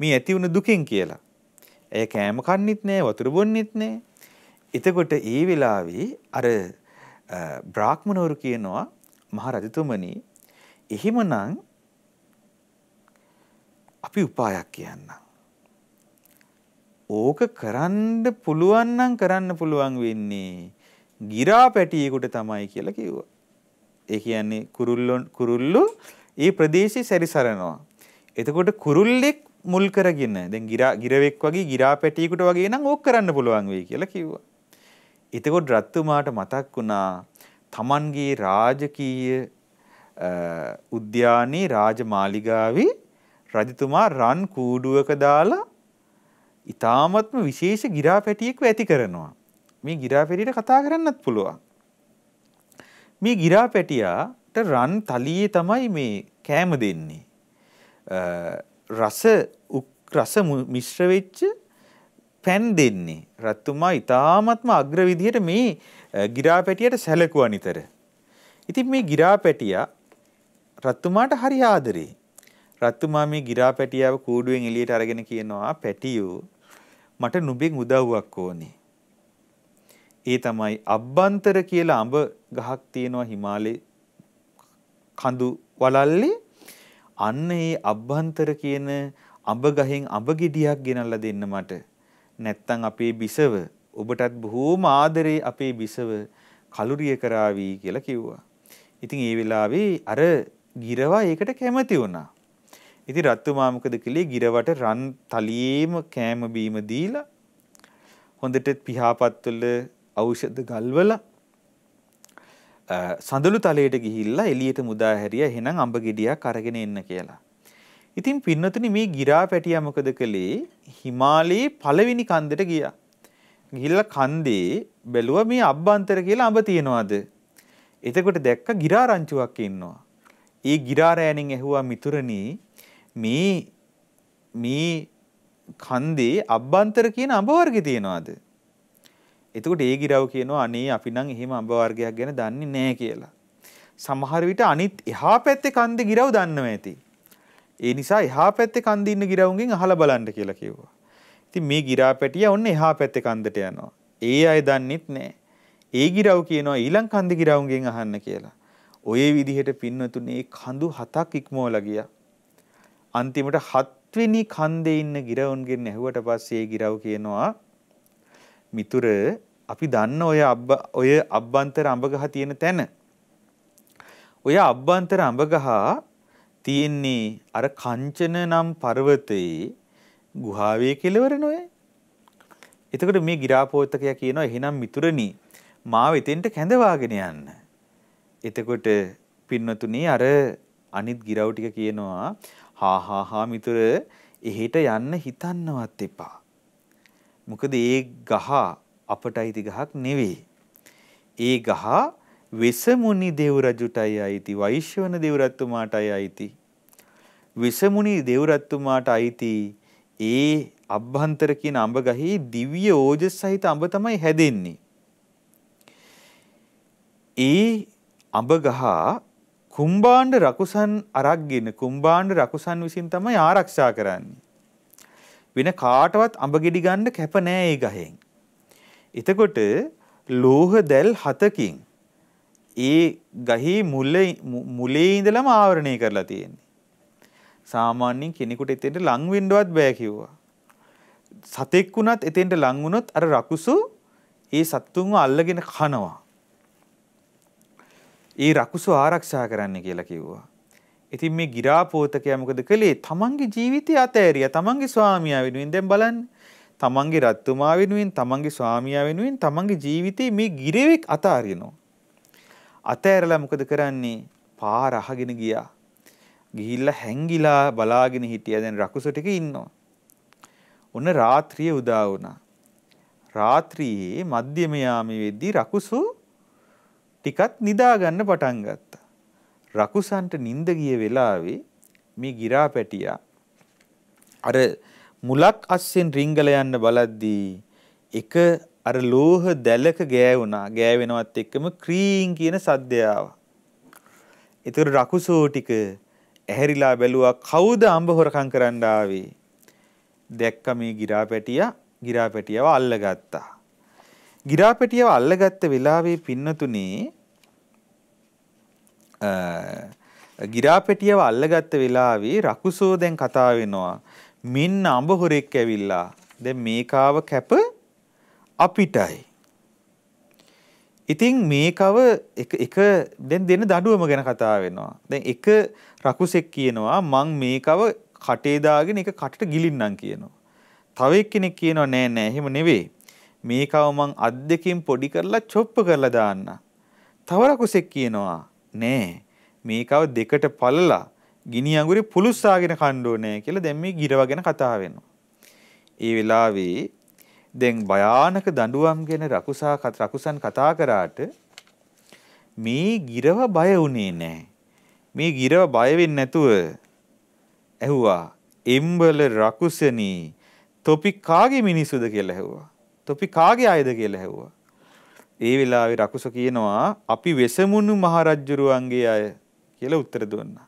මේ ඇති වුණු දුකෙන් කියලා. ඇය කෑම කන්නෙත් නෑ වතුර බොන්නෙත් නෑ. එතකොට ඒ වෙලාවේ අර බ්‍රාහ්මණවරු කියනවා මහ රජතුමනි එහෙමනම් අපි උපායක් කියන්නම්. ඕක කරන්න පුළුවන් නම් කරන්න පුළුවන් වෙන්නේ ගිරා පැටියෙකුට තමයි කියලා කිව්වා. ඒ කියන්නේ කුරුල්ලෝ කුරුල්ලෝ ඒ ප්‍රදේශي සැරිසරනවා. එතකොට කුරුල්ලෙක් මුල් කරගෙන දැන් ගිරා ගිරවෙක් වගේ ගිරා පැටියෙකුට වගේ නම් ඕක කරන්න පුළුවන් වෙයි කියලා කිව්වා. එතකොට රත්තුමාට මතක් වුණා Tamanගේ රාජකීය උද්‍යානයේ රාජමාලිගාවේ රජතුමා රන් කූඩුවක දාලා ඉතාමත්ම විශේෂ ගිරාපැටියෙක් ඇති කරනවා. මේ ගිරාපැටියට කතා කරන්නත් පුළුවන්. මේ ගිරාපැටියාට රන් තලියේ තමයි මේ කෑම දෙන්නේ. රස රස මිශ්‍ර වෙච්ච පැන් දෙන්නේ. රත්තුමා ඉතාමත්ම අග්‍ර විදිහට මේ ගිරාපැටියට සැලකුවා නිතර. ඉතින් මේ ගිරාපැටියා රත්තුමාට හරි ආදරේ. රත්තුමා මේ ගිරා පැටියාව කූඩුවෙන් එලියට අරගෙන කියනවා පැටියෝ මට නුඹෙන් උදව්වක් ඕනේ. ඒ තමයි අබ්බන්තර කියලා අඹ ගහක් තියෙනවා හිමාලයේ කඳු වලල්ලේ. අන්න ඒ අබ්බන්තර කියන අඹ ගහෙන් අඹ ගෙඩියක් ගෙනල්ලා දෙන්න මට. නැත්තම් අපේ බිසව ඔබටත් බොහෝම ආදරේ අපේ බිසව කලුරිය කරાવી කියලා කිව්වා. ඉතින් ඒ වෙලාවේ අර ගිරවා ඒකට කැමති වුණා. ඉතින් රත්තුමා මොකද කළේ ගිරවට රන් තලියෙම කෑම බීම දීලා හොඳට පිහාපත්වල ඖෂධ ගල්වලා සඳලු තලයට ගිහිල්ලා එළියට මුදා හැරියා එහෙනම් අඹ ගෙඩියක් අරගෙන එන්න කියලා. ඉතින් පින්නතුනි මේ ගිරා පැටියා මොකද කළේ? හිමාලයේ පළවෙනි කන්දට ගියා. ගිහිල්ලා කන්දේ බැලුවා මේ අබ්බන්තර කියලා අඹ තියනවාද? එතකොට දැක්ක ගිරා රංචුවක් ඉන්නවා. ඒ ගිරා රෑණින් ඇහුවා මිතුරනි මේ මේ කන්දේ අභ්‍යන්තර කියන අඹ වර්ගය තියනවාද? එතකොට ඒ ගිරව් කියනවා අනේ අපි නම් එහෙම අඹ වර්ගයක් ගැන දන්නේ නැහැ කියලා. සමහර විට අනිත් එහා පැත්තේ කන්දේ ගිරව් දන්නවා ඇති. ඒ නිසා එහා පැත්තේ කන්දේ ඉන්න ගිරවුන්ගෙන් අහලා බලන්න කියලා කිව්වා. ඉතින් මේ ගිරා පැටිය ඔන්න එහා පැත්තේ කන්දට යනවා. ඒ අය දන්නෙත් නෑ. ඒ ගිරව් කියනවා ඊළඟ කන්ද ගිරවුන්ගෙන් අහන්න කියලා. ඔය විදිහට පින්නතුනේ කඳු හතක් ඉක්මවලා ගියා. අන්තිමට හත්වෙනි කන්දේ ඉන්න ගිරවුන්ගෙන් ඇහුවට පස්සේ ගිරව් කියනවා මිතුර අපි දන්න ඔය අබ්බ ඔය අබ්බන්තර අඹගහ තියෙන තැන. ඔය අබ්බන්තර අඹගහ තියෙන්නේ අර කංචන නම් පර්වතයේ ගුහාවේ කෙළවර නොය. එතකොට මේ ගිරාපෝතකයා කියනවා එහෙනම් මිතුරනි මාව එතෙන්ට කැඳවාගෙන යන්න. එතකොට පින්නතුනේ අර අනිත් ගිරව් ටික කියනවා හා හා හා මිතුර එහෙට යන්න හිතන්නවත් එපා. මොකද ඒ ගහ අපට අයිති ගහක් නෙවෙයි. ඒ ගහ වෙසමුනි දෙව් රජුටයි අයිති වෛශ්‍යවන දෙව් රජතුමාටයි අයිති. වෙසමුනි දෙව් රජතුමාට අයිති ඒ අභ්‍යන්තර කියන අඹ ගහේ දිව්‍ය ඕජස් සහිත අඹ තමයි හැදෙන්නේ. ඒ අඹ ගහ කුම්බාණ්ඩ රකුසන් අරක්ගෙන කුම්බාණ්ඩ රකුසන් විසින් තමයි ආරක්ෂා කරන්නේ. වෙන කාටවත් අඹ ගෙඩි ගන්න කැප නෑ ඒ ගහෙන්. එතකොට ලෝහ දැල් හතකින් ඒ ගහේ මුල මුලේ ඉඳලම ආවරණය කරලා තියෙන්නේ. සාමාන්‍යයෙන් කෙනෙකුට එතෙන්ට ලං වෙන්නවත් බෑ කිව්වා. සතෙක් වුණත් එතෙන්ට ලං වුණොත් අර රකුසු ඒ සත්තුන්ව අල්ලගෙන කනවා. ඒ රකුසු ආරක්ෂා කරන්න කියලා කිව්වා. ඉතින් මේ ගිරාපෝතකයා මොකද කළේ? තමන්ගේ ජීවිතය අතෑරියා. තමන්ගේ ස්වාමියා වෙනුවෙන් දැන් බලන්න. තමන්ගේ රත්තුමා වෙනුවෙන්, තමන්ගේ ස්වාමියා වෙනුවෙන් තමන්ගේ ජීවිතේ මේ ගිරවෙක් අතාරිනවා. අතෑරලා මොකද කරන්නේ? පාර අහගෙන ගියා. ගිහිල්ලා හැංගිලා බලාගෙන හිටියා. දැන් රකුසු ටික ඉන්නවා. ඔන්න රාත්‍රිය උදා වුණා. රාත්‍රියේ මධ්‍යම යාමයේදී රකුසු ටිකත් නිදාගන්න පටන් ගත්තා. රකුසන්ට නිින්ද ගිය වෙලාවේ මේ ගිරා පැටියා අර මුලක් අස්සෙන් රිංගල යන්න බලද්දී එක අර ලෝහ දැලක ගෑවුණා. ගෑවෙනවත් එක්කම ක්‍රීන් කියන සද්දය ආවා. ඒතර රකුසෝ ටික ඇහැරිලා බැලුවා කවුද අඹ හොරකම් කරන්න ආවේ? දැක්ක මේ ගිරා පැටියා ගිරා පැටියව අල්ලගත්තා. ගිරාපැටියව අල්ලගත්ත වෙලාවේ පින්නතුනේ ගිරාපැටියව අල්ලගත්ත වෙලාවේ රකුසෝ දැන් කතා වෙනවා. මින් අඹ හොරෙක් ඇවිල්ලා. දැන් මේකාව කැප අපිටයි. ඉතින් මේකව එක දැන් දෙන දඩුවම ගැන කතා වෙනවා. දැන් එක රකුසෙක් කියනවා මං මේකව කටේ දාගෙන එක කටට ගිලින්නම් කියනවා. තව එක්කෙනෙක් කියනවා නෑ නෑ එහෙම නෙවෙයි. මේකව මං අත් දෙකින් පොඩි කරලා චොප්ප කරලා දාන්න. තව රකුසෙක් කියනවා නෑ මේකව දෙකට පළලා ගිනි අඟුරේ පුලුස්සාගෙන කන්න ඕනේ කියලා දැන් මේ ගිරව ගැන කතා වෙනවා. ඒ වෙලාවේ දැන් භයානක දඬුවම් ගැන රකුසා රකුසන් කතා කරාට මේ ගිරව බය වුණේ නැහැ. මේ ගිරව බය වෙන්නේ නැතුව ඇහුවා එම්බල රකුසනී තොපි කාගේ මිනිසුද කියලා ඇහුවා. තොපි කාගේ අයද කියලා ඇහුවා. ඒ වෙලාවේ රකුස කියනවා අපි වෙසමුණු මහරජුරුවන්ගේ අය කියලා උත්තර දුන්නා.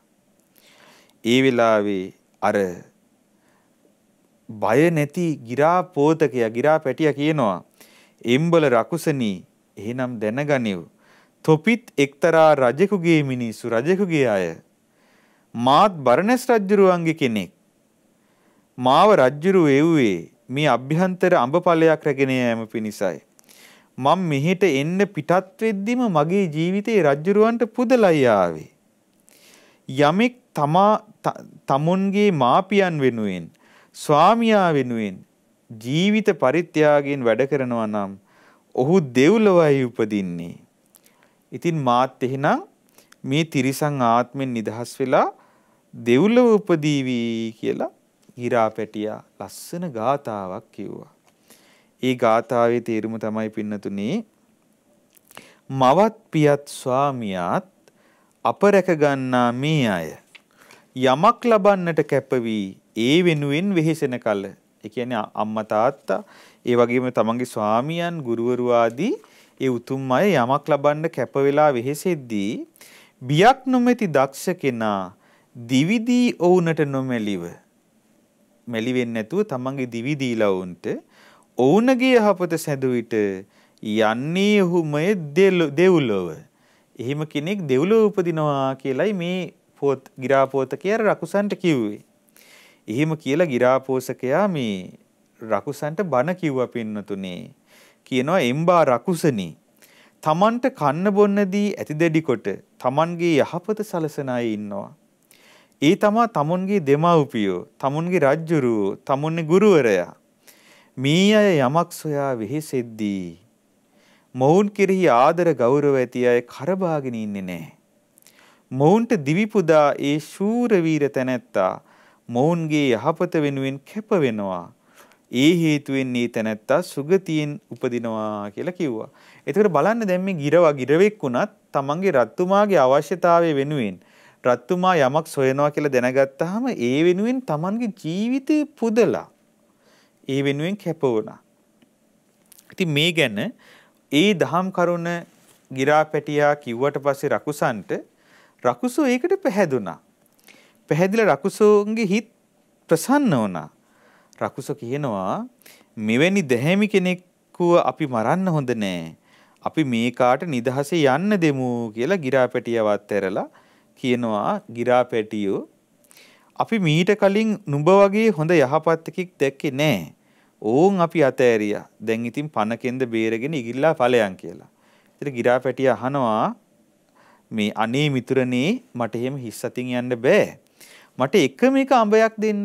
ඒ වෙලාවේ අර බය නැති ගිරා පෝතකයා ගිරා පැටියා කියනවා එම්බල රකුසනි එහෙනම් දැනගනිව් තොපිත් එක්තරා රජෙකුගේ මිනිස්සු රජෙකුගේ අය මාත් බරණැස් රජුරුවන්ගේ කෙනෙක් මාව රජුරු එව්වේ මේ අභ්‍යන්තර අඹපලයක් රැගෙන යාම පිණිසයි. මම මෙහෙට එන්න පිටත් වෙද්දිම මගේ ජීවිතේ රජ්ජුරුවන්ට පුදලයි ආවේ. යමෙක් තමා තමුන්ගේ මාපියන් වෙනුවෙන් ස්වාමියා වෙනුවෙන් ජීවිත පරිත්‍යාගයෙන් වැඩ කරනවා නම් ඔහු දෙව්ලොවයි උපදින්නේ. ඉතින් මාත් එහෙනම් මේ තිරිසන් ආත්මෙන් නිදහස් වෙලා දෙව්ලොව උපදීවි කියලා ගිරා පැටියා ලස්සන ගාතාවක් කිව්වා. ඒ ගාතාවේ තේරුම තමයි පින්නතුනේ මවත් පියත් ස්වාමියාත් අප රැකගන්නා මේ අය යමක් ලබන්නට කැප වී ඒ වෙනුවෙන් වෙහෙසෙන කල ඒ කියන්නේ අම්මා තාත්තා ඒ වගේම තමන්ගේ ස්වාමියන් ගුරුවරු ආදී ඒ උතුම් අය යමක් ලබන්න කැප වෙලා වෙහෙසෙද්දී බියක් නොමැති දක්ෂ කෙනා දිවිදී ඔවුන්ට නොමැලිව මැලි වෙන්නේ නැතුව තමන්ගේ දිවි දීලවුන්ට ඔවුන්ගේ යහපත සැදු විට යන්නේ ඔහුමය දෙව්ලොව. එහෙම කෙනෙක් දෙව්ලොව උපදිනවා කියලයි මේ පොත් ගිරාපෝතකයා රකුසන්ට කිව්වේ. එහෙම කියලා ගිරාපෝසකයා මේ රකුසන්ට බන කිව්වා පින්නතුනේ. කියනවා එම්බා රකුසනි. Tamanට කන්න බොන්නදී ඇති දෙඩි කොට Tamanගේ යහපත සලසන අය ඉන්නවා. ඒ තමා තමුන්ගේ දෙමව්පියෝ තමුන්ගේ රජ්ජුරුවෝ තමුන්ගේ ගුරුවරයා මේ අය යමක් සොයා වෙහෙසෙද්දී මොවුන් කෙරෙහි ආදර ගෞරව ඇති අය කරබාගෙන ඉන්නේ නැහැ මොවුන්ට දිවිපුදා ඒ ශූරවීර තැනැත්තා මොවුන්ගේ යහපත වෙනුවෙන් කැප වෙනවා. ඒ හේතුවෙන් මේ තැනැත්තා සුගතියෙන් උපදිනවා කියලා කිව්වා. එතකොට බලන්න දැන් මේ ගිරව ගිරවෙක් වුණත් තමන්ගේ රත්තුමාගේ අවශ්‍යතාවය වෙනුවෙන් රත්තුමා යමක් සොයනවා කියලා දැනගත්තාම ඒ වෙනුවෙන් Tamanගේ ජීවිතේ පුදලා ඒ වෙනුවෙන් කැප වුණා. ඉතින් මේ ගැන ඒ දහම් කරුණ ගිරාපැටියා කිව්වට පස්සේ රකුසන්ට රකුසෝ ඒකට පැහැදුනා. පැහැදිලා රකුසෝන්ගේ හිත ප්‍රසන්න වුණා. රකුසෝ කියනවා මෙවැනි දැහැමි කෙනෙක්ව අපි මරන්න හොඳ නෑ. අපි මේ කාට නිදහසේ යන්න දෙමු කියලා ගිරාපැටියවත් ඇරලා කියනවා ගිරා පැටියෝ අපි මීට කලින් නුඹ වගේ හොඳ යහපත් එකෙක් දැක්කේ නෑ. ඕන් අපි අතෑරියා. දැන් ඉතින් පනකෙන්ද බේරගෙන ඉගිල්ලා ඵලයන් කියලා. ඉතින් ගිරා පැටිය අහනවා මේ අනේ මිතුරනේ මට එහෙම හිස් අතින් යන්න බෑ. මට එක මේක අඹයක් දෙන්න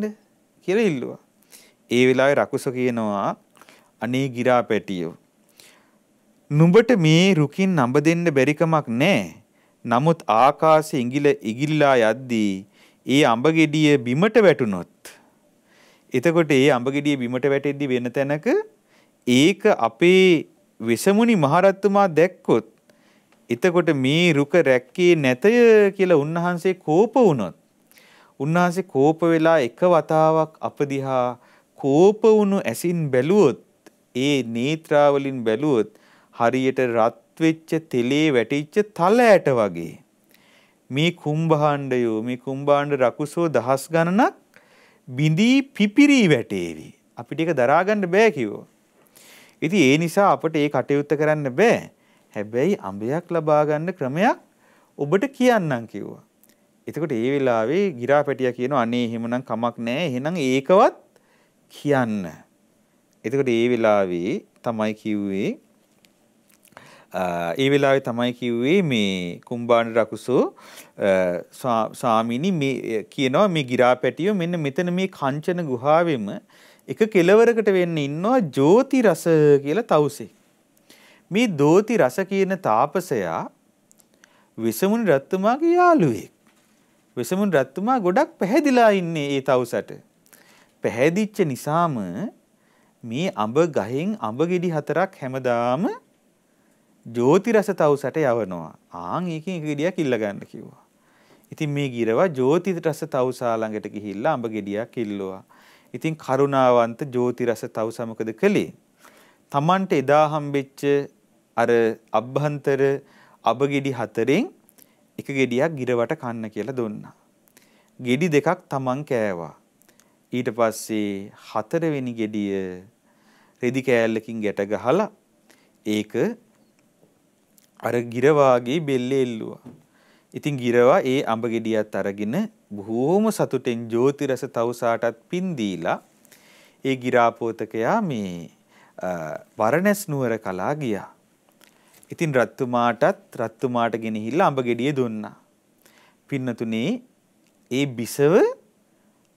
කියලා ඉල්ලුවා. ඒ වෙලාවේ රකුස කියනවා අනේ ගිරා පැටියෝ. නුඹට මේ රුකින් අඹ දෙන්න බැරිකමක් නෑ. නමුත් ආකාශයේ ඉඟිල ඉගිල්ලා යද්දී ඒ අඹ ගෙඩිය බිමට වැටුනොත් එතකොට ඒ අඹ ගෙඩිය බිමට වැටෙද්දී වෙන තැනක ඒක අපේ විසමුණි මහරත්තුමා දැක්කොත් එතකොට මේ රුක රැක්කේ නැතය කියලා උන්වහන්සේ කෝප වුණොත් උන්වහන්සේ කෝප වෙලා එක වතාවක් අපදිහා කෝප වුණු ඇසින් බැලුවොත් ඒ නේත්‍රාවලින් බැලුවොත් හරියට රත් රත්වෙච්ච තෙලේ වැටිච්ච තලයට වගේ. මේ කුම්භාණ්ඩයෝ මේ කුම්භාණ්ඩ රකුසෝ දහස් ගණනක් බිඳී පිපිරී වැටේවි. අපිට ඒක දරාගන්න බෑ කිව්වා. ඉතින් ඒ නිසා අපට ඒ කටයුත්ත කරන්න බෑ. හැබැයි අඹයක් ලබා ගන්න ක්‍රමයක් ඔබට කියන්නම් කිව්වා. එතකොට ඒ වෙලාවේ ගිරා පැටියා කියනවා අනේ එහෙමනම් කමක් නැහැ එහෙනම් ඒකවත් කියන්න. එතකොට ඒ වෙලාවේ තමයි කිව්වේ ඒ වෙලාවේ තමයි කිව්වේ මේ කුම්බාන රකුසෝ ස්වාමීනි මේ කියනවා මේ ගිරාපැටිය මෙන්න මෙතන මේ කංචන ගුහාවෙම එක කෙලවරකට වෙන්න ඉන්නවා ජෝති රස කියලා තවුසේ. මේ දෝති රස කියන තාපසයා විසමුණු රත්තුමාගේ යාළුවෙක්. විසමුණු රත්තුමා ගොඩක් පැහැදිලා ඉන්නේ ඒ තවුසට. පැහැදිච්ච නිසාම මේ අඹ ගහෙන් අඹ ගෙඩි හතරක් හැමදාම ජෝති රස තවුසට යවනවා. ආන් ඒකෙන් එක ගෙඩියක් ඉල්ල ගන්න කිව්වා. ඉතින් මේ ගිරව ජෝති රස තවුසා ළඟට ගිහිල්ලා අඹ ගෙඩියක් ඉල්ලුවා. ඉතින් කරුණාවන්ත ජෝති රස තවුසා මොකද කළේ? Tamanට එදා හම්බෙච්ච අර අභ්‍යන්තර අබ ගෙඩි හතරෙන් එක ගෙඩියක් ගිරවට කන්න කියලා දුන්නා. ගෙඩි දෙකක් Taman කෑවා. ඊට පස්සේ හතරවෙනි ගෙඩිය රෙදි කෑල්ලකින් ගැට ගහලා ඒක අර ගිරවාගේ බෙල්ලේ එල්ලුවා. ඉතින් ගිරවා ඒ අඹ ගෙඩියත් අරගෙන බොහෝම සතුටෙන් ජෝති රස තවුසාටත් පින් දීලා ඒ ගිරාපෝතකයා මේ වරණැස් නුවර කලා ගියා. ඉතින් රත්තුමාටත් රත්තුමාට ගෙනහිල්ලා අඹ ගෙඩිය දුන්නා. පින්නතුනේ ඒ බිසව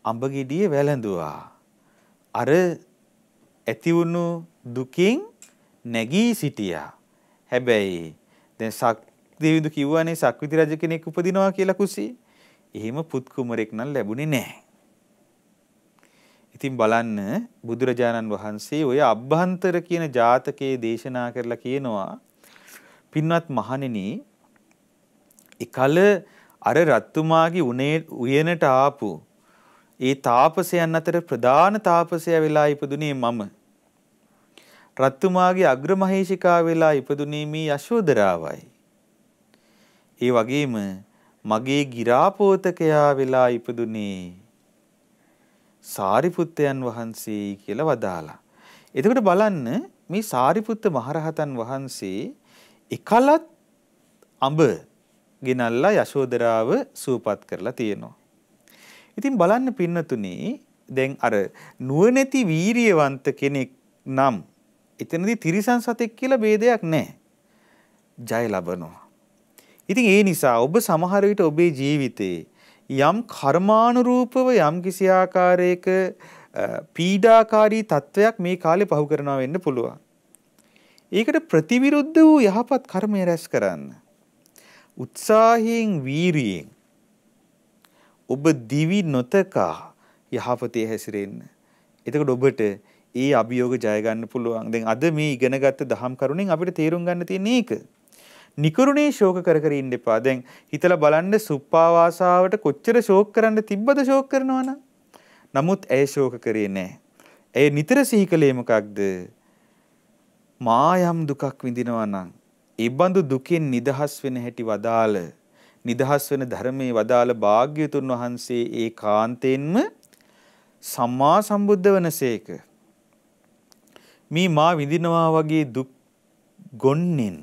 අඹ ගෙඩිය වැළඳුවා. අර ඇති වුණු දුකින් නැගී සිටියා. හැබැයි දැන් සක්දේවිඳු කිව්වනේ සක්විති රජ කෙනෙක් උපදිනවා කියලා කුසී. එහෙම පුත් කුමරෙක් නම් ලැබුණේ නැහැ. ඉතින් බලන්න බුදුරජාණන් වහන්සේ ඔය අභ්‍යන්තර කියන ජාතකයේ දේශනා කරලා කියනවා පින්වත් මහණෙනි එකල අර රත්තුමාගේ උනේ උයනට ආපු ඒ තාපසයන් අතර ප්‍රධාන තාපසයා වෙලා ඉපදුනේ මම රත්තුමාගේ අග්‍රමහේෂිකා වෙලා ඉපදුනේ මේ යශෝදරාවයි. ඒ වගේම මගේ ගිරාපෝතකයා වෙලා ඉපදුනේ සාරිපුත්තයන් වහන්සේ කියලා වදාලා. එතකොට බලන්න මේ සාරිපුත්ත මහරහතන් වහන්සේ එකලත් අඹ ගෙනල්ලා යශෝදරාව සූපත් කරලා තියෙනවා. ඉතින් බලන්න පින්නතුනේ දැන් අර නුවණැති වීරියවන්ත කෙනෙක් නම් එතනදී තිරිසන් සතෙක් කියලා ભેදයක් නැහැ. ජය ලබනවා. ඉතින් ඒ නිසා ඔබ සමහර විට ඔබේ ජීවිතේ යම් කර්මානුරූපව යම් කිසි ආකාරයක පීඩාකාරී තත්වයක් මේ කාලේ පහු කරනවා වෙන්න පුළුවන්. ඒකට ප්‍රතිවිරුද්ධ වූ යහපත් කර්මය රැස් කරන්න. උත්සාහයෙන් වීරියෙන් ඔබ දිවි නොතකා යහපතේ හැසිරෙන්න. එතකොට ඔබට ඒ අභියෝග ජයගන්න පුළුවන් දෙන් අද මේ ඉගෙනගත්ත දහම් කරුණෙන් අපිට තේරුම් ගන්න තියෙන්නේ ඒක. නිකරුණේ ශෝක කර කර ඉන්න එපා. දැන් හිතලා බලන්න සුප්පාවාසාවට කොච්චර ශෝක කරන්න තිබ්බද ශෝක කරනවනම්. නමුත් ඇය ශෝක කරේ නැහැ. ඇය නිතර සිහි කළේ මොකක්ද? මා යම් දුකක් විඳිනවා නම් ඒබඳු දුකෙන් නිදහස් වෙන හැටි වදාළ නිදහස් වෙන ධර්මයේ වදාළ භාග්‍යතුන් වහන්සේ ඒ කාන්තෙන්ම සම්මා සම්බුද්ධ වනසේක මේ මා විඳිනවා වගේ දුක් ගොන්නෙන්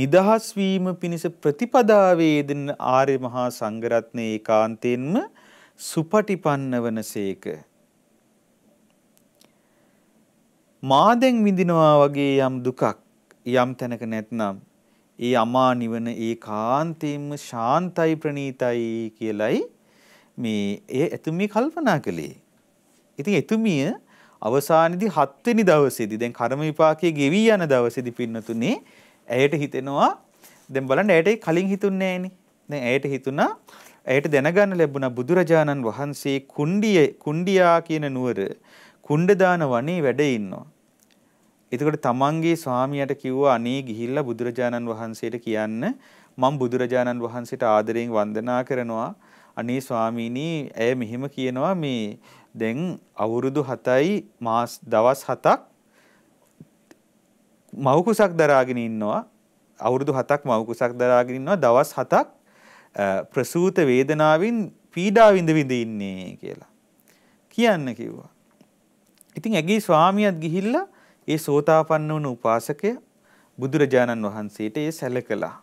නිදහස් වීම පිණිස ප්‍රතිපදාවේ යෙදෙන ආර්ය මහා සංඝරත්නයේ ඒකාන්තයෙන්ම සුපටිපන්න වනසේක. මා දැන් විඳිනවා වගේ යම් දුකක් යම් තැනක නැත්නම් ඒ අමා නිවන ඒකාන්තයෙන්ම ශාන්තයි ප්‍රණීතයි කියලයි මේ ඒ එතුමිය කල්පනා කළේ. ඉතින් එතුමිය අවසානයේදී හත්වෙනි දවසේදී දැන් කර්ම විපාකයේ ගෙවි යන දවසේදී පින්නතුනේ ඇයට හිතෙනවා දැන් බලන්න ඇයට කලින් හිතුන්නේ නෑනේ. ඇයට හිතුණා ඇයට දැනගන්න ලැබුණා බුදුරජාණන් වහන්සේ කුණ්ඩිය කුණ්ඩියා කියන නුවර කුණ්ඩදාන වනේ වැඩ ඉන්නවා. එතකොට තමන්ගේ ස්වාමියාට කිව්වා අනේ ගිහිල්ලා බුදුරජාණන් වහන්සේට කියන්න මම බුදුරජාණන් වහන්සේට ආදරයෙන් වන්දනා කරනවා. අනේ ස්වාමීනි ඇය මෙහෙම කියනවා මේ දැන් අවුරුදු 7යි මාස දවස් 7ක් මවකුසක් දරාගෙන ඉන්නවා අවුරුදු 7ක් මවකුසක් දරාගෙන ඉන්නවා දවස් 7ක් ප්‍රසූත වේදනාවෙන් පීඩා විඳ විඳ ඉන්නේ කියලා කියන්න කිව්වා. ඉතින් ඇගේ ස්වාමියත් ගිහිල්ලා ඒ සෝතාපන්න වුණු උපාසකය බුදුරජාණන් වහන්සේට ඒ සැලකලා.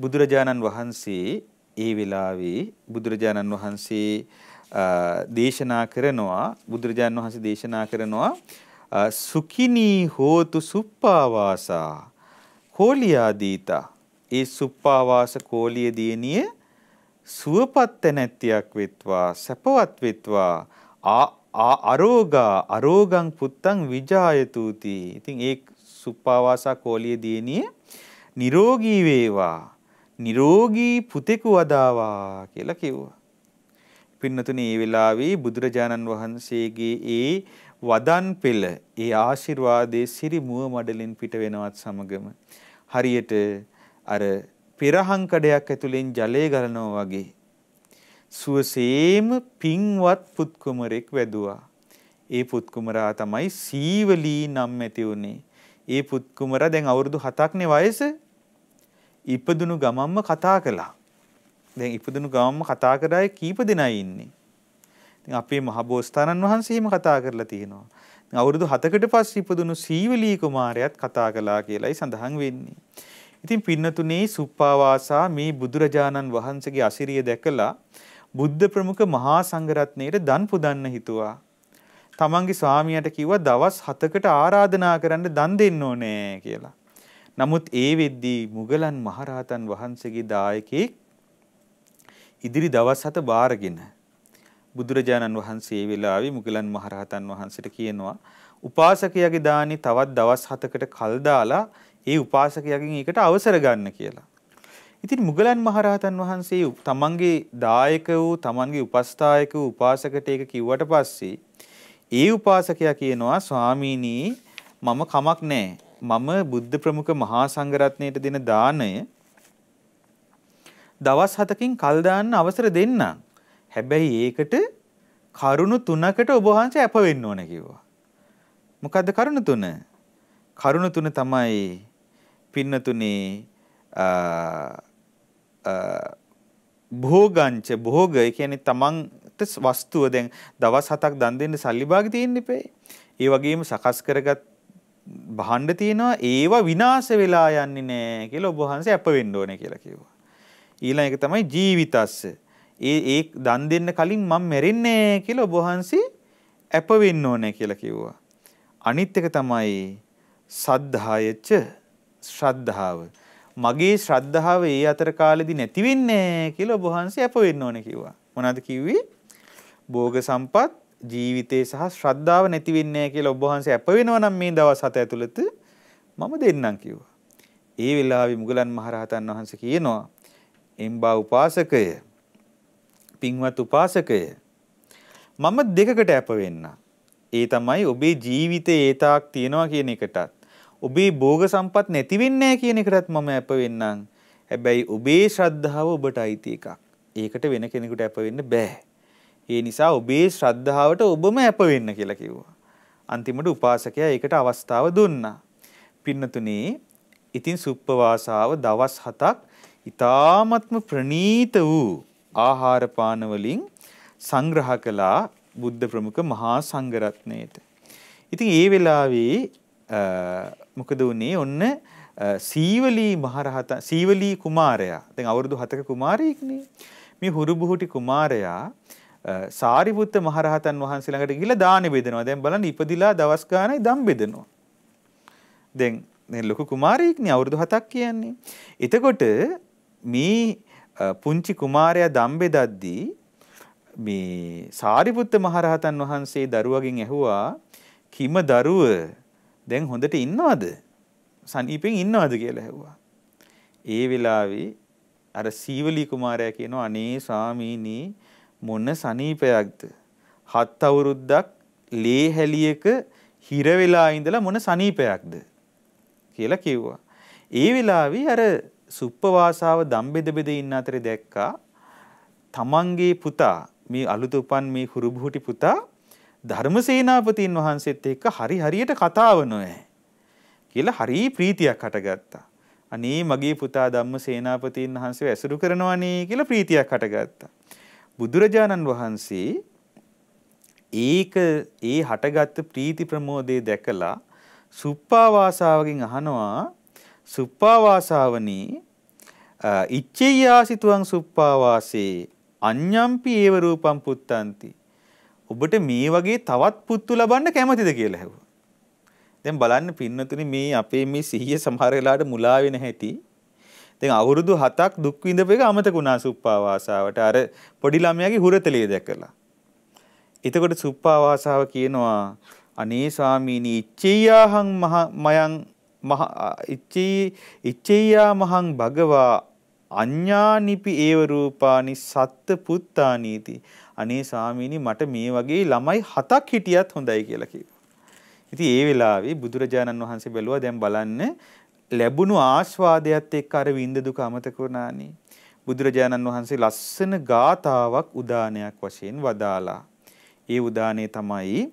බුදුරජාණන් වහන්සේ ඒ වෙලාවේ බුදුරජාණන් වහන්සේ දේශනා කරනවා බුදුරජාණන් වහන්සේ දේශනා කරනවා සුකිනී හෝතු සුප්පාවාසා කෝලියාදීතා ඒ සුප්පාවාස කෝලිය දියණිය සුවපත් නැත්තියක් වෙත්වා සැපවත් වෙත්වා ආ අරෝගා අරෝගං පුත්තං විජායතුති. ඉතින් ඒ සුප්පාවාසා කෝලිය දියණිය නිරෝගී වේවා නිරෝගී පුතෙකු වදාවා කියලා කිව්වා. පින්නතුනේ මේ වෙලාවේ බුදුරජාණන් වහන්සේගේ ඒ වදන් පෙළ ඒ ආශිර්වාදයේ Siri මුව මඩලින් පිට වෙනවත් සමගම හරියට අර පෙරහන් කඩයක් ඇතුලෙන් ජලය ගලනවා වගේ සුවසේම පින්වත් පුත් කුමරෙක් වැදුවා. ඒ පුත් කුමරා තමයි සීවලී නම් ඇති උනේ. ඒ පුත් කුමරා දැන් අවුරුදු 7ක් නේ වයස. ඉපදුණු ගමම්ම කතා කළා. දැන් ඉපදුණු ගමම කතා කරාය කීප දෙනයි ඉන්නේ. ඉතින් අපේ මහබෝසතාණන් වහන්සේ එහෙම කතා කරලා තියෙනවා. ඉතින් අවුරුදු 7කට පස්සේ ඉපදුණු සීවලී කුමාරයාත් කතා කළා කියලායි සඳහන් වෙන්නේ. ඉතින් පින්නතුනේ සුප්පාවාසා මේ බුදුරජාණන් වහන්සේගේ අසිරිය දැකලා බුද්ධ ප්‍රමුඛ මහා සංඝරත්නයට දන් පුදන්න හිතුවා. තමන්ගේ ස්වාමියාට කිව්වා දවස් 7කට ආරාධනා කරන්න දන් දෙන්න ඕනේ කියලා. නමුත් ඒ වෙද්දී මුගලන් මහරහතන් වහන්සේගේ දායකෙක් ඉදිරි දවස් හත බාරගෙන බුදුරජාණන් වහන්සේ වෙලාවේ මුගලන් මහරහතන් වහන්සේට කියනවා උපාසකයාගේ දානි තවත් දවස් හතකට කල් දාලා ඒ උපාසකයාගෙන් ඒකට අවසර ගන්න කියලා. ඉතින් මුගලන් මහරහතන් වහන්සේ තමන්ගේ දායක වූ තමන්ගේ උපස්ථායක වූ උපාසකට ඒක කිව්වට පස්සේ ඒ උපාසකයා කියනවා ස්වාමීනි මම කමක් නැහැ. මම බුද්ධ ප්‍රමුඛ මහා සංඝරත්නයට දෙන දාණය දවස් 7කින් කල් දාන්න අවසර දෙන්නම්. හැබැයි ඒකට කරුණු තුනකට ඔබ වහන්සේ අප වෙන්න ඕන කිව්වා. මොකද්ද කරුණු තුන? කරුණු තුන තමයි පින්නතුනේ භෝගංච භෝග ඒ කියන්නේ තමන්ට වස්තුව දැන් දවස් 7ක් දන් දෙන්න සල්ලි භාගෙ තියෙන්න ඉපේ. ඒ වගේම සකස් කරගත් භාණ්ඩ තියෙනවා ඒවා විනාශ වෙලා යන්නේ නැහැ කියලා ඔබ වහන්සේ අප වෙන්න ඕනේ කියලා කිව්වා. ඊළඟ එක තමයි ජීවිතස්ස. ඒ ඒ දන් දෙන්න කලින් මම මැරෙන්නේ නැහැ කියලා ඔබ වහන්සේ ඇප වෙන්න ඕනේ කියලා කිව්වා. අනිත් එක තමයි සද්ධායච ශ්‍රද්ධාව. මගේ ශ්‍රද්ධාව ඒ අතර කාලෙදි නැති වෙන්නේ නැහැ කියලා ඔබ වහන්සේ ඇප වෙන්න ඕනේ කිව්වා. මොනවද කිව්වේ? භෝග සම්පත් ජීවිතේ සහ ශ්‍රද්ධාව නැති වෙන්නේ කියලා ඔබ වහන්සේ අප වෙනවා නම් මේ දවස් හත ඇතුළත මම දෙන්නම් කිව්වා. ඒ වෙලාවේ මුගලන් මහරහතන් වහන්සේ කියනවා එම්බා උපාසකය පින්වත් උපාසකය මම දෙකකට ඇප වෙන්න. ඒ තමයි ඔබේ ජීවිතේ ඒතාවක් තියනවා කියන එකටත් ඔබේ භෝග සම්පත් නැති වෙන්නේ කියන එකටත් මම ඇප වෙන්නම්. හැබැයි ඔබේ ශ්‍රද්ධාව ඔබට අයිති එකක්. ඒකට වෙන කෙනෙකුට ඇප වෙන්න බෑ. ඒ නිසා ඔබේ ශ්‍රද්ධාවට ඔබම ඇප වෙන්න කියලා කිව්වා. අන්තිමට උපාසකයා ඒකට අවස්ථාව දුන්නා. පින්නතුනේ ඉතින් සුප්පවාසාව දවස් 7ක් ඉතාමත්ම ප්‍රනීත වූ ආහාර පාන වලින් සංග්‍රහ කළා බුද්ධ ප්‍රමුඛ මහා සංඝරත්නයට. ඉතින් ඒ වෙලාවේ මොකද වුනේ? ඔන්න සීවලී මහරහතන් සීවලී කුමාරයා. දැන් අවුරුදු 7ක කුමාරයෙක්නේ. මේ හුරුබුහුටි කුමාරයා සාරිපුත්ත මහරහතන් වහන්සේ ළඟට ගිහිල්ලා දාන බෙදනවා. දැන් බලන්න ඉපදිලා දවස් ගානයි දම් බෙදනවා. දැන් දැන් ලොකු කුමාරයෙක්නේ අවුරුදු 7ක් කියන්නේ. එතකොට මේ පුංචි කුමාරයා දම්බෙදද්දී මේ සාරිපුත්ත මහරහතන් වහන්සේ දරුවගෙන් ඇහුවා කිම දරුව දැන් හොඳට ඉන්නවද? සනීපෙන් ඉන්නවද කියලා ඇහුවා. ඒ වෙලාවේ අර සීවලී කුමාරයා කියනවා අනේ ස්වාමීනි මොන සනීපයක්ද? හත් අවුරුද්දක් ලේ හැලියක හිර වෙලා ඉඳලා මොන සනීපයක්ද කියලා කිව්වා. ඒ වෙලාවේ අර සුප්පවාසාව දම්බෙද බෙද ඉන්න අතරේ දැක්කා තමන්ගේ පුතා මේ අලුත උපන් මේ කුරුබුහුටි පුතා ධර්මසේනාපතින් වහන්සේත් එක්ක හරි හරියට කතාව නොෑ කියලා හරි ප්‍රීතියක් හටගත්තා. අනේ මගේ පුතා ධම්මසේනාපතින් වහන්සේව ඇසුරු කරනවානේ කියලා ප්‍රීතියක් හටගත්තා. බුදුරජාණන් වහන්සේ ඒක ඒ හටගත් ප්‍රීති ප්‍රමෝදේ දැකලා සුප්පාවාසාවකින් අහනවා සුප්පාවාසාවනේ ඉච්ඡේයාසිතුවං සුප්පාවාසේ අඤ්ඤම්පි ඒව රූපම් පුත්තන්ති. ඔබට මේ වගේ තවත් පුත්තු ලබන්න කැමතිද කියලා ඇහුවා. දැන් බලන්න පින්නතුනි මේ අපේ මේ සිහිය සමහර වෙලාවට මුලා වෙන හැටි. දැන් අවුරුදු 7ක් දුක් විඳපේක අමතකුණා සුප්පාවාසාවට අර පොඩි ළමයාගේ හුරතලිය දැකලා. එතකොට සුප්පාවාසාව කියනවා අනේ ස්වාමීනි ඉච්ඡේයාහං මහ මයං මහ ඉච්චේයා මහං භගවා අඥානිපි ඒව රූපානි සත්ත පුත්තානීති අනේ සාමීනි මට මේ වගේ ළමයි හතක් හිටියත් හොඳයි කියලා කිව්වා. ඉතින් ඒ වෙලාවේ බුදුරජාණන් වහන්සේ බැලුවා දැන් බලන්න ලැබුණු ආස්වාදයත් එක්ක අර විඳ දුක අමතක වුණානේ. බුදුරජාණන් වහන්සේ ලස්සන ගාතාවක් උදානයක් වශයෙන් වදාලා. ඒ උදානේ තමයි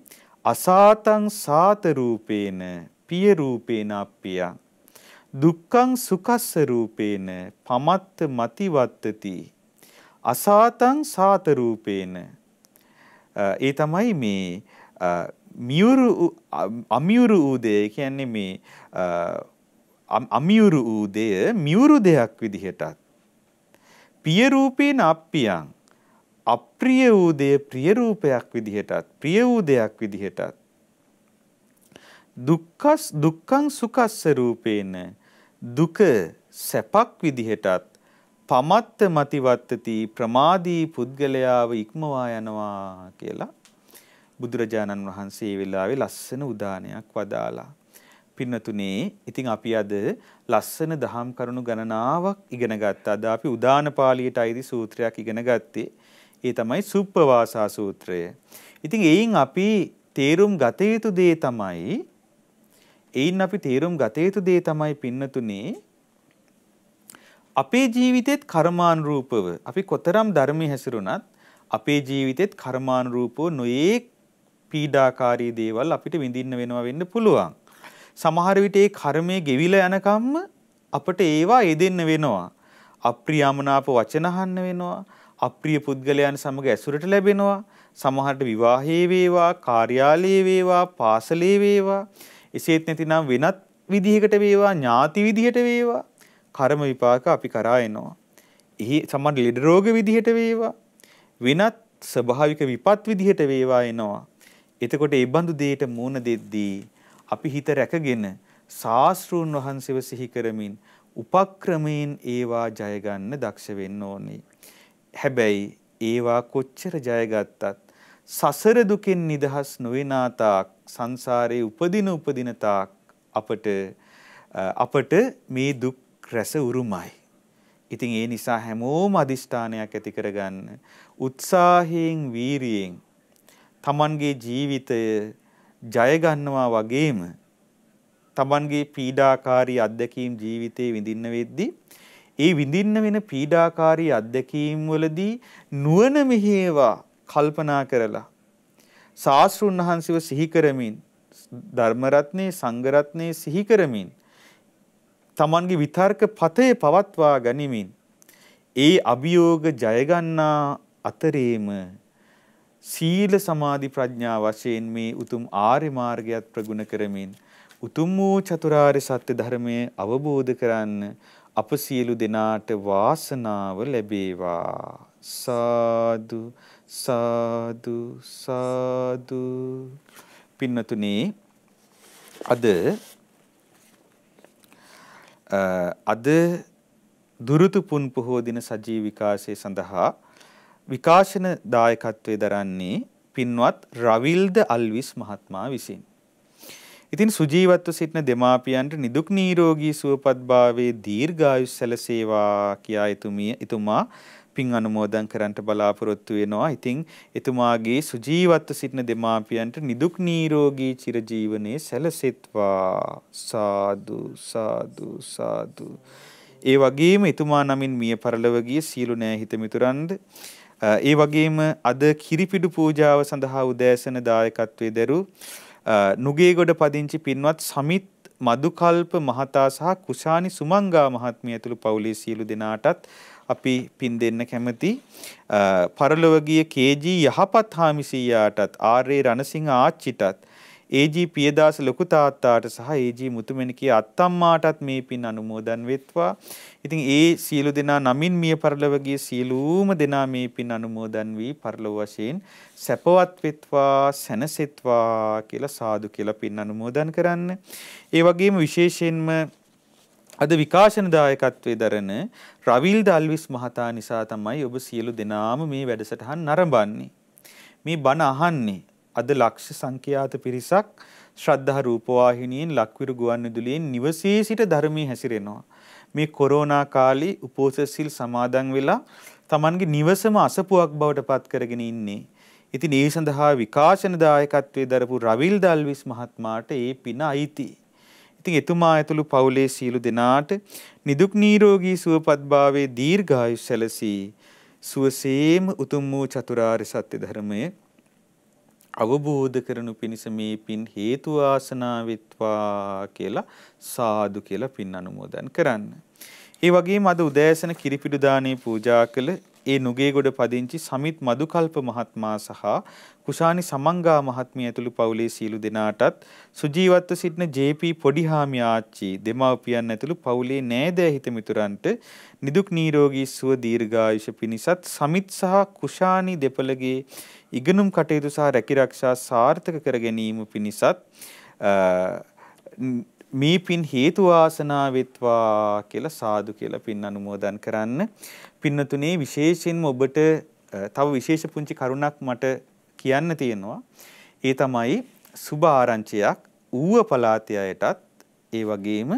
අසාතං සාත රූපේන පිය රූපේන අප්පියා දුක්ඛං සුකස්ස රූපේන පමත්ත මතිවත්තති අසාතං සාත රූපේන ඒ තමයි මේ මියුරු අමියුරු වූ දේ කියන්නේ මේ අමියුරු වූ දෙය මියුරු දෙයක් විදිහටත් පිය රූපේන අප්පියං අප්‍රිය වූ දෙය ප්‍රිය රූපයක් විදිහටත් ප්‍රිය වූ දෙයක් විදිහටත් දුක්ඛස් දුක්ඛං සුඛස්ස රූපේන දුක සැපක් විදිහටත් පමත්ත මතිවත්තති ප්‍රමාදී පුද්ගලයාව ඉක්මවා යනවා කියලා බුදුරජාණන් වහන්සේ වෙලාවේ ලස්සන උදානයක් වදාලා. පින්නතුනේ ඉතින් අපි අද ලස්සන දහම් කරුණු ගණනාවක් ඉගෙන ගත්තා. අද අපි උදාන පාළියට අයිති සූත්‍රයක් ඉගෙන ගත්තේ. ඒ තමයි සුප්පවාසා සූත්‍රය. ඉතින් එයින් අපි තේරුම් ගත යුතු දේ තමයි එයින් අපි තේරුම් ගත යුතු දේ තමයි පින්නතුනේ අපේ ජීවිතෙත් කර්මානුරූපව අපි කොතරම් ධර්මයේ හැසිරුණත් අපේ ජීවිතෙත් කර්මානුරූපව නොයේ පීඩාකාරී දේවල් අපිට විඳින්න වෙනවා වෙන්න පුළුවන්. සමහර විට ඒ කර්මයේ ගෙවිලා යනකම්ම අපට ඒවා යෙදෙන්න වෙනවා. අප්‍රියමනාප වචන අහන්න වෙනවා. අප්‍රිය පුද්ගලයන් සමග ඇසුරට ලැබෙනවා. සමහරට විවාහයේ වේවා, කාර්යාලයේ වේවා, පාසලේ වේවා එසේත් නැතිනම් වෙනත් විදිහකට වේවා ඥාති විදිහට වේවා කර්ම විපාක අපි කරා එනවා. එහි සමහර ලෙඩ රෝග විදිහට වේවා වෙනත් ස්වභාවික විපත් විදිහට වේවා එනවා. එතකොට ඒ බඳු දෙයට මූණ දෙද්දී අපි හිත රැකගෙන ශාස්ත්‍රූන් වහන්සේව සිහි කරමින් උපක්‍රමයෙන් ඒවා ජය ගන්න දක්ෂ වෙන්න ඕනේ. හැබැයි ඒවා කොච්චර ජයගත්තත් සසර දුකෙන් නිදහස් නොවන තාක් සංසාරයේ උපදින උපදින තාක් අපට අපට මේ දුක් රැස උරුමයි. ඉතින් ඒ නිසා හැමෝම අදිෂ්ඨානයක් ඇති කරගන්න උත්සාහයෙන් වීරියෙන් තමන්ගේ ජීවිතය ජය ගන්නවා වගේම තමන්ගේ පීඩාකාරී අත්දැකීම් ජීවිතේ විඳින්න වෙද්දී ඒ විඳින්න වෙන පීඩාකාරී අත්දැකීම් වලදී නුවණ මෙහෙවා කල්පනා කරලා ශාස්ත්‍රුන් වහන්සේව සිහි කරමින් ධර්ම රත්නේ සංඝ රත්නේ සිහි කරමින් තමන්ගේ විතර්ක පතේ පවත්වා ගනිමින් ඒ අභියෝග ජය ගන්නා අතරේම සීල සමාධි ප්‍රඥා වශයෙන් මේ උතුම් ආර්ය මාර්ගයත් ප්‍රගුණ කරමින් උතුම් වූ චතුරාර්ය සත්‍ය ධර්මය අවබෝධ කරන්න අප සියලු දෙනාට වාසනාව ලැබේවා සාදු සාදු සාදු පින්නතුනේ අද අද දුරුතු පුන් පොහෝ දින සජීව විකාශය සඳහා විකාශන දායකත්වයේ දරන්නේ පින්වත් රවිල්ද අල්විස් මහත්මයා විසින්. ඉතින් සුජීවත්ව සිටින දෙමාපියන්ට නිදුක් නිරෝගී සුවපත්භාවයේ දීර්ඝායුෂ සැලසේවා කියා එතුමිය එතුමා පින් අනුමෝදන් කරන්නට බලාපොරොත්තු වෙනවා. ඉතින් එතුමාගේ සුජීවත්ව සිටින දෙමාපියන්ට නිදුක් නිරෝගී චිරජීවනයේ සැලසෙත්වා. සාදු සාදු සාදු. ඒ වගේම එතුමා නමින් මිය පරලව ගිය සීලු නෑ හිතමිතුරන්ද ඒ වගේම අද කිරිපිඩු පූජාව සඳහා උදෑසන දායකත්වයේ දරු නුගේගොඩ පදිංචි පින්වත් සමිත් මදුකල්ප මහතා සහ කුෂානි සුමංගා මහත්මිය ඇතුළු පවුලේ සියලු දෙනාටත් අපි පින් දෙන්න කැමති පරලොවගිය KG යහපත් හාමිසීයාටත් ආර්.රණසිංහ ආච්චිටත් AG පියදාස ලොකු තාත්තාට සහ AG මුතුමැණිකේ අත්තම්මාටත් මේ පින් අනුමෝදන් වෙත්වා. ඉතින් ඒ සියලු දෙනා නමින් මිය පරලොව ගිය සියලුම දෙනා මේ පින් අනුමෝදන් වී පරලොව වශයෙන් සැපවත් වෙත්වා, සැනසෙත්වා කියලා සාදු කියලා පින් අනුමෝදන් කරන්න. ඒ වගේම විශේෂයෙන්ම අද විකාශන දායකත්වයේ දරන රවිල් දල්විස් මහතා නිසා තමයි ඔබ සියලු දෙනාම මේ වැඩසටහන් නරඹන්නේ. මේ බණ අහන්නේ. අද ලක්ෂ සංඛ්‍යාත පිරිසක් ශ්‍රද්ධා රූපවාහිනියෙන් ලක්විරු ගුවන්විදුලියෙන් නිවසේ සිට ධර්මයේ හැසිරෙනවා. මේ කොරෝනා කාලේ උපෝසත්සිල් සමාදන් වෙලා Tamanගේ නිවසම අසපුවක් බවට පත් කරගෙන ඉන්නේ. ඉතින් ඒ සඳහා විකාශන දායකත්වයේ දරපු රවිල් දල්විස් මහත්මයාට ඒ පින අයිති. ඉතින් එතුමා ඇතුළු පවුලේ සීලු දෙනාට නිදුක් නිරෝගී සුවපත්භාවයේ දීර්ඝායුෂ සැලසී සුවසේම උතුම් වූ චතුරාර්ය සත්‍ය ධර්මයේ අවබෝධ කරනු පිණිස මේ පින් හේතු ආසනාවිත්වා කියලා සාදු කියලා පින් අනුමෝදන් කරන්න. ඒ වගේම අද උදෑසන කිරිපිඩු දානේ පූජා කළ ඒ නුගේගොඩ පදිංචි සමිත් මදුකල්ප මහත්මයා සහ කුෂානි සමංගා මහත්මිය ඇතුළු පවුලේ සියලු දෙනාටත් සුජීවත්ව සිටින ජේ.පී. පොඩිහාමි ආච්චි දෙමාපියන් ඇතුළු පවුලේ නෑදෑ හිතමිතුරන්ට නිදුක් නිරෝගී සුව දීර්ඝායුෂ පිණිසත් සමිත් සහ කුෂානි දෙපළගේ ඉගෙනුම් කටයුතු සහ රැකිරක්ෂා සාර්ථක කර ගැනීම පිණිසත් මේ පින් හේතු ආසනා වෙත්වා කියලා සාදු කියලා පින් අනුමෝදන් කරන්න. පින්නතුනේ විශේෂයෙන්ම ඔබට තව විශේෂ පුංචි කරුණක් මට කියන්න තියෙනවා. ඒ තමයි සුභ ආරංචියක් ඌව පළාතේ අයටත් ඒ වගේම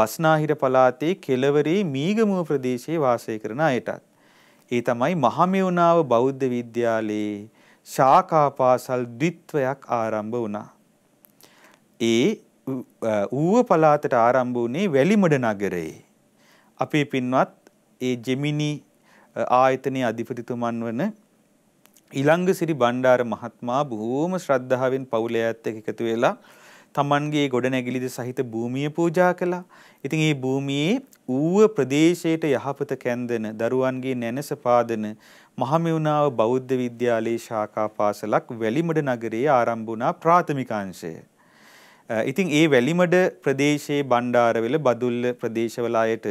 බස්නාහිර පළාතේ කෙළවරේ මීගමුව ප්‍රදේශයේ වාසය කරන අයටත් ඒ තමයි මහමෙවුනාව බෞද්ධ විද්‍යාලයේ ශාකාපාසල් ද්විත්වයක් ආරම්භ වුණා. ඒ ඌව පළාතට ආරම්භ වුණේ වැලිමඩ නගරයේ. අපේ පින්වත් ඒ ජෙමිනි ආයතනයේ අධිපතිතුමන් වන ඊළඟ සිරි බණ්ඩාර මහත්මයා බොහෝම ශ්‍රද්ධාවෙන් පවුලේ ඇත්ත එකතු වෙලා තමන්ගේ ගොඩනැගිලිද සහිත භූමිය පූජා කළා. ඉතින් ඒ භූමියේ ඌව ප්‍රදේශයට යහපත කැන්දෙන දරුවන්ගේ නැනස පාදන මහමෙවුනාව බෞද්ධ විද්‍යාලයේ ශාඛා පාසලක් වැලිමඩ නගරයේ ආරම්භ වුණා ප්‍රාථමිකාංශය. ඉතින් ඒ වැලිමඩ ප්‍රදේශයේ බණ්ඩාරවෙල බදුල්ල ප්‍රදේශවල අයට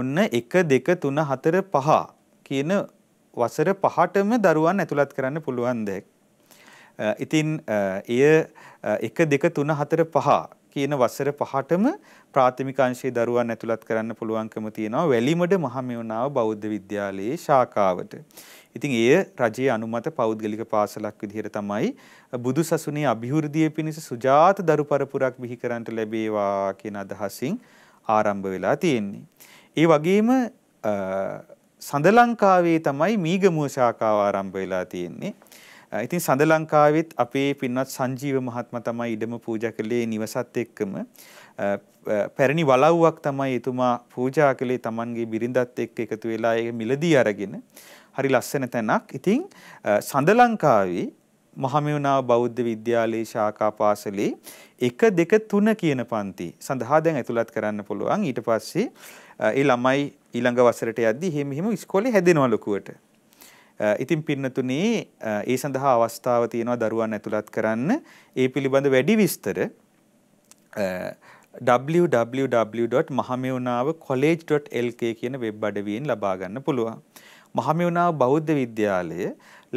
ඔන්න 1 2 3 4 5 කියන වසර පහටම දරුවන් ඇතුළත් කරන්න පුළුවන් දැක්. ඉතින් එය 1 2 3 4 5 කියන වසර පහටම ප්‍රාථමික අංශයේ දරුවන් ඇතුළත් කරන්න පුළුවන්කම තියෙනවා වැලිමඩ මහමෙවුනාව බෞද්ධ විද්‍යාලයේ ශාඛාවට. ඉතින් එය රජයේ අනුමත පෞද්ගලික පාසලක් විදිහට තමයි බුදුසසුනේ અભිවෘද්ධිය පිණිස සුජාත දරු පරපුරක් බිහි කරන්ට ලැබේවා කියන අදහසින් ආරම්භ වෙලා තියෙන්නේ. ඒ වගේම සඳ ලංකාවේ තමයි මීගමුව ශාඛාව ආරම්භ වෙලා තියෙන්නේ. ඉතින් සඳ ලංකාවෙත් අපේ පින්වත් සංජීව මහත්ම තමයි ඉඩම පූජා කළේ නිවසත් එක්කම පැරණි වලව්වක් තමයි එතුමා පූජා කළේ Tamanගේ බිරිඳත් එක්ක එකතු වෙලා ඒ මිලදී අරගෙන හරි ලස්සන තැනක්. ඉතින් සඳ ලංකාවේ මහමෙවුනාව බෞද්ධ විද්‍යාලයේ ශාඛා පාසලේ 1 2 3 කියන පන්ති සඳහා දැන් ඇතුළත් කරන්න පුළුවන්. ඊට පස්සේ ඒ ළමයි ඊළඟ වසරට යද්දී එහෙම එහෙම ඉස්කෝලේ හැදෙනවා ලොකුවට. ඉතින් පින්නතුනේ ඒ සඳහා අවස්ථාව තියෙනවා දරුවන් ඇතුළත් කරන්න. ඒ පිළිබඳ වැඩි විස්තර www.mahameunawa.college.lk කියන වෙබ් අඩවියෙන් ලබා ගන්න පුළුවන්. මහමෙවුනාව බෞද්ධ විද්‍යාලය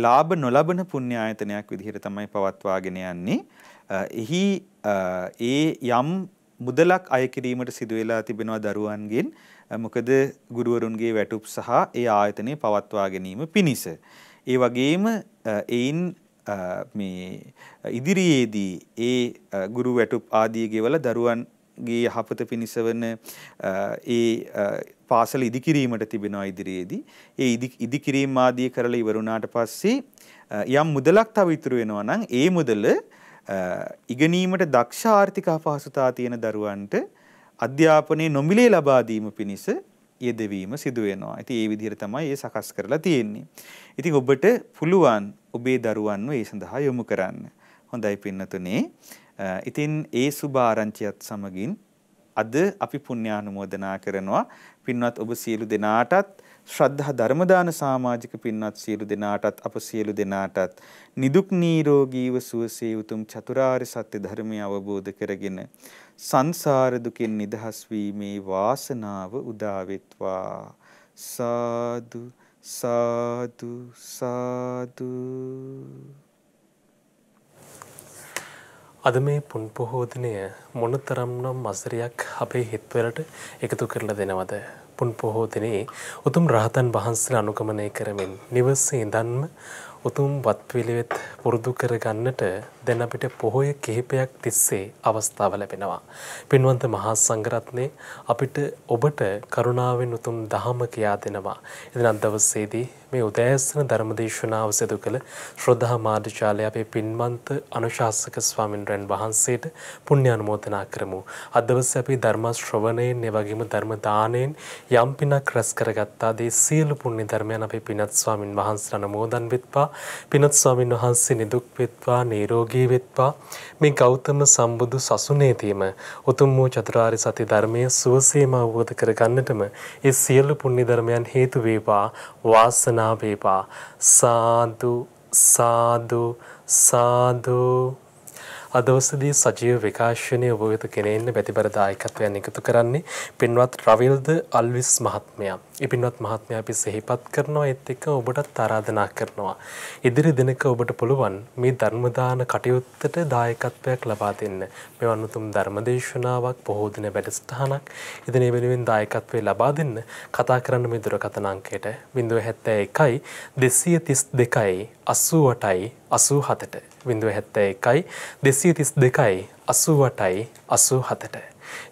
ලාභ නොලබන පුණ්‍ය ආයතනයක් විදිහට තමයි පවත්වාගෙන යන්නේ. එහි ඒ යම් මුදලක් අය කිරීමට සිදු වෙලා තිබෙනවා දරුවන්ගෙන් මොකද ගුරුවරුන්ගේ වැටුප් සහ ඒ ආයතනය පවත්වා ගැනීම පිණිස. ඒ වගේම එයින් මේ ඉදිරියේදී ඒ ගුරු වැටුප් ආදී ගෙවල දරුවන්ගේ යහපත පිණිස වන ඒ පාසල ඉදිකිරීමට තිබෙනවා ඉදිරියේදී ඒ ඉදිකිරීම ආදී කරලා ඉවරුණාට පස්සේ යම් මුදලක් තව ඉතුරු වෙනවා නම් ඒ මුදල ඉගෙනීමට දක්ෂ ආර්ථික අපහසුතා තියෙන දරුවන්ට අධ්‍යාපනයේ නොමිලේ ලබා දීම පිණිස යෙදවීම සිදු වෙනවා. ඉතින් ඒ විදිහට තමයි ඒ සකස් කරලා තියෙන්නේ. ඉතින් ඔබට පුළුවන් ඔබේ දරුවන්ව ඒ සඳහා යොමු කරන්න. හොඳයි පින්නතුනේ. ඉතින් ඒ සුභ ආරංචියත් සමගින් අද අපි පුණ්‍යානුමෝදනා කරනවා. පින්වත් ඔබ සියලු දෙනාටත් ශ්‍රද්ධා ධර්මදාන සමාජික පින්වත් සියලු දෙනාටත් අප සියලු දෙනාටත් නිදුක් නිරෝගීව සුවසේ උතුම් චතුරාර්ය සත්‍ය ධර්මය අවබෝධ කරගෙන සංසාර දුකෙන් නිදහස් වීමේ වාසනාව උදා වෙත්වා සාදු සාදු සාදු අද මේ පුන් පොහෝදිනය මොනතරම්නම් මසරයක් අපේ හිත්වලට එකතු කරලා දෙනවද පුන් පොහෝ දිනේ උතුම් රහතන් වහන්සේලා අනුගමනය කරමින් නිවසේ ඉඳන්ම උතුම් වත් පිළිවෙත් පුරුදු කරගන්නට දැන් අපිට පොහොය කිහිපයක් තිස්සේ අවස්ථාව ලැබෙනවා. පින්වන්ත මහා සංඝරත්නයේ අපිට ඔබට කරුණාවෙන් උතුම් දහම කියා දෙනවා. එදින අද දවසේදී මේ උදෑසන ධර්මදේශනාව සිදු කළ ශ්‍රද්ධා මාධ්‍යාලය අපේ පින්වන්ත අනුශාසක ස්වාමින්වයන් වහන්සේට පුණ්‍ය අනුමෝදනා කරමු. අද දවසේ අපි ධර්ම ශ්‍රවණයෙන්, ඒ වගේම ධර්ම දාණයෙන් යම් පිනක් රැස් කරගත්තා. ඒ සියලු පුණ්‍ය ධර්මයන් අපේ පින්වත් ස්වාමින් වහන්සේට අනුමෝදන් වෙත්වා. පින්වත් ස්වාමින් වහන්සේ නිදුක් වෙත්වා, නිරෝගී භාගී වෙත්වා මේ ගෞතම සම්බුදු සසුනේදීම උතුම් වූ චතුරාර්ය සත්‍ය ධර්මය සුවසේම අවබෝධ කරගන්නටම ඒ සියලු පුණ්‍ය ධර්මයන් හේතු වේවා වාසනාව වේවා සාදු සාදු සාදු අදවසදී සජීව විකාශනය වූත කෙනෙන්න බැතිබර දායකත්වයන් එකතු කරන්නේ පින්වත් රවිල්ද අල්විස් මහත්මයා. ඉපින්වත් මහත්මයා අපි සිහිපත් කරනවා ඒත් එක්ක ඔබටත් ආරාධනා කරනවා. ඉදිරි දිනක ඔබට පුළුවන් මේ ධර්ම දාන කටයුත්තට දායකත්වයක් ලබා දෙන්න. මෙවන් උතුම් ධර්ම දේශනාවක් බොහෝ දින වැඩසටහනක් ඉදින් ඒ වෙනුවෙන් දායකත්වයේ ලබා දෙන්න කතා කරන්න මේ දුරකථන අංකයට 071 232 88 87ට බිඳුව හැත්ත එකයි දෙසී තිස් දෙකයි අසුවටයි අසූ හතට.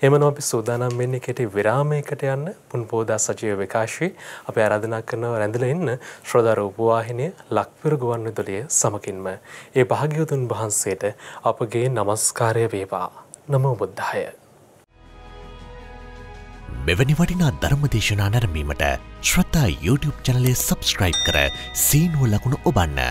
එමනො අපි සූදානම් වෙන්නේ කෙටි විරාමයකට යන්න පුන් පෝදා සජීව විකාශී අප ආරාධනා කරනව රැඳල ඉන්න ශ්‍රෝධර උපවාහිනය ලක්පිර ගුවන් විදුලිය සමකින්ම. ඒ භාග්‍යවතුන් වහන්සේට අපගේ නමස්කාරය වේවා. නමෝ බුද්ධාය. මෙවැනි වටිනා ධර්මදේශනා නැරමීමට ශ්‍රතා YouTube චනලය සබස්ක්‍රයිබ් කර සීනුව ලකුණු ඔබන්න.